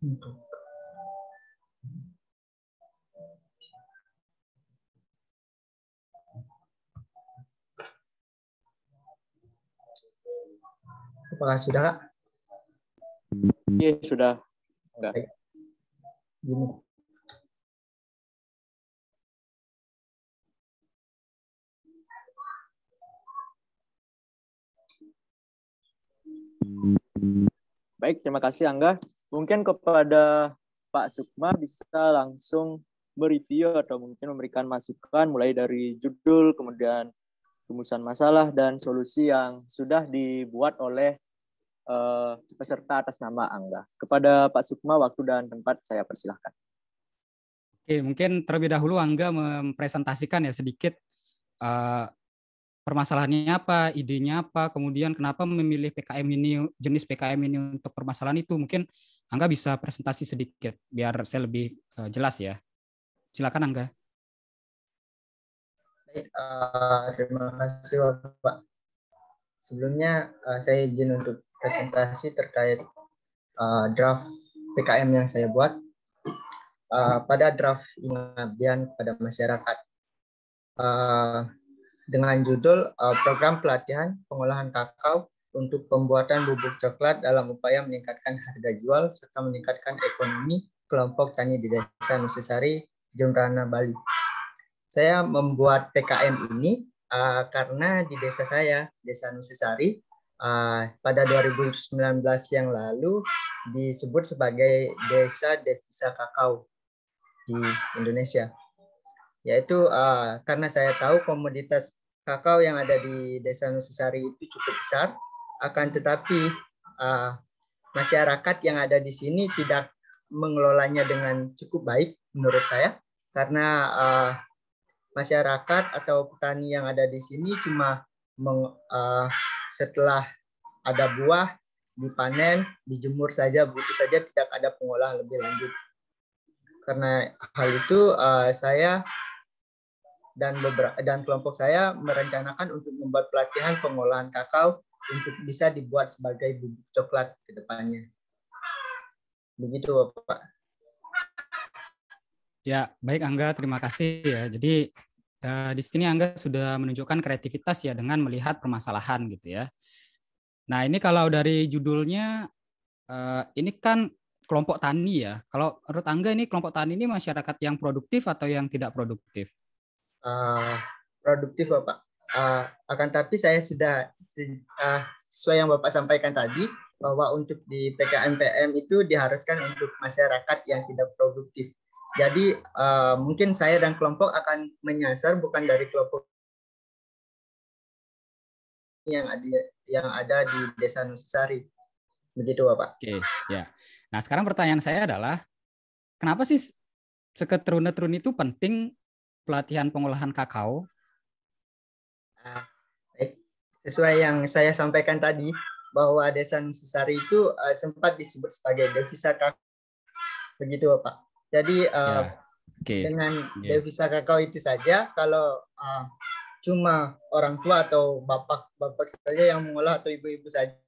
Untuk Apakah sudah, Kak? Iya, sudah. Sudah. Gini. Baik, terima kasih Angga. Mungkin kepada Pak Sukma bisa langsung mereview atau mungkin memberikan masukan mulai dari judul, kemudian rumusan masalah dan solusi yang sudah dibuat oleh Eh, peserta atas nama Angga. Kepada Pak Sukma, waktu dan tempat saya persilahkan. Oke, mungkin terlebih dahulu Angga mempresentasikan ya sedikit uh, permasalahannya apa, idenya apa, kemudian kenapa memilih PKM ini, jenis PKM ini untuk permasalahan itu. Mungkin Angga bisa presentasi sedikit biar saya lebih uh, jelas ya. Silakan Angga. Baik, uh, terima kasih Pak. Sebelumnya uh, saya izin untuk presentasi terkait uh, draft PKM yang saya buat uh, pada draft pengabdian kepada masyarakat uh, dengan judul uh, program pelatihan pengolahan kakao untuk pembuatan bubuk coklat dalam upaya meningkatkan harga jual serta meningkatkan ekonomi kelompok tani di Desa Nusisari, Jembrana, Bali. Saya membuat PKM ini uh, karena di desa saya, Desa Nusisari, Ah, pada 2019 yang lalu disebut sebagai desa devisa kakao di Indonesia. Yaitu uh, karena saya tahu komoditas kakao yang ada di desa Nusisari itu cukup besar, akan tetapi uh, masyarakat yang ada di sini tidak mengelolanya dengan cukup baik menurut saya karena uh, masyarakat atau petani yang ada di sini cuma meng, uh, setelah ada buah dipanen, dijemur saja, begitu saja tidak ada pengolah lebih lanjut. Karena hal itu uh, saya dan beberapa dan kelompok saya merencanakan untuk membuat pelatihan pengolahan kakao untuk bisa dibuat sebagai bubuk coklat ke depannya. Begitu, bapak Ya, baik Angga, terima kasih ya. Jadi Nah, di sini Angga sudah menunjukkan kreativitas ya dengan melihat permasalahan gitu ya. Nah, ini kalau dari judulnya eh, ini kan kelompok tani ya. Kalau menurut Angga ini kelompok tani ini masyarakat yang produktif atau yang tidak produktif? Uh, produktif Bapak. Uh, akan tapi saya sudah uh, sesuai yang Bapak sampaikan tadi bahwa untuk di PKMPM itu diharuskan untuk masyarakat yang tidak produktif jadi uh, mungkin saya dan kelompok akan menyasar bukan dari kelompok yang ada yang ada di Desa Nusari. Begitu, Bapak. Oke, okay, ya. Nah, sekarang pertanyaan saya adalah kenapa sih seketrune netrun itu penting pelatihan pengolahan kakao? Nah, Sesuai yang saya sampaikan tadi bahwa Desa Nusari itu uh, sempat disebut sebagai devisa kakao. Begitu, Bapak. Jadi uh, eh, yeah. okay. dengan yeah. devisa kakao itu saja. Kalau uh, cuma orang tua atau bapak bapak saja yang mengolah atau ibu-ibu saja,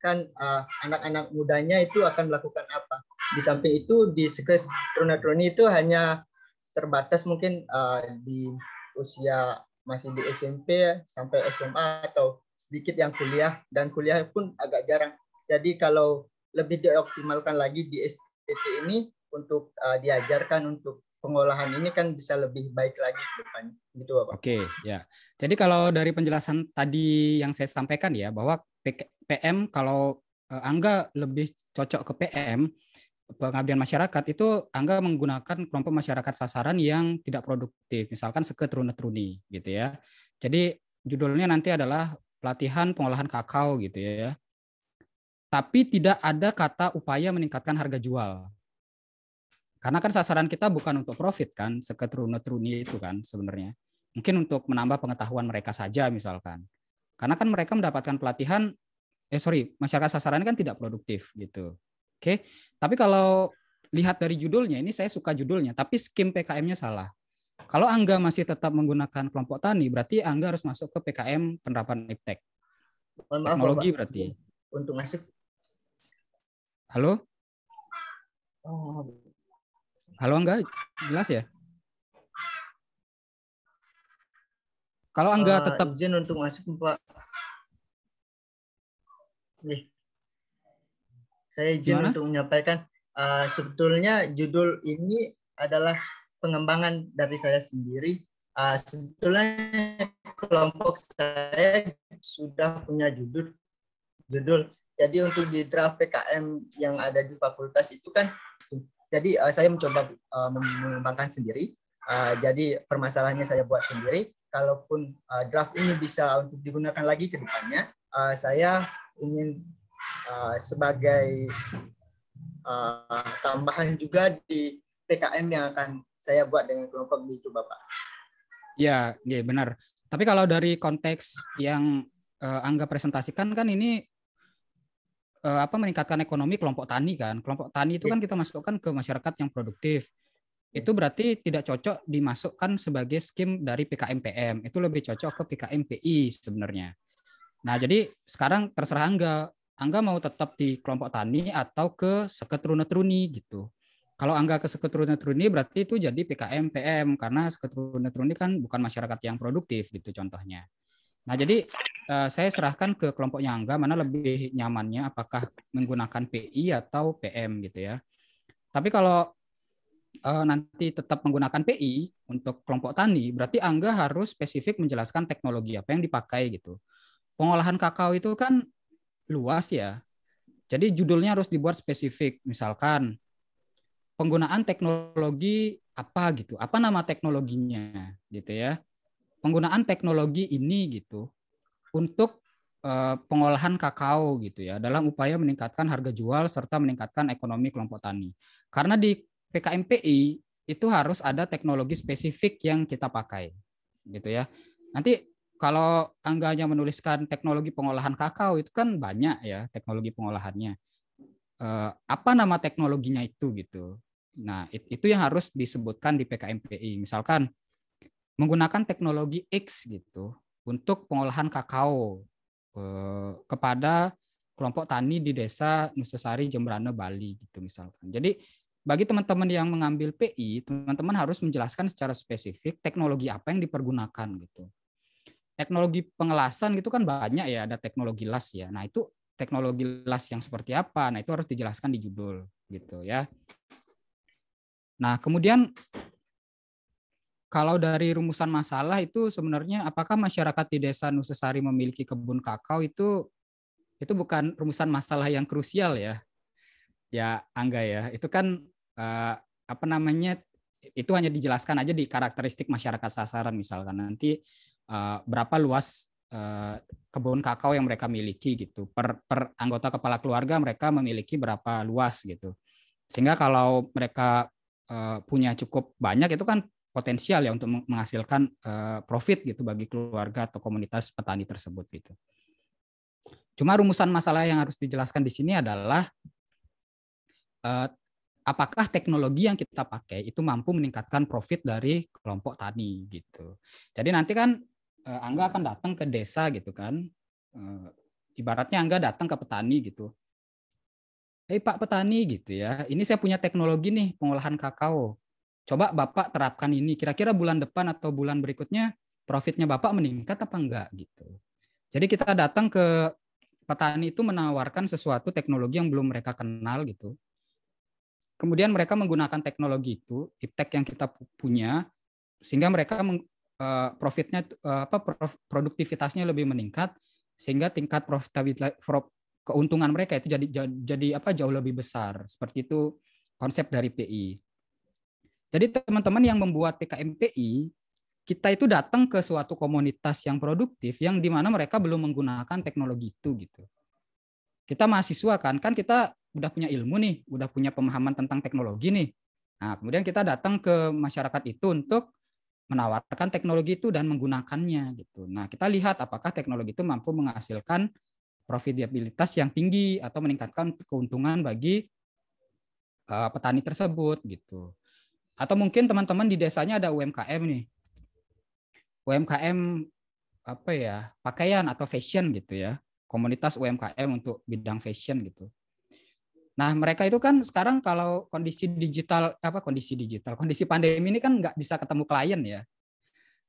kan anak eh, anak-anak mudanya itu akan melakukan apa. Di samping itu di sekres truna itu hanya terbatas mungkin uh, di usia masih di SMP sampai SMA atau sedikit yang kuliah dan kuliah pun agak jarang. Jadi kalau lebih dioptimalkan lagi di STT ini untuk uh, diajarkan untuk pengolahan ini kan bisa lebih baik lagi ke depan gitu Bapak. Oke, ya. Jadi kalau dari penjelasan tadi yang saya sampaikan ya bahwa PM kalau eh, Angga lebih cocok ke PM pengabdian masyarakat itu Angga menggunakan kelompok masyarakat sasaran yang tidak produktif, misalkan seketruna truni gitu ya. Jadi judulnya nanti adalah pelatihan pengolahan kakao gitu ya. Tapi tidak ada kata upaya meningkatkan harga jual karena kan sasaran kita bukan untuk profit kan, seketrune netruni itu kan sebenarnya. Mungkin untuk menambah pengetahuan mereka saja misalkan. Karena kan mereka mendapatkan pelatihan, eh sorry, masyarakat sasaran kan tidak produktif gitu. Oke, tapi kalau lihat dari judulnya, ini saya suka judulnya, tapi skim PKM-nya salah. Kalau Angga masih tetap menggunakan kelompok tani, berarti Angga harus masuk ke PKM penerapan iptek. analogi Teknologi Bapak. berarti. Untuk masuk. Halo? Oh, Halo Angga, jelas ya? Kalau Angga uh, tetap izin untuk masuk, Pak. Nih. Saya izin Gimana? untuk menyampaikan uh, sebetulnya judul ini adalah pengembangan dari saya sendiri. Uh, sebetulnya kelompok saya sudah punya judul judul. Jadi untuk di draft PKM yang ada di fakultas itu kan jadi uh, saya mencoba uh, mengembangkan sendiri. Uh, jadi permasalahannya saya buat sendiri. Kalaupun uh, draft ini bisa untuk digunakan lagi ke depannya, uh, saya ingin uh, sebagai uh, tambahan juga di PKM yang akan saya buat dengan kelompok di coba Ya, ya benar. Tapi kalau dari konteks yang uh, Angga presentasikan kan ini Eh, apa meningkatkan ekonomi kelompok tani kan. Kelompok tani itu iya. kan kita masukkan ke masyarakat yang produktif. Iya. Itu berarti tidak cocok dimasukkan sebagai skim dari PKMPM. Itu lebih cocok ke PKMPI sebenarnya. Nah, jadi sekarang terserah Angga. Angga mau tetap di kelompok tani atau ke seketruna-truni gitu. Kalau Angga ke seketruna-truni berarti itu jadi PKMPM karena seketruna-truni kan bukan masyarakat yang produktif gitu contohnya. Nah, jadi uh, saya serahkan ke kelompoknya Angga mana lebih nyamannya apakah menggunakan PI atau PM gitu ya. Tapi kalau uh, nanti tetap menggunakan PI untuk kelompok tani, berarti Angga harus spesifik menjelaskan teknologi apa yang dipakai gitu. Pengolahan kakao itu kan luas ya. Jadi judulnya harus dibuat spesifik. Misalkan penggunaan teknologi apa gitu, apa nama teknologinya gitu ya penggunaan teknologi ini gitu untuk eh, pengolahan kakao gitu ya dalam upaya meningkatkan harga jual serta meningkatkan ekonomi kelompok tani. Karena di PKMPI itu harus ada teknologi spesifik yang kita pakai gitu ya. Nanti kalau angganya menuliskan teknologi pengolahan kakao itu kan banyak ya teknologi pengolahannya. Eh, apa nama teknologinya itu gitu. Nah, itu yang harus disebutkan di PKMPI. Misalkan menggunakan teknologi X gitu untuk pengolahan kakao eh, kepada kelompok tani di desa Nusasari Jembrana, Bali gitu misalkan. Jadi bagi teman-teman yang mengambil PI, teman-teman harus menjelaskan secara spesifik teknologi apa yang dipergunakan gitu. Teknologi pengelasan gitu kan banyak ya, ada teknologi las ya. Nah, itu teknologi las yang seperti apa? Nah, itu harus dijelaskan di judul gitu ya. Nah, kemudian kalau dari rumusan masalah itu sebenarnya apakah masyarakat di desa Nusesari memiliki kebun kakao itu itu bukan rumusan masalah yang krusial ya. Ya Angga ya, itu kan eh, apa namanya itu hanya dijelaskan aja di karakteristik masyarakat sasaran misalkan nanti eh, berapa luas eh, kebun kakao yang mereka miliki gitu. Per per anggota kepala keluarga mereka memiliki berapa luas gitu. Sehingga kalau mereka eh, punya cukup banyak itu kan potensial ya untuk menghasilkan eh, profit gitu bagi keluarga atau komunitas petani tersebut gitu. Cuma rumusan masalah yang harus dijelaskan di sini adalah eh, apakah teknologi yang kita pakai itu mampu meningkatkan profit dari kelompok tani gitu. Jadi nanti kan eh, Angga akan datang ke desa gitu kan. ibaratnya Angga datang ke petani gitu. Eh Pak petani gitu ya. Ini saya punya teknologi nih pengolahan kakao. Coba Bapak terapkan ini, kira-kira bulan depan atau bulan berikutnya profitnya Bapak meningkat apa enggak gitu. Jadi kita datang ke petani itu menawarkan sesuatu teknologi yang belum mereka kenal gitu. Kemudian mereka menggunakan teknologi itu, iptek yang kita punya, sehingga mereka eh, profitnya eh, apa produktivitasnya lebih meningkat, sehingga tingkat profitabilitas keuntungan mereka itu jadi jadi apa jauh lebih besar. Seperti itu konsep dari PI. Jadi teman-teman yang membuat PKMPI, kita itu datang ke suatu komunitas yang produktif yang di mana mereka belum menggunakan teknologi itu gitu. Kita mahasiswa kan, kan kita udah punya ilmu nih, udah punya pemahaman tentang teknologi nih. Nah, kemudian kita datang ke masyarakat itu untuk menawarkan teknologi itu dan menggunakannya gitu. Nah, kita lihat apakah teknologi itu mampu menghasilkan profitabilitas yang tinggi atau meningkatkan keuntungan bagi uh, petani tersebut gitu. Atau mungkin teman-teman di desanya ada UMKM nih. UMKM apa ya? Pakaian atau fashion gitu ya. Komunitas UMKM untuk bidang fashion gitu. Nah, mereka itu kan sekarang kalau kondisi digital apa kondisi digital, kondisi pandemi ini kan nggak bisa ketemu klien ya.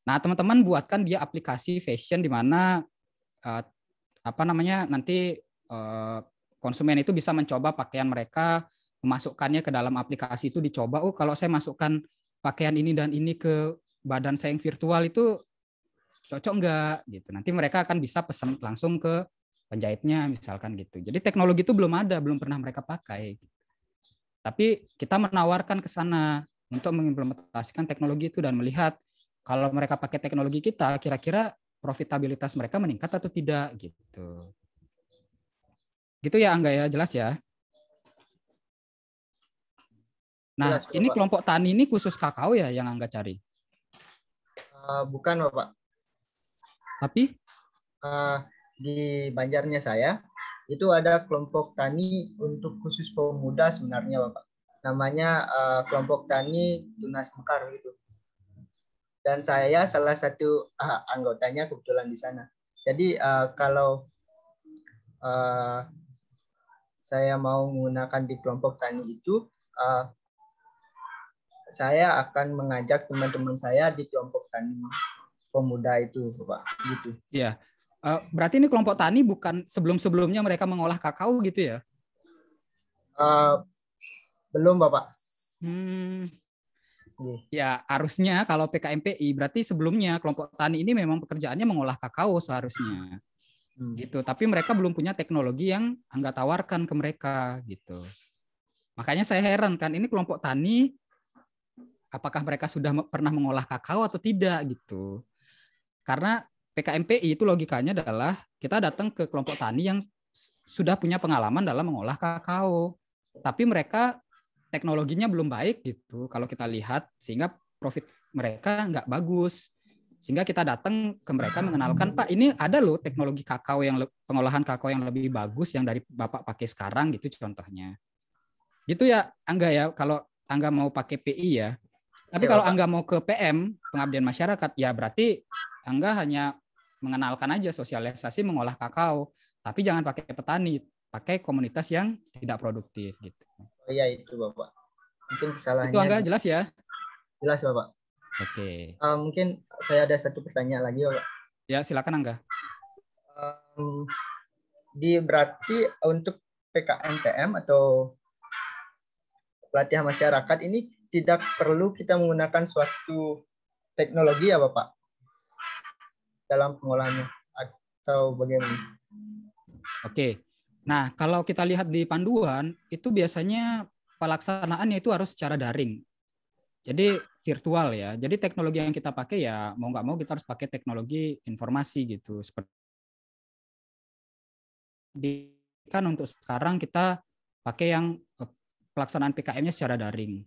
Nah, teman-teman buatkan dia aplikasi fashion di mana uh, apa namanya nanti uh, konsumen itu bisa mencoba pakaian mereka, memasukkannya ke dalam aplikasi itu dicoba. Oh, kalau saya masukkan pakaian ini dan ini ke badan saya yang virtual itu cocok nggak gitu. Nanti mereka akan bisa pesan langsung ke penjahitnya misalkan gitu. Jadi teknologi itu belum ada, belum pernah mereka pakai. Tapi kita menawarkan ke sana untuk mengimplementasikan teknologi itu dan melihat kalau mereka pakai teknologi kita, kira-kira profitabilitas mereka meningkat atau tidak gitu. Gitu ya Angga ya, jelas ya. Nah, Jelas, iya, ini kelompok tani ini khusus kakao ya yang Angga cari? Uh, bukan, Bapak. Tapi? Uh, di Banjarnya saya, itu ada kelompok tani untuk khusus pemuda sebenarnya, Bapak. Namanya uh, kelompok tani Tunas Mekar gitu. Dan saya salah satu uh, anggotanya kebetulan di sana. Jadi uh, kalau uh, saya mau menggunakan di kelompok tani itu, uh, saya akan mengajak teman-teman saya di kelompok tani pemuda itu, Pak. Gitu. Iya. Uh, berarti ini kelompok tani bukan sebelum-sebelumnya mereka mengolah kakao gitu ya? Uh, belum, Bapak. Hmm. Iya. Ya, harusnya kalau PKMPI berarti sebelumnya kelompok tani ini memang pekerjaannya mengolah kakao seharusnya. Hmm. Gitu, tapi mereka belum punya teknologi yang Angga tawarkan ke mereka gitu. Makanya saya heran kan ini kelompok tani apakah mereka sudah pernah mengolah kakao atau tidak gitu. Karena PKMPI itu logikanya adalah kita datang ke kelompok tani yang sudah punya pengalaman dalam mengolah kakao, tapi mereka teknologinya belum baik gitu kalau kita lihat sehingga profit mereka nggak bagus sehingga kita datang ke mereka mengenalkan Pak ini ada loh teknologi kakao yang pengolahan kakao yang lebih bagus yang dari Bapak pakai sekarang gitu contohnya gitu ya Angga ya kalau Angga mau pakai PI ya tapi iya, kalau Angga mau ke PM, pengabdian masyarakat, ya berarti Angga hanya mengenalkan aja sosialisasi mengolah kakao, tapi jangan pakai petani, pakai komunitas yang tidak produktif gitu. Oh iya itu Bapak. Mungkin kesalahannya. Itu Angga jelas ya? Jelas Bapak. Oke. Okay. Uh, eh, mungkin saya ada satu pertanyaan lagi Bapak. Ya, silakan Angga. Um, di berarti untuk PKMTM atau pelatihan masyarakat ini tidak perlu kita menggunakan suatu teknologi ya Bapak dalam pengolahannya atau bagaimana? Oke. Nah, kalau kita lihat di panduan itu biasanya pelaksanaannya itu harus secara daring. Jadi virtual ya. Jadi teknologi yang kita pakai ya mau nggak mau kita harus pakai teknologi informasi gitu. Seperti kan untuk sekarang kita pakai yang eh, pelaksanaan PKM-nya secara daring.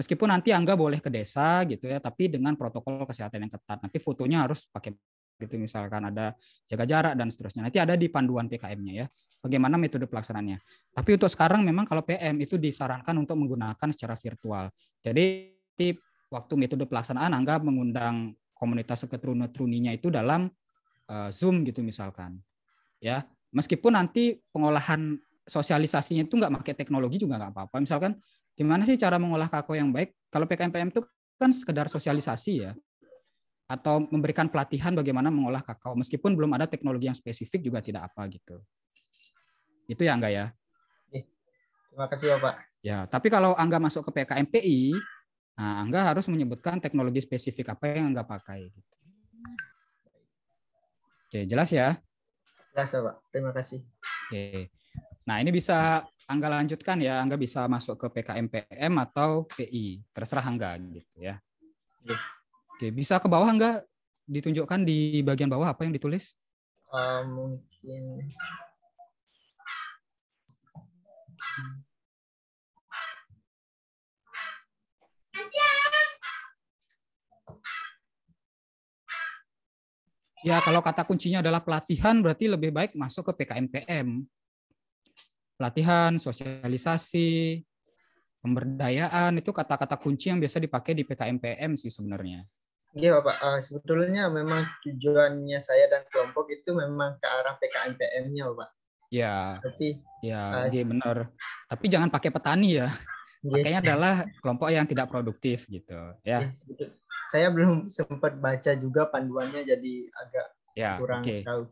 Meskipun nanti Angga boleh ke desa gitu ya, tapi dengan protokol kesehatan yang ketat. Nanti fotonya harus pakai gitu misalkan ada jaga jarak dan seterusnya. Nanti ada di panduan PKM-nya ya. Bagaimana metode pelaksanaannya. Tapi untuk sekarang memang kalau PM itu disarankan untuk menggunakan secara virtual. Jadi waktu metode pelaksanaan Angga mengundang komunitas seketrunut-truninya itu dalam eh, Zoom gitu misalkan. Ya, meskipun nanti pengolahan sosialisasinya itu nggak pakai teknologi juga nggak apa-apa. Misalkan Gimana sih cara mengolah kakao yang baik? Kalau PKMPM itu kan sekedar sosialisasi ya, atau memberikan pelatihan bagaimana mengolah kakao meskipun belum ada teknologi yang spesifik juga tidak apa gitu. Itu ya enggak ya. Terima kasih ya Pak. Ya, tapi kalau Angga masuk ke PKMPI, nah Angga harus menyebutkan teknologi spesifik apa yang Angga pakai. Gitu. Oke, jelas ya? Jelas ya Pak. Terima kasih. Oke. Nah ini bisa Angga lanjutkan ya, Angga bisa masuk ke PKMPM atau PI, terserah Angga gitu ya. Iya. Oke, bisa ke bawah Angga ditunjukkan di bagian bawah apa yang ditulis? Uh, mungkin Ya, kalau kata kuncinya adalah pelatihan, berarti lebih baik masuk ke PKMPM. Pelatihan, sosialisasi, pemberdayaan itu kata-kata kunci yang biasa dipakai di PKMPM sih sebenarnya. Iya Bapak, uh, sebetulnya memang tujuannya saya dan kelompok itu memang ke arah PKMPM-nya Bapak. Ya. Tapi ya, uh, iya benar. Tapi jangan pakai petani ya. Iya. Pakainya iya. adalah kelompok yang tidak produktif gitu. Ya. Iya, saya belum sempat baca juga panduannya jadi agak ya, kurang okay. tahu.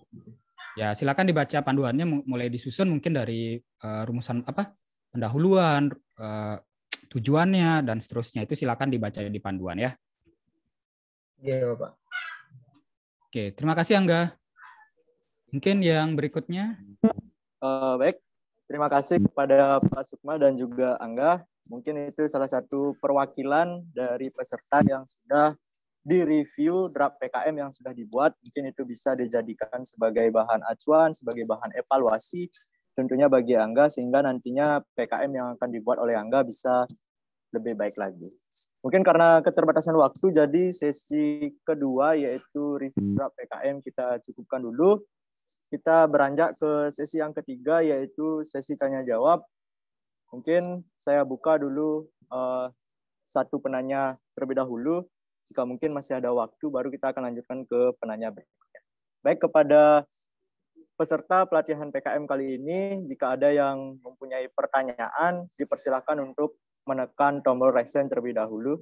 Ya, silakan dibaca panduannya mulai disusun mungkin dari uh, rumusan apa? pendahuluan, uh, tujuannya dan seterusnya itu silakan dibaca di panduan ya. Iya, Pak. Oke, terima kasih Angga. Mungkin yang berikutnya. Uh, baik, terima kasih kepada Pak Sukma dan juga Angga. Mungkin itu salah satu perwakilan dari peserta yang sudah di review draft PKM yang sudah dibuat. Mungkin itu bisa dijadikan sebagai bahan acuan, sebagai bahan evaluasi tentunya bagi Angga sehingga nantinya PKM yang akan dibuat oleh Angga bisa lebih baik lagi. Mungkin karena keterbatasan waktu jadi sesi kedua yaitu review draft PKM kita cukupkan dulu. Kita beranjak ke sesi yang ketiga yaitu sesi tanya jawab. Mungkin saya buka dulu uh, satu penanya terlebih dahulu. Jika mungkin masih ada waktu, baru kita akan lanjutkan ke penanya berikutnya. Baik kepada peserta pelatihan PKM kali ini, jika ada yang mempunyai pertanyaan, dipersilakan untuk menekan tombol resen terlebih dahulu.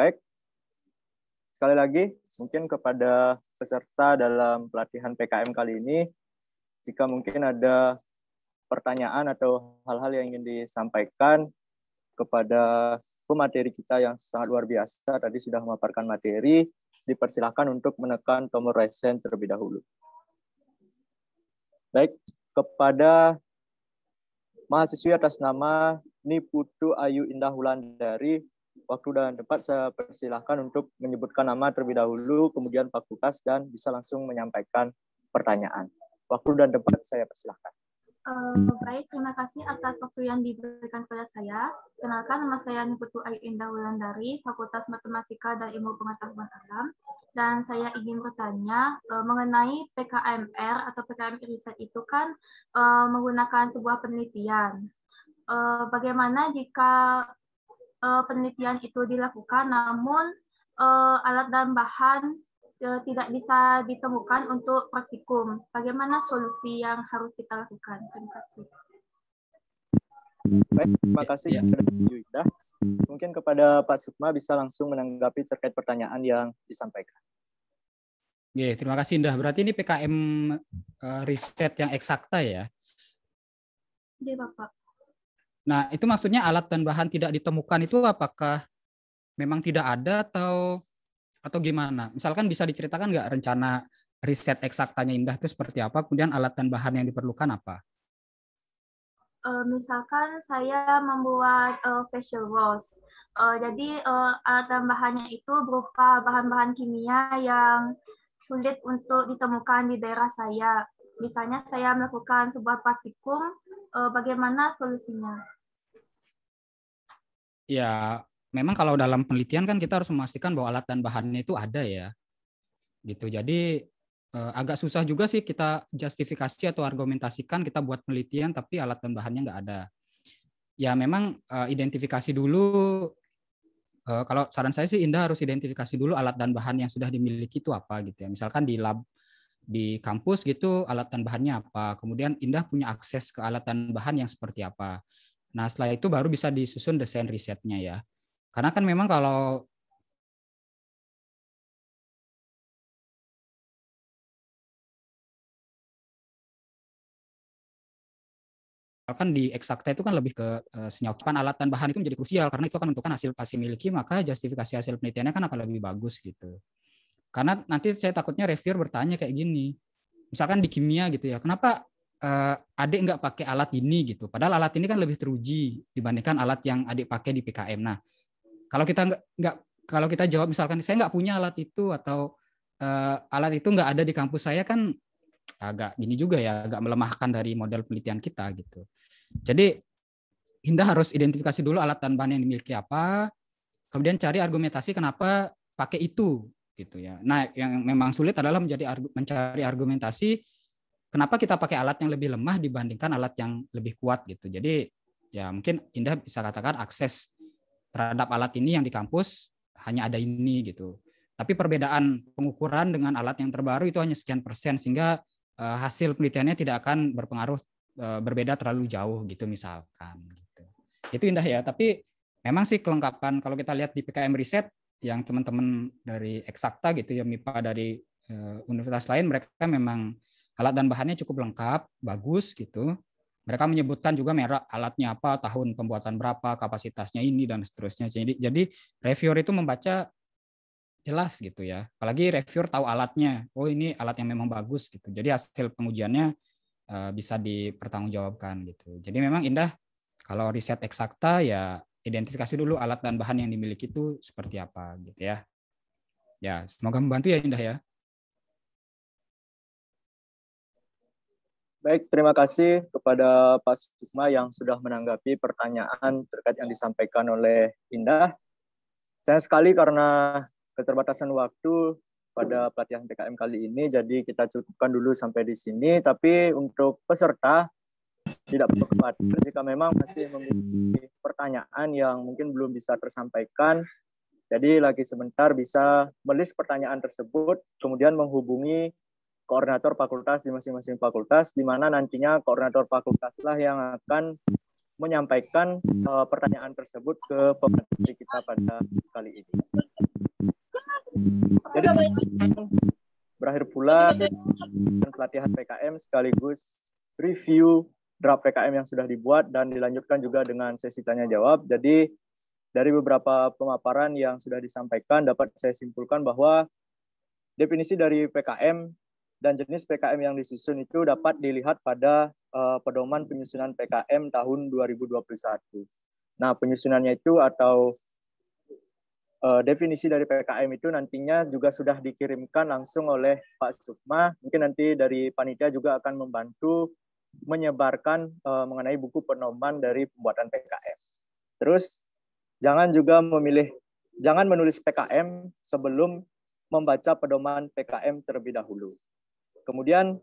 Baik, sekali lagi mungkin kepada peserta dalam pelatihan PKM kali ini, jika mungkin ada pertanyaan atau hal-hal yang ingin disampaikan kepada pemateri kita yang sangat luar biasa tadi sudah memaparkan materi, dipersilahkan untuk menekan tombol raise terlebih dahulu. Baik, kepada mahasiswi atas nama Niputu Ayu Indah Wulandari waktu dan tempat saya persilahkan untuk menyebutkan nama terlebih dahulu, kemudian fakultas dan bisa langsung menyampaikan pertanyaan. Waktu dan tempat saya persilahkan. Uh, baik, terima kasih atas waktu yang diberikan kepada saya. Kenalkan, nama saya Niputu Ayu Indah Wulandari, Fakultas Matematika dan Ilmu Pengetahuan Alam. Dan saya ingin bertanya uh, mengenai PKMR atau PKM Riset itu kan uh, menggunakan sebuah penelitian. Uh, bagaimana jika uh, penelitian itu dilakukan, namun uh, alat dan bahan uh, eh, tidak bisa ditemukan untuk praktikum. Bagaimana solusi yang harus kita lakukan? Terima kasih. Baik, terima kasih ya. Yuda. Mungkin kepada Pak Sukma bisa langsung menanggapi terkait pertanyaan yang disampaikan. Ya, terima kasih Indah. Berarti ini PKM uh, riset yang eksakta ya? Iya, Bapak. Nah, itu maksudnya alat dan bahan tidak ditemukan itu apakah memang tidak ada atau atau gimana? Misalkan bisa diceritakan nggak rencana riset eksaktanya Indah itu seperti apa? Kemudian alat dan bahan yang diperlukan apa? Uh, misalkan saya membuat uh, facial wash. Uh, jadi uh, alat dan bahannya itu berupa bahan-bahan kimia yang sulit untuk ditemukan di daerah saya. Misalnya saya melakukan sebuah praktikum Eh, bagaimana solusinya? Ya, memang kalau dalam penelitian kan kita harus memastikan bahwa alat dan bahannya itu ada ya. Gitu. Jadi eh, agak susah juga sih kita justifikasi atau argumentasikan kita buat penelitian tapi alat dan bahannya nggak ada. Ya memang eh, identifikasi dulu kalau saran saya sih Indah harus identifikasi dulu alat dan bahan yang sudah dimiliki itu apa gitu ya. Misalkan di lab di kampus gitu alat dan bahannya apa. Kemudian Indah punya akses ke alat dan bahan yang seperti apa. Nah, setelah itu baru bisa disusun desain risetnya ya. Karena kan memang kalau kan di eksakta itu kan lebih ke uh, alat dan bahan itu menjadi krusial karena itu akan menentukan hasil pasti miliki maka justifikasi hasil penelitiannya kan akan lebih bagus gitu. Karena nanti saya takutnya reviewer bertanya kayak gini. Misalkan di kimia gitu ya, kenapa uh, adik nggak pakai alat ini gitu? Padahal alat ini kan lebih teruji dibandingkan alat yang adik pakai di PKM. Nah, kalau kita nggak, nggak kalau kita jawab misalkan saya nggak punya alat itu atau uh, alat itu nggak ada di kampus saya kan agak gini juga ya, agak melemahkan dari model penelitian kita gitu. Jadi Hinda harus identifikasi dulu alat dan bahan yang dimiliki apa, kemudian cari argumentasi kenapa pakai itu gitu ya. Nah, yang memang sulit adalah menjadi mencari argumentasi kenapa kita pakai alat yang lebih lemah dibandingkan alat yang lebih kuat gitu. Jadi ya mungkin Indah bisa katakan akses terhadap alat ini yang di kampus hanya ada ini gitu. Tapi perbedaan pengukuran dengan alat yang terbaru itu hanya sekian persen sehingga uh, hasil penelitiannya tidak akan berpengaruh uh, berbeda terlalu jauh gitu misalkan gitu. Itu Indah ya, tapi memang sih kelengkapan kalau kita lihat di PKM riset yang teman-teman dari eksakta gitu ya MIPA dari eh, universitas lain mereka memang alat dan bahannya cukup lengkap, bagus gitu. Mereka menyebutkan juga merek alatnya apa, tahun pembuatan berapa, kapasitasnya ini dan seterusnya. Jadi jadi reviewer itu membaca jelas gitu ya. Apalagi reviewer tahu alatnya. Oh, ini alat yang memang bagus gitu. Jadi hasil pengujiannya eh, bisa dipertanggungjawabkan gitu. Jadi memang indah kalau riset eksakta ya identifikasi dulu alat dan bahan yang dimiliki itu seperti apa gitu ya. Ya, semoga membantu ya Indah ya. Baik, terima kasih kepada Pak Sukma yang sudah menanggapi pertanyaan terkait yang disampaikan oleh Indah. Sayang sekali karena keterbatasan waktu pada pelatihan PKM kali ini, jadi kita cukupkan dulu sampai di sini. Tapi untuk peserta tidak tepat jika memang masih memiliki pertanyaan yang mungkin belum bisa tersampaikan jadi lagi sebentar bisa melis pertanyaan tersebut kemudian menghubungi koordinator fakultas di masing-masing fakultas di mana nantinya koordinator fakultaslah yang akan menyampaikan uh, pertanyaan tersebut ke pemateri kita pada kali ini. Jadi berakhir pula pelatihan PKM sekaligus review draft PKM yang sudah dibuat dan dilanjutkan juga dengan sesi tanya jawab. Jadi dari beberapa pemaparan yang sudah disampaikan dapat saya simpulkan bahwa definisi dari PKM dan jenis PKM yang disusun itu dapat dilihat pada uh, pedoman penyusunan PKM tahun 2021. Nah, penyusunannya itu atau uh, definisi dari PKM itu nantinya juga sudah dikirimkan langsung oleh Pak Sukma. Mungkin nanti dari panitia juga akan membantu menyebarkan uh, mengenai buku pedoman dari pembuatan PKM. Terus jangan juga memilih jangan menulis PKM sebelum membaca pedoman PKM terlebih dahulu. Kemudian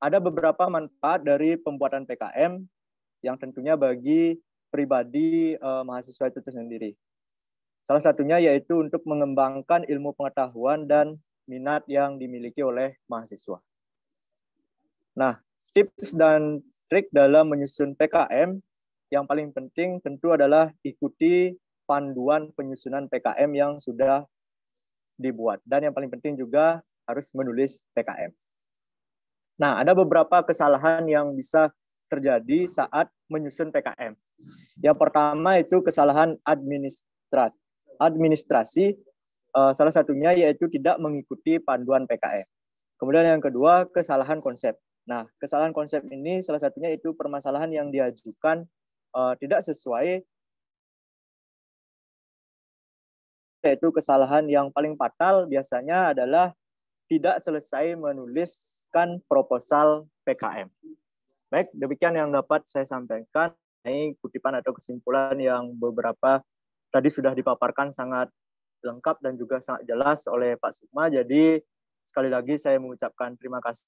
ada beberapa manfaat dari pembuatan PKM yang tentunya bagi pribadi uh, mahasiswa itu sendiri. Salah satunya yaitu untuk mengembangkan ilmu pengetahuan dan minat yang dimiliki oleh mahasiswa. Nah, tips dan trik dalam menyusun PKM yang paling penting tentu adalah ikuti panduan penyusunan PKM yang sudah dibuat. Dan yang paling penting juga harus menulis PKM. Nah, ada beberapa kesalahan yang bisa terjadi saat menyusun PKM. Yang pertama itu kesalahan administrat, administrasi, eh, salah satunya yaitu tidak mengikuti panduan PKM. Kemudian yang kedua, kesalahan konsep. Nah, kesalahan konsep ini salah satunya itu permasalahan yang diajukan uh, tidak sesuai yaitu kesalahan yang paling fatal biasanya adalah tidak selesai menuliskan proposal PKM. Baik, demikian yang dapat saya sampaikan ini kutipan atau kesimpulan yang beberapa tadi sudah dipaparkan sangat lengkap dan juga sangat jelas oleh Pak Sukma. Jadi sekali lagi saya mengucapkan terima kasih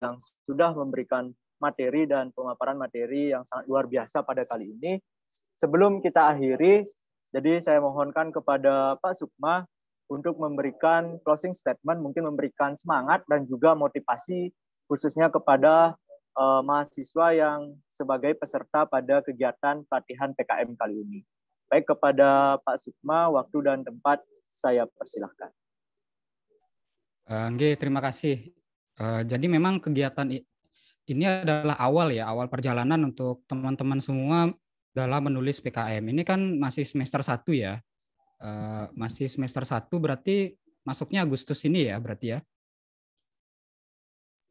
yang sudah memberikan materi dan pemaparan materi yang sangat luar biasa pada kali ini. Sebelum kita akhiri, jadi saya mohonkan kepada Pak Sukma untuk memberikan closing statement, mungkin memberikan semangat dan juga motivasi khususnya kepada uh, mahasiswa yang sebagai peserta pada kegiatan pelatihan PKM kali ini. Baik kepada Pak Sukma, waktu dan tempat saya persilahkan. Eh, Anggi, terima kasih Eh, jadi memang kegiatan ini adalah awal ya, awal perjalanan untuk teman-teman semua dalam menulis PKM. Ini kan masih semester 1 ya. Uh, masih semester 1 berarti masuknya Agustus ini ya berarti ya.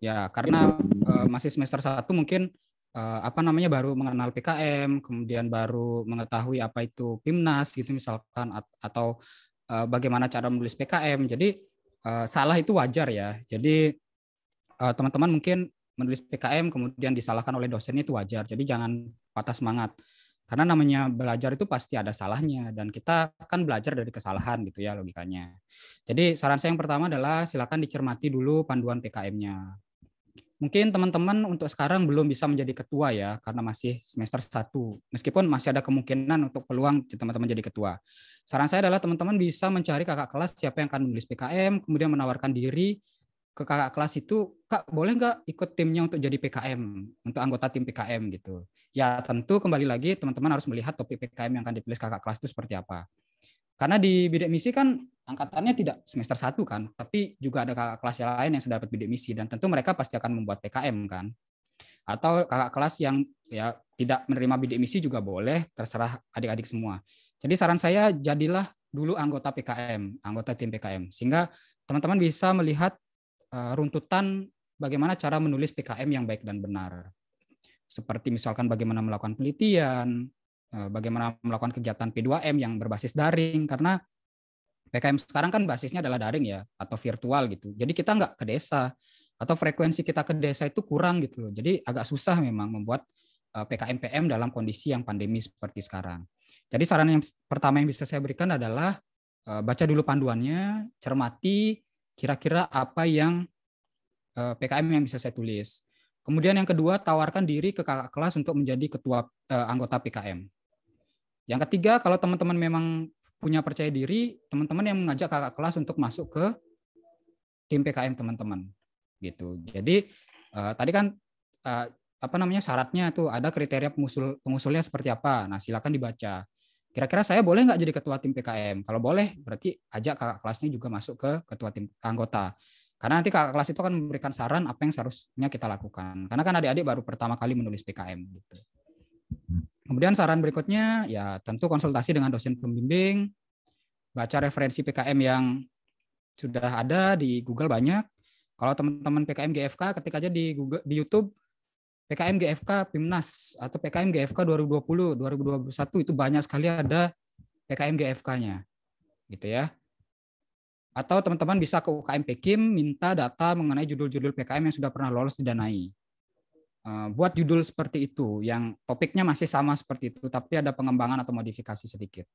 Ya, karena uh, masih semester 1 mungkin uh, apa namanya baru mengenal PKM, kemudian baru mengetahui apa itu PIMNAS gitu misalkan atau uh, bagaimana cara menulis PKM. Jadi uh, salah itu wajar ya. Jadi Eh, teman-teman mungkin menulis PKM kemudian disalahkan oleh dosen itu wajar. Jadi jangan patah semangat. Karena namanya belajar itu pasti ada salahnya dan kita kan belajar dari kesalahan gitu ya logikanya. Jadi saran saya yang pertama adalah silakan dicermati dulu panduan PKM-nya. Mungkin teman-teman untuk sekarang belum bisa menjadi ketua ya karena masih semester 1. Meskipun masih ada kemungkinan untuk peluang teman-teman jadi ketua. Saran saya adalah teman-teman bisa mencari kakak kelas siapa yang akan menulis PKM, kemudian menawarkan diri ke kakak kelas itu, Kak boleh nggak ikut timnya untuk jadi PKM, untuk anggota tim PKM gitu. Ya tentu kembali lagi teman-teman harus melihat topik PKM yang akan ditulis kakak kelas itu seperti apa. Karena di bidik misi kan angkatannya tidak semester satu kan, tapi juga ada kakak kelas yang lain yang sudah dapat bidik misi dan tentu mereka pasti akan membuat PKM kan. Atau kakak kelas yang ya tidak menerima bidik misi juga boleh, terserah adik-adik semua. Jadi saran saya jadilah dulu anggota PKM, anggota tim PKM sehingga teman-teman bisa melihat Eh, runtutan bagaimana cara menulis PKM yang baik dan benar. Seperti misalkan bagaimana melakukan penelitian, eh, bagaimana melakukan kegiatan P2M yang berbasis daring, karena PKM sekarang kan basisnya adalah daring ya, atau virtual gitu. Jadi kita nggak ke desa, atau frekuensi kita ke desa itu kurang gitu loh. Jadi agak susah memang membuat eh, PKM-PM dalam kondisi yang pandemi seperti sekarang. Jadi saran yang pertama yang bisa saya berikan adalah baca dulu panduannya, cermati kira-kira apa yang eh, PKM yang bisa saya tulis. Kemudian yang kedua, tawarkan diri ke kakak kelas untuk menjadi ketua uh, anggota PKM. Yang ketiga, kalau teman-teman memang punya percaya diri, teman-teman yang mengajak kakak kelas untuk masuk ke tim PKM teman-teman. Gitu. Jadi uh, tadi kan uh, apa namanya syaratnya tuh ada kriteria pengusul pengusulnya seperti apa. Nah, silakan dibaca kira-kira saya boleh nggak jadi ketua tim PKM? Kalau boleh, berarti ajak kakak kelasnya juga masuk ke ketua tim anggota. Karena nanti kakak kelas itu akan memberikan saran apa yang seharusnya kita lakukan. Karena kan adik-adik baru pertama kali menulis PKM. Gitu. Kemudian saran berikutnya, ya tentu konsultasi dengan dosen pembimbing, baca referensi PKM yang sudah ada di Google banyak. Kalau teman-teman PKM GFK ketik aja di Google di YouTube PKM GFK Pimnas atau PKM GFK 2020 2021 itu banyak sekali ada PKM GFK-nya. Gitu ya. Atau teman-teman bisa ke UKM Pekim minta data mengenai judul-judul PKM yang sudah pernah lolos didanai. Eh, buat judul seperti itu yang topiknya masih sama seperti itu tapi ada pengembangan atau modifikasi sedikit.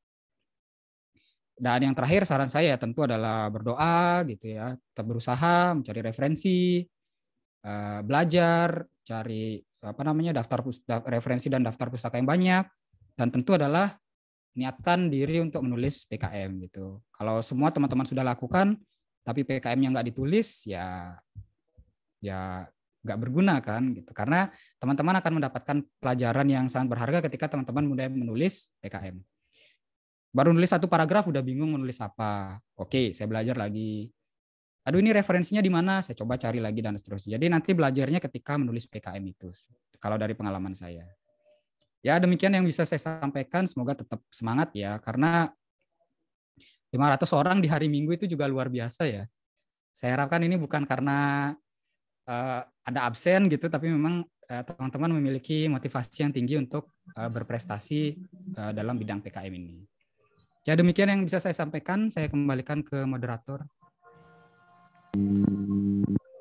Dan yang terakhir saran saya tentu adalah berdoa gitu ya, tetap berusaha mencari referensi, eh, belajar cari apa namanya daftar referensi dan daftar pustaka yang banyak dan tentu adalah niatkan diri untuk menulis PKM gitu. Kalau semua teman-teman sudah lakukan tapi PKM yang nggak ditulis ya ya nggak berguna kan gitu karena teman-teman akan mendapatkan pelajaran yang sangat berharga ketika teman-teman mulai menulis PKM baru nulis satu paragraf udah bingung menulis apa oke saya belajar lagi aduh ini referensinya di mana, saya coba cari lagi dan seterusnya. Jadi nanti belajarnya ketika menulis PKM itu, kalau dari pengalaman saya. Ya demikian yang bisa saya sampaikan, semoga tetap semangat ya, karena 500 orang di hari Minggu itu juga luar biasa ya. Saya harapkan ini bukan karena uh, ada absen gitu, tapi memang eh, teman-teman uh, memiliki motivasi yang tinggi untuk uh, berprestasi uh, dalam bidang PKM ini. Ya demikian yang bisa saya sampaikan, saya kembalikan ke moderator.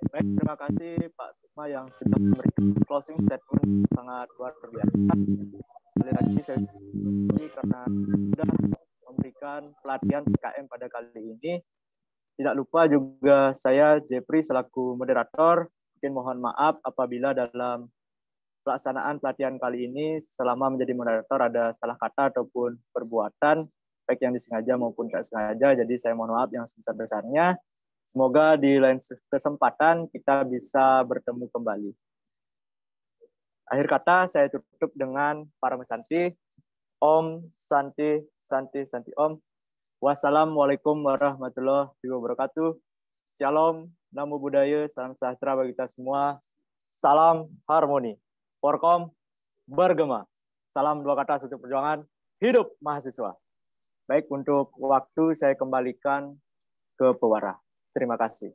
Baik, terima kasih Pak Sukma yang sudah memberikan closing statement sangat luar biasa. Sekali lagi saya ini karena sudah memberikan pelatihan PKM pada kali ini. Tidak lupa juga saya Jepri selaku moderator mungkin mohon maaf apabila dalam pelaksanaan pelatihan kali ini selama menjadi moderator ada salah kata ataupun perbuatan baik yang disengaja maupun tidak sengaja. Jadi saya mohon maaf yang sebesar-besarnya. Semoga di lain kesempatan kita bisa bertemu kembali. Akhir kata, saya tutup dengan para mesanti. Om Santi, Santi, Santi Om. Wassalamualaikum warahmatullahi wabarakatuh. Shalom, Namo Buddhaya, salam sejahtera bagi kita semua. Salam harmoni. Porkom bergema. Salam dua kata satu perjuangan. Hidup mahasiswa. Baik, untuk waktu saya kembalikan ke pewara. Terima kasih.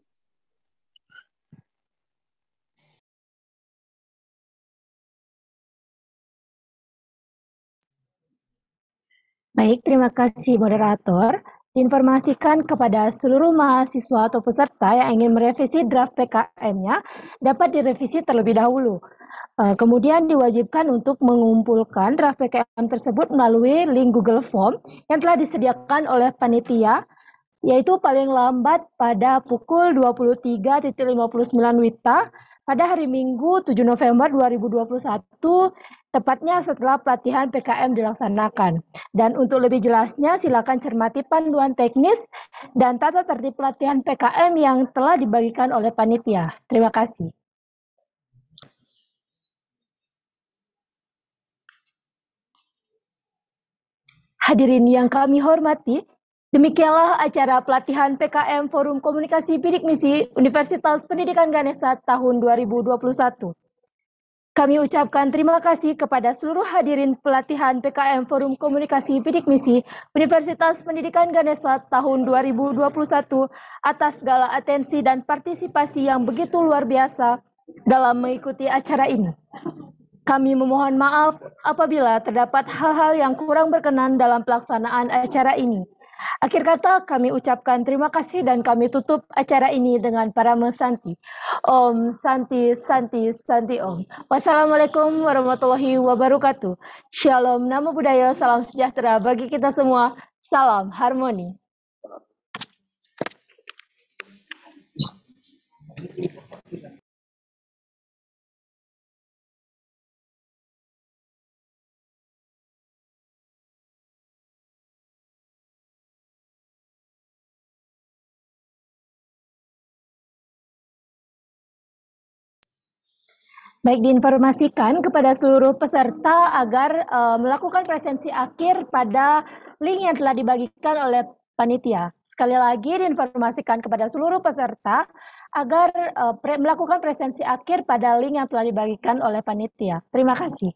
Baik, terima kasih moderator. Informasikan kepada seluruh mahasiswa atau peserta yang ingin merevisi draft PKM-nya dapat direvisi terlebih dahulu. Eh, kemudian diwajibkan untuk mengumpulkan draft PKM tersebut melalui link Google Form yang telah disediakan oleh panitia yaitu paling lambat pada pukul 23.59 WITA pada hari Minggu 7 November 2021, tepatnya setelah pelatihan PKM dilaksanakan. Dan untuk lebih jelasnya, silakan cermati panduan teknis dan tata tertib pelatihan PKM yang telah dibagikan oleh panitia. Terima kasih. Hadirin yang kami hormati, Demikianlah acara pelatihan PKM Forum Komunikasi Bidik Misi Universitas Pendidikan Ganesha tahun 2021. Kami ucapkan terima kasih kepada seluruh hadirin pelatihan PKM Forum Komunikasi Bidik Misi Universitas Pendidikan Ganesha tahun 2021 atas segala atensi dan partisipasi yang begitu luar biasa dalam mengikuti acara ini. Kami memohon maaf apabila terdapat hal-hal yang kurang berkenan dalam pelaksanaan acara ini. Akhir kata kami ucapkan terima kasih dan kami tutup acara ini dengan para mesanti. Om Santi Santi Santi Om. Wassalamualaikum warahmatullahi wabarakatuh. Shalom, namo budaya, salam sejahtera bagi kita semua. Salam harmoni. Baik diinformasikan kepada seluruh peserta agar uh, melakukan presensi akhir pada link yang telah dibagikan oleh panitia. Sekali lagi diinformasikan kepada seluruh peserta agar uh, pre melakukan presensi akhir pada link yang telah dibagikan oleh panitia. Terima kasih.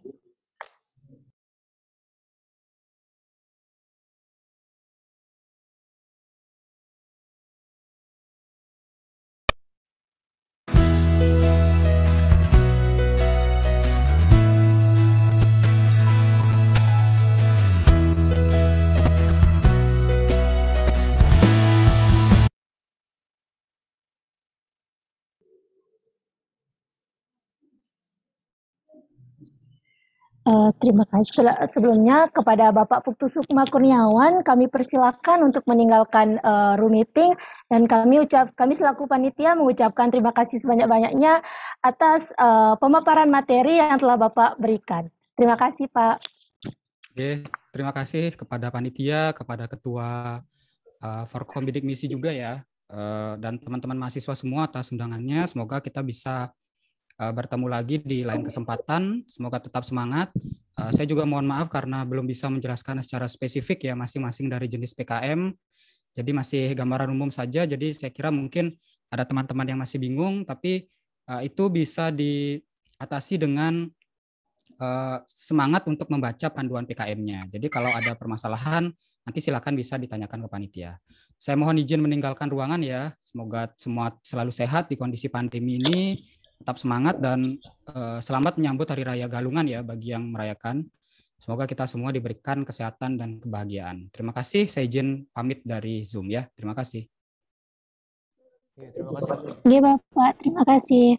Eh, terima kasih. Sebelumnya kepada Bapak Puktu Sukma Kurniawan, kami persilakan untuk meninggalkan uh, room meeting dan kami ucap kami selaku panitia mengucapkan terima kasih sebanyak-banyaknya atas uh, pemaparan materi yang telah Bapak berikan. Terima kasih, Pak. Oke, terima kasih kepada panitia, kepada ketua uh, Forkom Bidik Misi juga ya, uh, dan teman-teman mahasiswa semua atas undangannya. Semoga kita bisa Eh, bertemu lagi di lain kesempatan. Semoga tetap semangat. Eh, saya juga mohon maaf karena belum bisa menjelaskan secara spesifik ya masing-masing dari jenis PKM. Jadi masih gambaran umum saja. Jadi saya kira mungkin ada teman-teman yang masih bingung, tapi eh, itu bisa diatasi dengan semangat untuk membaca panduan PKM-nya. Jadi kalau ada permasalahan, nanti silakan bisa ditanyakan ke panitia. Saya mohon izin meninggalkan ruangan ya. Semoga semua selalu sehat di kondisi pandemi ini tetap semangat dan eh, selamat menyambut Hari Raya Galungan ya bagi yang merayakan. Semoga kita semua diberikan kesehatan dan kebahagiaan. Terima kasih, saya izin pamit dari Zoom ya. Terima kasih. Ya, terima kasih. Ya, Bapak, terima kasih.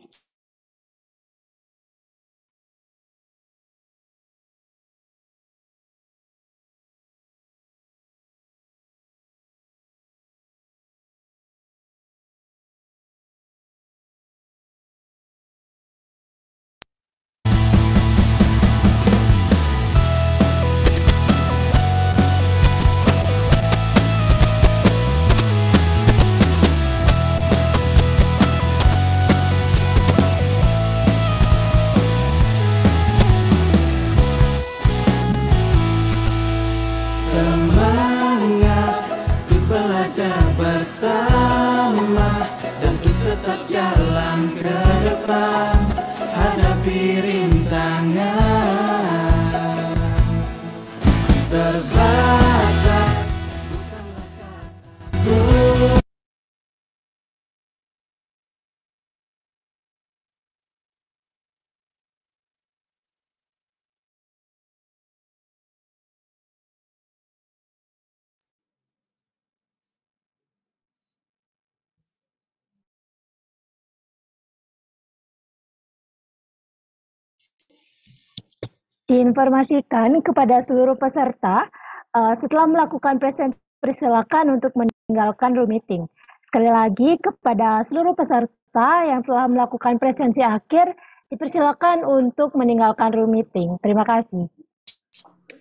diinformasikan kepada seluruh peserta uh, setelah melakukan presentasi persilakan untuk meninggalkan room meeting. Sekali lagi kepada seluruh peserta yang telah melakukan presensi akhir dipersilakan untuk meninggalkan room meeting. Terima kasih.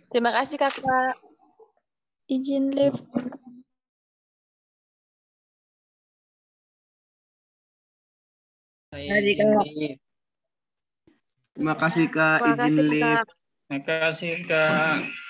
Terima kasih Kakak. Izin lift. Saya izin lift. Terima kasih Kak izin lip Terima kasih Kak.